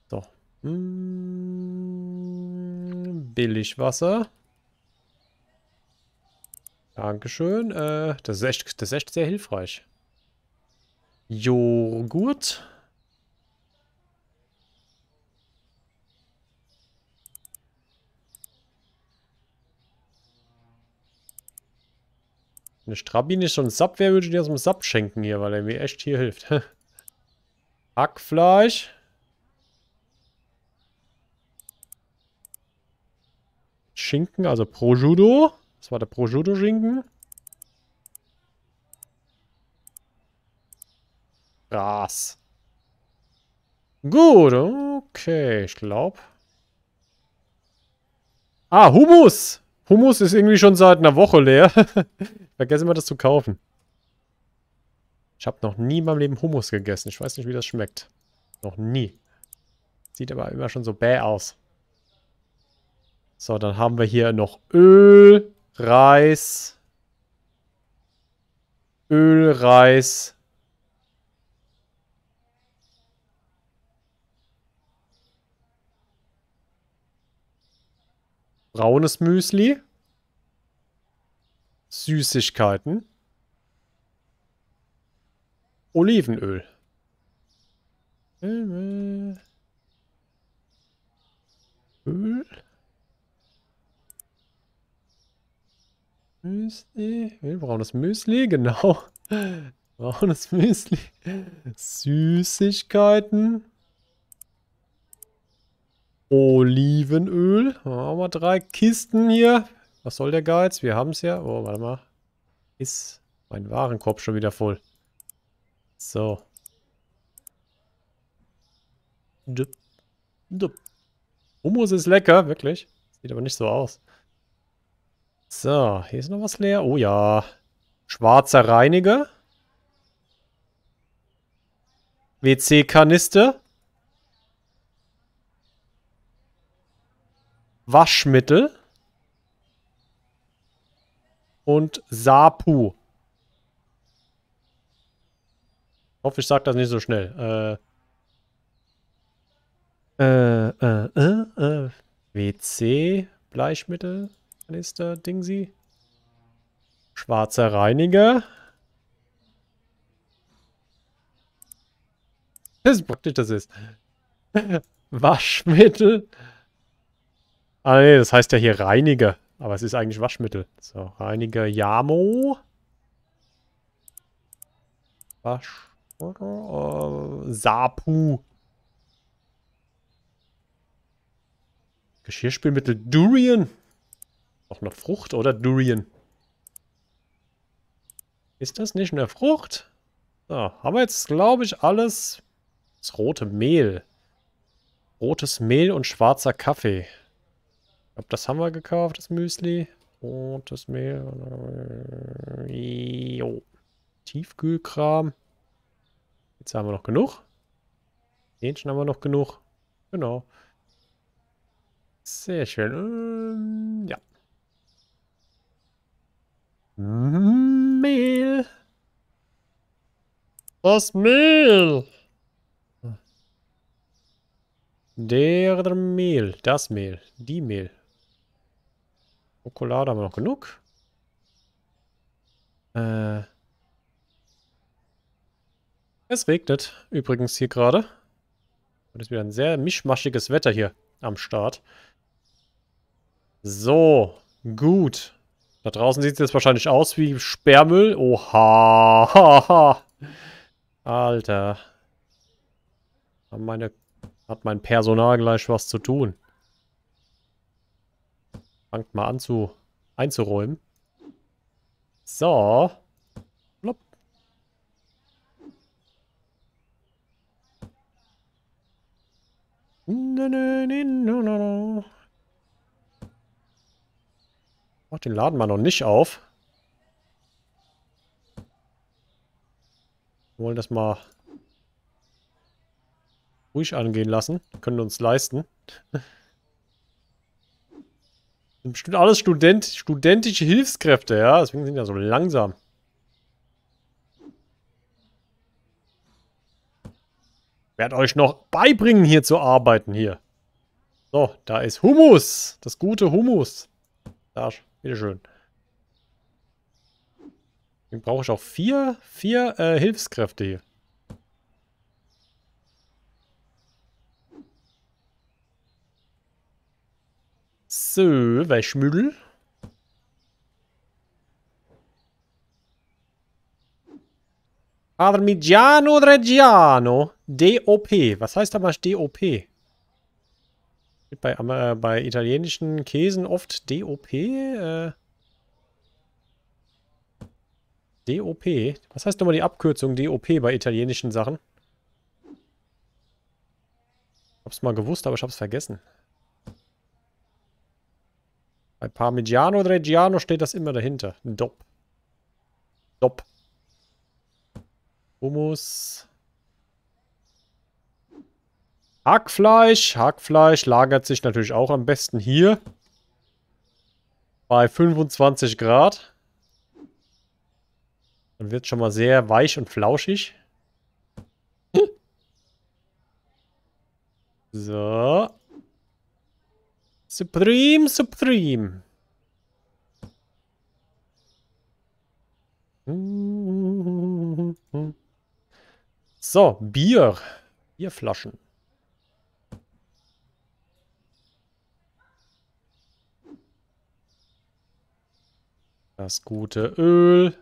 So. Hm. Billigwasser. Dankeschön. Äh, das, ist echt, das ist echt sehr hilfreich. Joghurt. Eine Strabine strabinische und Sub, wer würde dir aus dem Sub schenken hier, weil er mir echt hier hilft. Hackfleisch. Schinken, also Prosciutto. Das war der Prosciutto-Schinken. Gras. Gut, okay, ich glaube. Ah, Humus! Hummus ist irgendwie schon seit einer Woche leer. Vergessen wir das zu kaufen. Ich habe noch nie in meinem Leben Hummus gegessen. Ich weiß nicht, wie das schmeckt. Noch nie. Sieht aber immer schon so bäh aus. So, dann haben wir hier noch Öl, Reis. Öl, Reis, braunes Müsli, Süßigkeiten, Olivenöl. Öl. Müsli. Braunes Müsli, genau. Braunes Müsli. Süßigkeiten. Olivenöl. Machen wir drei Kisten hier. Was soll der Geiz? Wir haben es ja. Oh, warte mal. Ist mein Warenkorb schon wieder voll. So. Dup. Dup. Hummus ist lecker, wirklich. Sieht aber nicht so aus. So, hier ist noch was leer. Oh ja. Schwarzer Reiniger. WC-Kanister. Waschmittel und Sapu. Ich hoffe, ich sage das nicht so schnell. Äh, äh, äh, äh, äh WC, Bleichmittel, Kanister, Dingsi. Schwarzer Reiniger. Das ist praktisch, das ist. Waschmittel. Ah nee, das heißt ja hier Reiniger. Aber es ist eigentlich Waschmittel. So, Reiniger Yamo. Wasch. Äh, Sapu. Geschirrspülmittel Durian. Auch eine Frucht, oder? Durian. Ist das nicht eine Frucht? So, haben wir jetzt, glaube ich, alles. Das rote Mehl. Rotes Mehl und schwarzer Kaffee glaube, das haben wir gekauft, das Müsli. Und das Mehl. Jo. Tiefkühlkram. Jetzt haben wir noch genug. Hähnchen haben wir noch genug. Genau. Sehr schön. Ähm, ja. Mehl. Das Mehl. Der Mehl. Das Mehl. Die Mehl. Schokolade haben wir noch genug. Äh es regnet übrigens hier gerade. Und es ist wieder ein sehr mischmaschiges Wetter hier am Start. So, gut. Da draußen sieht es jetzt wahrscheinlich aus wie Sperrmüll. Oha. Alter. Meine, hat mein Personal gleich was zu tun. Fangt mal an zu einzuräumen. So. Blop. Mach den Laden mal noch nicht auf. Wir wollen das mal ruhig angehen lassen. Können uns leisten. sind bestimmt alles Student studentische Hilfskräfte, ja? Deswegen sind die ja so langsam. Ich werde euch noch beibringen, hier zu arbeiten, hier. So, da ist Humus. Das gute Humus. Da, bitteschön. Deswegen brauche ich auch vier, vier äh, Hilfskräfte hier. So, Weichmüll. Parmigiano Reggiano. DOP. Was heißt damals DOP? Bei, äh, bei italienischen Käsen oft DOP. Äh, DOP. Was heißt nochmal die Abkürzung DOP bei italienischen Sachen? Ich Hab's mal gewusst, aber ich hab's vergessen. Bei Parmigiano Reggiano steht das immer dahinter. Dop. Dop. Hummus. Hackfleisch. Hackfleisch lagert sich natürlich auch am besten hier. Bei 25 Grad. Dann wird es schon mal sehr weich und flauschig. So. Supreme, Supreme. So, Bier. Bierflaschen. Das gute Öl.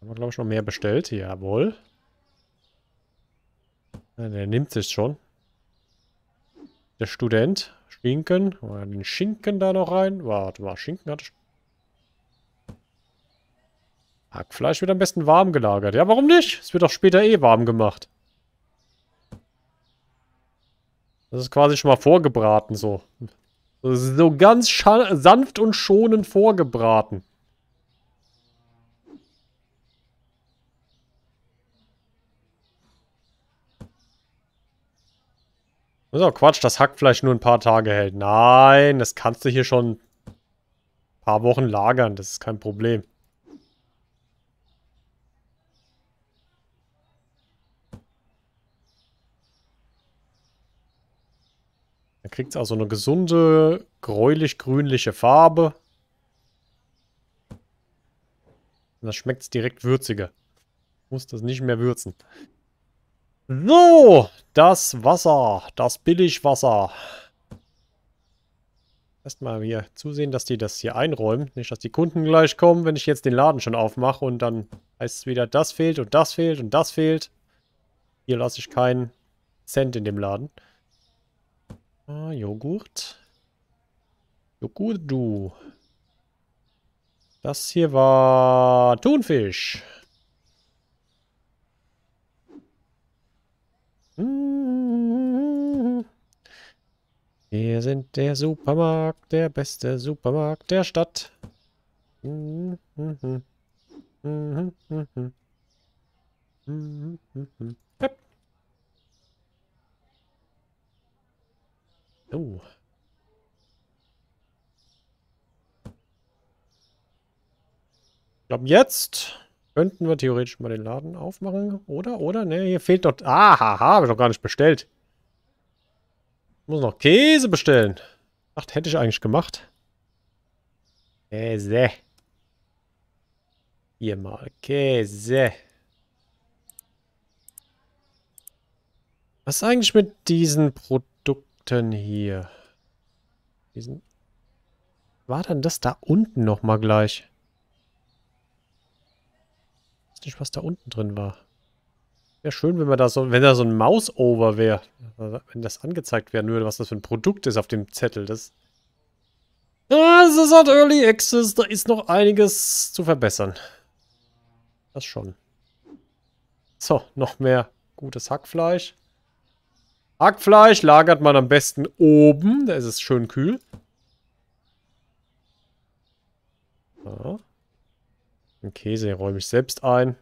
Haben wir, glaube ich, noch mehr bestellt. Jawohl. Ja, der nimmt es schon. Der Student. Schinken. den Schinken da noch rein. Warte mal, Schinken hat... Hackfleisch wird am besten warm gelagert. Ja, warum nicht? Es wird auch später eh warm gemacht. Das ist quasi schon mal vorgebraten so. So ganz sanft und schonend vorgebraten. Das ist auch Quatsch, dass Hackfleisch nur ein paar Tage hält. Nein, das kannst du hier schon ein paar Wochen lagern. Das ist kein Problem. Dann kriegt es auch so eine gesunde, gräulich-grünliche Farbe. Und dann schmeckt es direkt würziger. Muss das nicht mehr würzen. So, das Wasser, das Billigwasser. Erstmal hier zusehen, dass die das hier einräumen. Nicht, dass die Kunden gleich kommen, wenn ich jetzt den Laden schon aufmache und dann heißt es wieder, das fehlt und das fehlt und das fehlt. Hier lasse ich keinen Cent in dem Laden. Ah, Joghurt. Joghurt, du. Das hier war Thunfisch. Wir sind der Supermarkt, der beste Supermarkt der Stadt. Oh. Ich glaube, jetzt Könnten wir theoretisch mal den Laden aufmachen, oder? Oder? Ne, hier fehlt doch... Ah, habe ich noch gar nicht bestellt. Muss noch Käse bestellen. Ach, hätte ich eigentlich gemacht. Käse. Hier mal Käse. Was ist eigentlich mit diesen Produkten hier? Diesen War dann das da unten nochmal gleich? weiß nicht, was da unten drin war. Wäre schön, wenn, man da so, wenn da so ein Mouse-Over wäre. Wenn das angezeigt werden würde, was das für ein Produkt ist auf dem Zettel. Das, das ah, ist halt Early Access. Da ist noch einiges zu verbessern. Das schon. So, noch mehr gutes Hackfleisch. Hackfleisch lagert man am besten oben. Da ist es schön kühl. So. Den Käse räume ich selbst ein.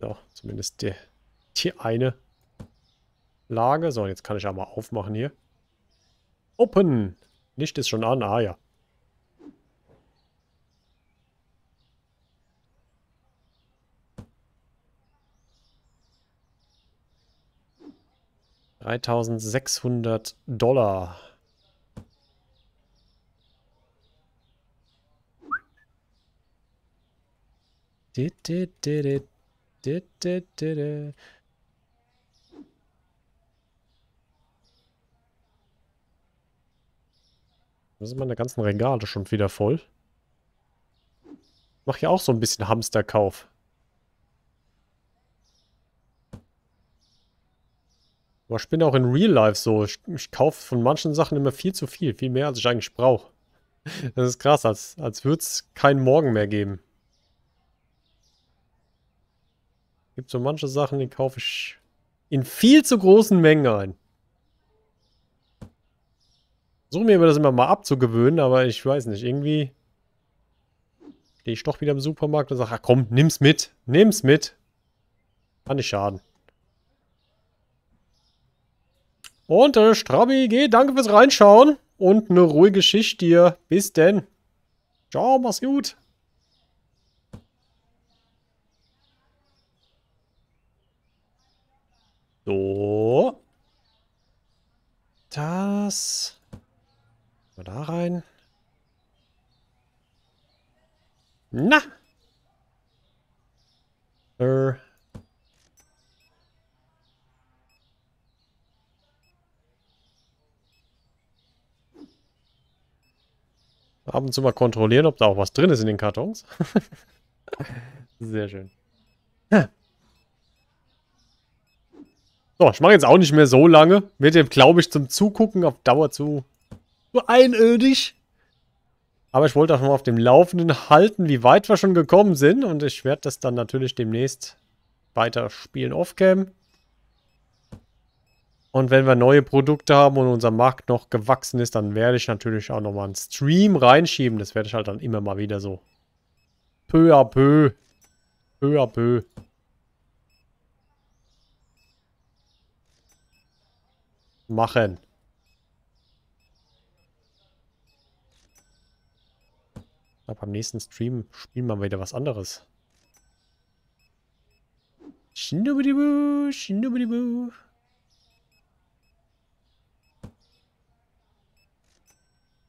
So, zumindest die, die eine Lage. So, jetzt kann ich mal aufmachen hier. Open! Licht ist schon an. Ah, ja. $3.600 Dollar. Da sind meine ganzen Regale schon wieder voll. Ich Mach ja auch so ein bisschen Hamsterkauf. Aber ich bin auch in Real Life so. Ich, ich kaufe von manchen Sachen immer viel zu viel. Viel mehr, als ich eigentlich brauche. Das ist krass, als, als würde es keinen Morgen mehr geben. Gibt so manche Sachen, die kaufe ich in viel zu großen Mengen ein. Suche mir das immer mal abzugewöhnen, aber ich weiß nicht, irgendwie stehe ich doch wieder im Supermarkt und sage, ach komm, nimm's mit, nimm's mit. Kann nicht schaden. Und äh, Strabi, geh, danke fürs Reinschauen und eine ruhige Schicht dir. Bis denn. Ciao, mach's gut. So. Das. Mal da rein. Na! Sir. Ab und zu mal kontrollieren, ob da auch was drin ist in den Kartons. Sehr schön. Ja. So, ich mache jetzt auch nicht mehr so lange. Wird dem, glaube ich, zum Zugucken auf Dauer zu, zu einödig. Aber ich wollte auch mal auf dem Laufenden halten, wie weit wir schon gekommen sind. Und ich werde das dann natürlich demnächst weiter spielen offcam. Und wenn wir neue Produkte haben und unser Markt noch gewachsen ist, dann werde ich natürlich auch nochmal einen Stream reinschieben. Das werde ich halt dann immer mal wieder so peu à peu, peu à peu Machen. Ich glaube, am nächsten Stream spielen wir mal wieder was anderes. Schnubidibu, schnubidibu.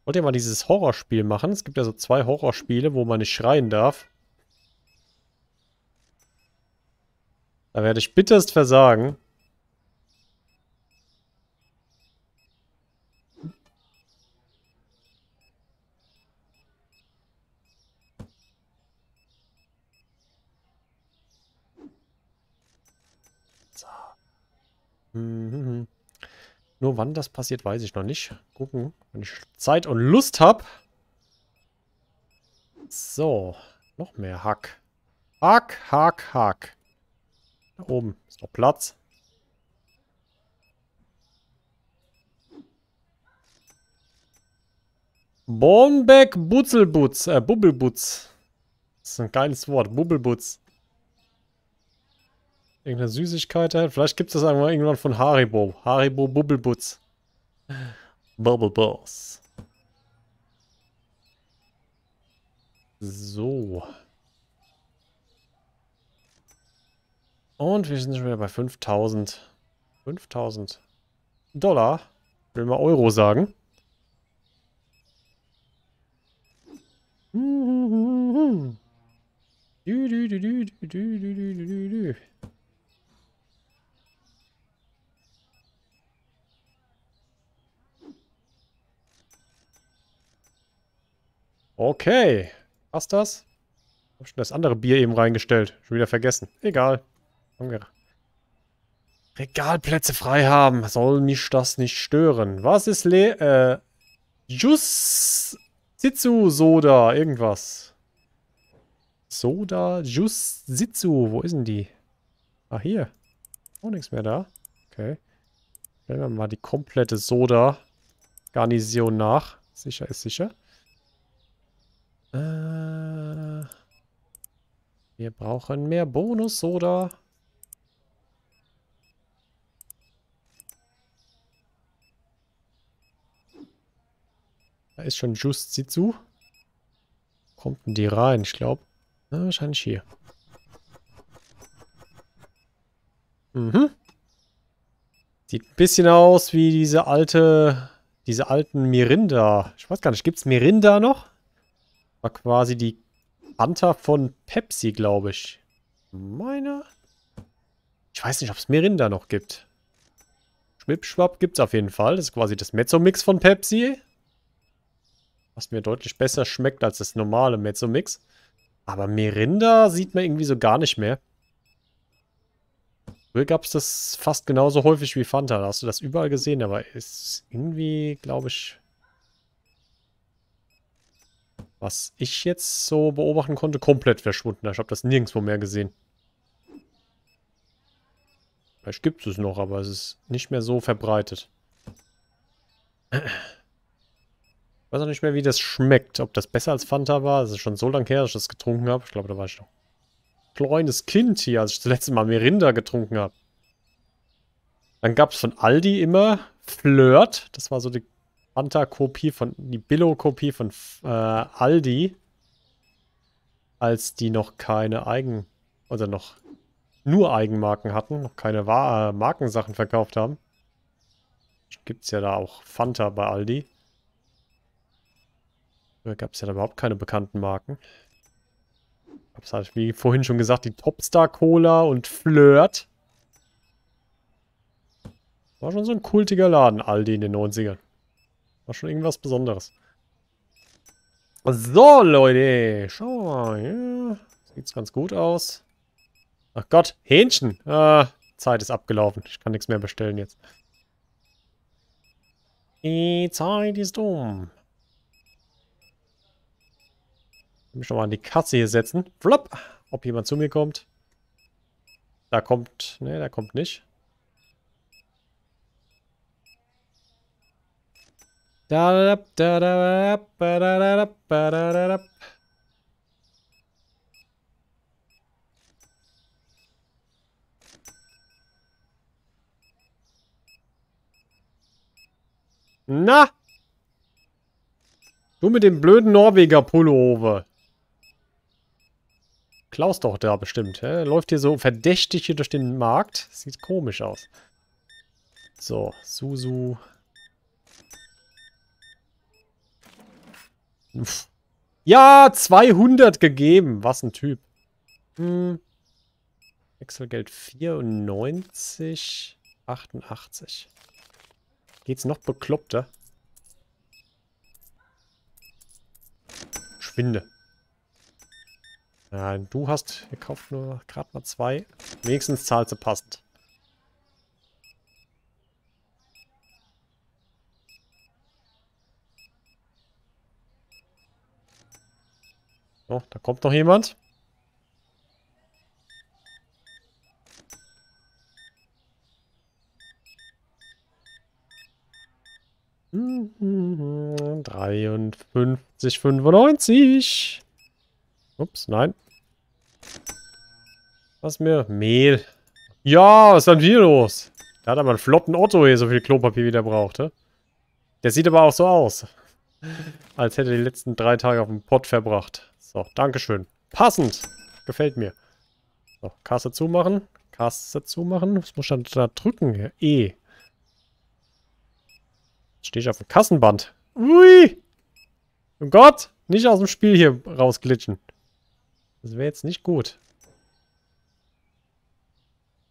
Wollt ihr mal dieses Horrorspiel machen? Es gibt ja so zwei Horrorspiele, wo man nicht schreien darf. Da werde ich bitterst versagen. Mhm. Nur wann das passiert, weiß ich noch nicht. Gucken, wenn ich Zeit und Lust habe. So, noch mehr Hack. Hack, Hack, Hack. Da oben ist noch Platz. Bornbeck Butzelbutz, äh, Bubbelbutz. Das ist ein geiles Wort, Bubbelbutz. Irgendeine Süßigkeit. Vielleicht gibt es das einmal irgendwann von Haribo. Haribo Bubble Butz. Bubble Boss. So. Und wir sind schon wieder bei 5000. 5000 Dollar. Will mal Euro sagen. Du, du, du, du, du, du, du, du, du. Okay. Passt das? Ich hab schon das andere Bier eben reingestellt. Schon wieder vergessen. Egal. Regalplätze frei haben. Soll mich das nicht stören. Was ist Le... Äh... Sitsu Soda. Irgendwas. Soda Jus Sitsu. Wo ist denn die? Ah, hier. Auch nichts mehr da. Okay. Stellen wir mal die komplette Soda-Garnison nach. Sicher ist sicher. Äh, wir brauchen mehr Bonus, oder? Da ist schon Just Sitsu. Kommt denn die rein? Ich glaube, wahrscheinlich hier. Mhm. Sieht ein bisschen aus wie diese alte, diese alten Mirinda. Ich weiß gar nicht, gibt es Mirinda noch? War quasi die Fanta von Pepsi, glaube ich. Meine. Ich weiß nicht, ob es Mirinda noch gibt. Schwipschwapp gibt es auf jeden Fall. Das ist quasi das Mezzo-Mix von Pepsi. Was mir deutlich besser schmeckt als das normale Mezzo-Mix. Aber Mirinda sieht man irgendwie so gar nicht mehr. Früher gab es das fast genauso häufig wie Fanta. Da hast du das überall gesehen, aber ist irgendwie, glaube ich, was ich jetzt so beobachten konnte, komplett verschwunden. Ich habe das nirgendwo mehr gesehen. Vielleicht gibt es es noch, aber es ist nicht mehr so verbreitet. Ich weiß auch nicht mehr, wie das schmeckt. Ob das besser als Fanta war. Es ist schon so lange her, dass ich das getrunken habe. Ich glaube, da war ich noch kleines Kind hier, als ich das letzte Mal Mirinda getrunken habe. Dann gab es von Aldi immer Flirt. Das war so die Fanta-Kopie von, die Billo-Kopie von äh, Aldi, als die noch keine Eigen- oder also noch nur Eigenmarken hatten, noch keine äh, Markensachen verkauft haben. Gibt es ja da auch Fanta bei Aldi. Da gab es ja da überhaupt keine bekannten Marken. es halt, wie vorhin schon gesagt, die Topstar Cola und Flirt. War schon so ein kultiger Laden, Aldi in den 90ern. War schon irgendwas Besonderes. So, Leute. Schau mal. Ja. Sieht's ganz gut aus. Ach Gott, Hähnchen. Äh, Zeit ist abgelaufen. Ich kann nichts mehr bestellen jetzt. Die Zeit ist um. Ich mich nochmal an die Katze hier setzen. Flop. Ob jemand zu mir kommt. Da kommt... Ne, da kommt nicht. Da da da da da da da da Na? Du mit dem blöden Norweger Pullover. Klaus doch da bestimmt. Hä? Läuft hier so verdächtig hier durch den Markt. Sieht komisch aus. So, Susu. Ja, 200 gegeben. Was ein Typ. Hm. Wechselgeld 94, 88. Geht's noch bekloppter? Schwinde. Nein, du hast gekauft nur gerade mal zwei. Wenigstens zahlst du passend. Oh, da kommt noch jemand. Mhm, 53, Ups, nein. Was mehr? Mehl. Ja, was ist denn hier los? Da hat aber einen flotten Otto hier so viel Klopapier, wie der brauchte. Der sieht aber auch so aus. Als hätte er die letzten drei Tage auf dem Pott verbracht. So, Dankeschön. Passend. Gefällt mir. So, Kasse zumachen. Kasse zumachen. Was muss ich da drücken? E. Jetzt stehe ich auf dem Kassenband. Ui! Oh Gott! Nicht aus dem Spiel hier rausglitschen. Das wäre jetzt nicht gut.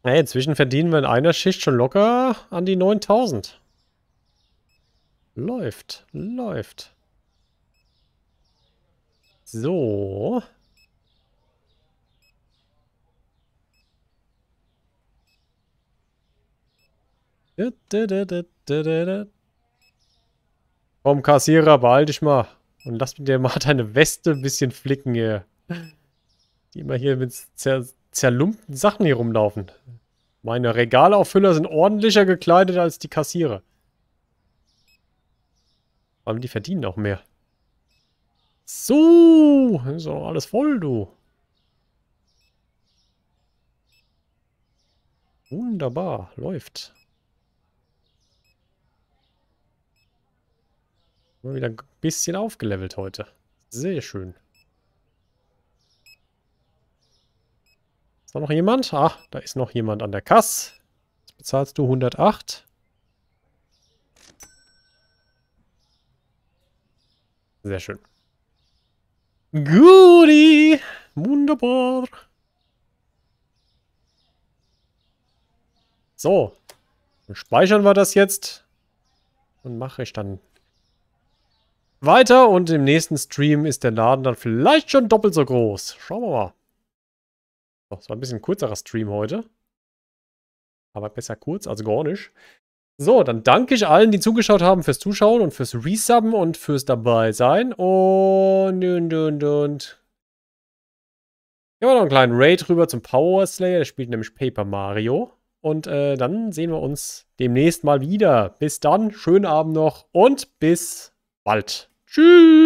Hey, inzwischen verdienen wir in einer Schicht schon locker an die 9000. Läuft, läuft. So. Komm, Kassierer, behalte dich mal. Und lass mit dir mal deine Weste ein bisschen flicken hier. Die immer hier mit zer zerlumpten Sachen hier rumlaufen. Meine Regalauffüller sind ordentlicher gekleidet als die Kassierer. Vor allem, die verdienen auch mehr. So, ist doch alles voll, du. Wunderbar, läuft. Mal wieder ein bisschen aufgelevelt heute. Sehr schön. Ist da noch jemand? Ah, da ist noch jemand an der Kasse. Jetzt bezahlst du 108. Sehr schön. Guri! Wunderbar! So. Dann speichern wir das jetzt. Und mache ich dann weiter. Und im nächsten Stream ist der Laden dann vielleicht schon doppelt so groß. Schauen wir mal. So, das war ein bisschen kürzerer Stream heute. Aber besser kurz als gar nicht. So, dann danke ich allen, die zugeschaut haben, fürs Zuschauen und fürs Resubben und fürs dabei sein. Und, und, und, und. Gehen wir noch einen kleinen Raid rüber zum Power Slayer. Der spielt nämlich Paper Mario. Und äh, dann sehen wir uns demnächst mal wieder. Bis dann, schönen Abend noch und bis bald. Tschüss.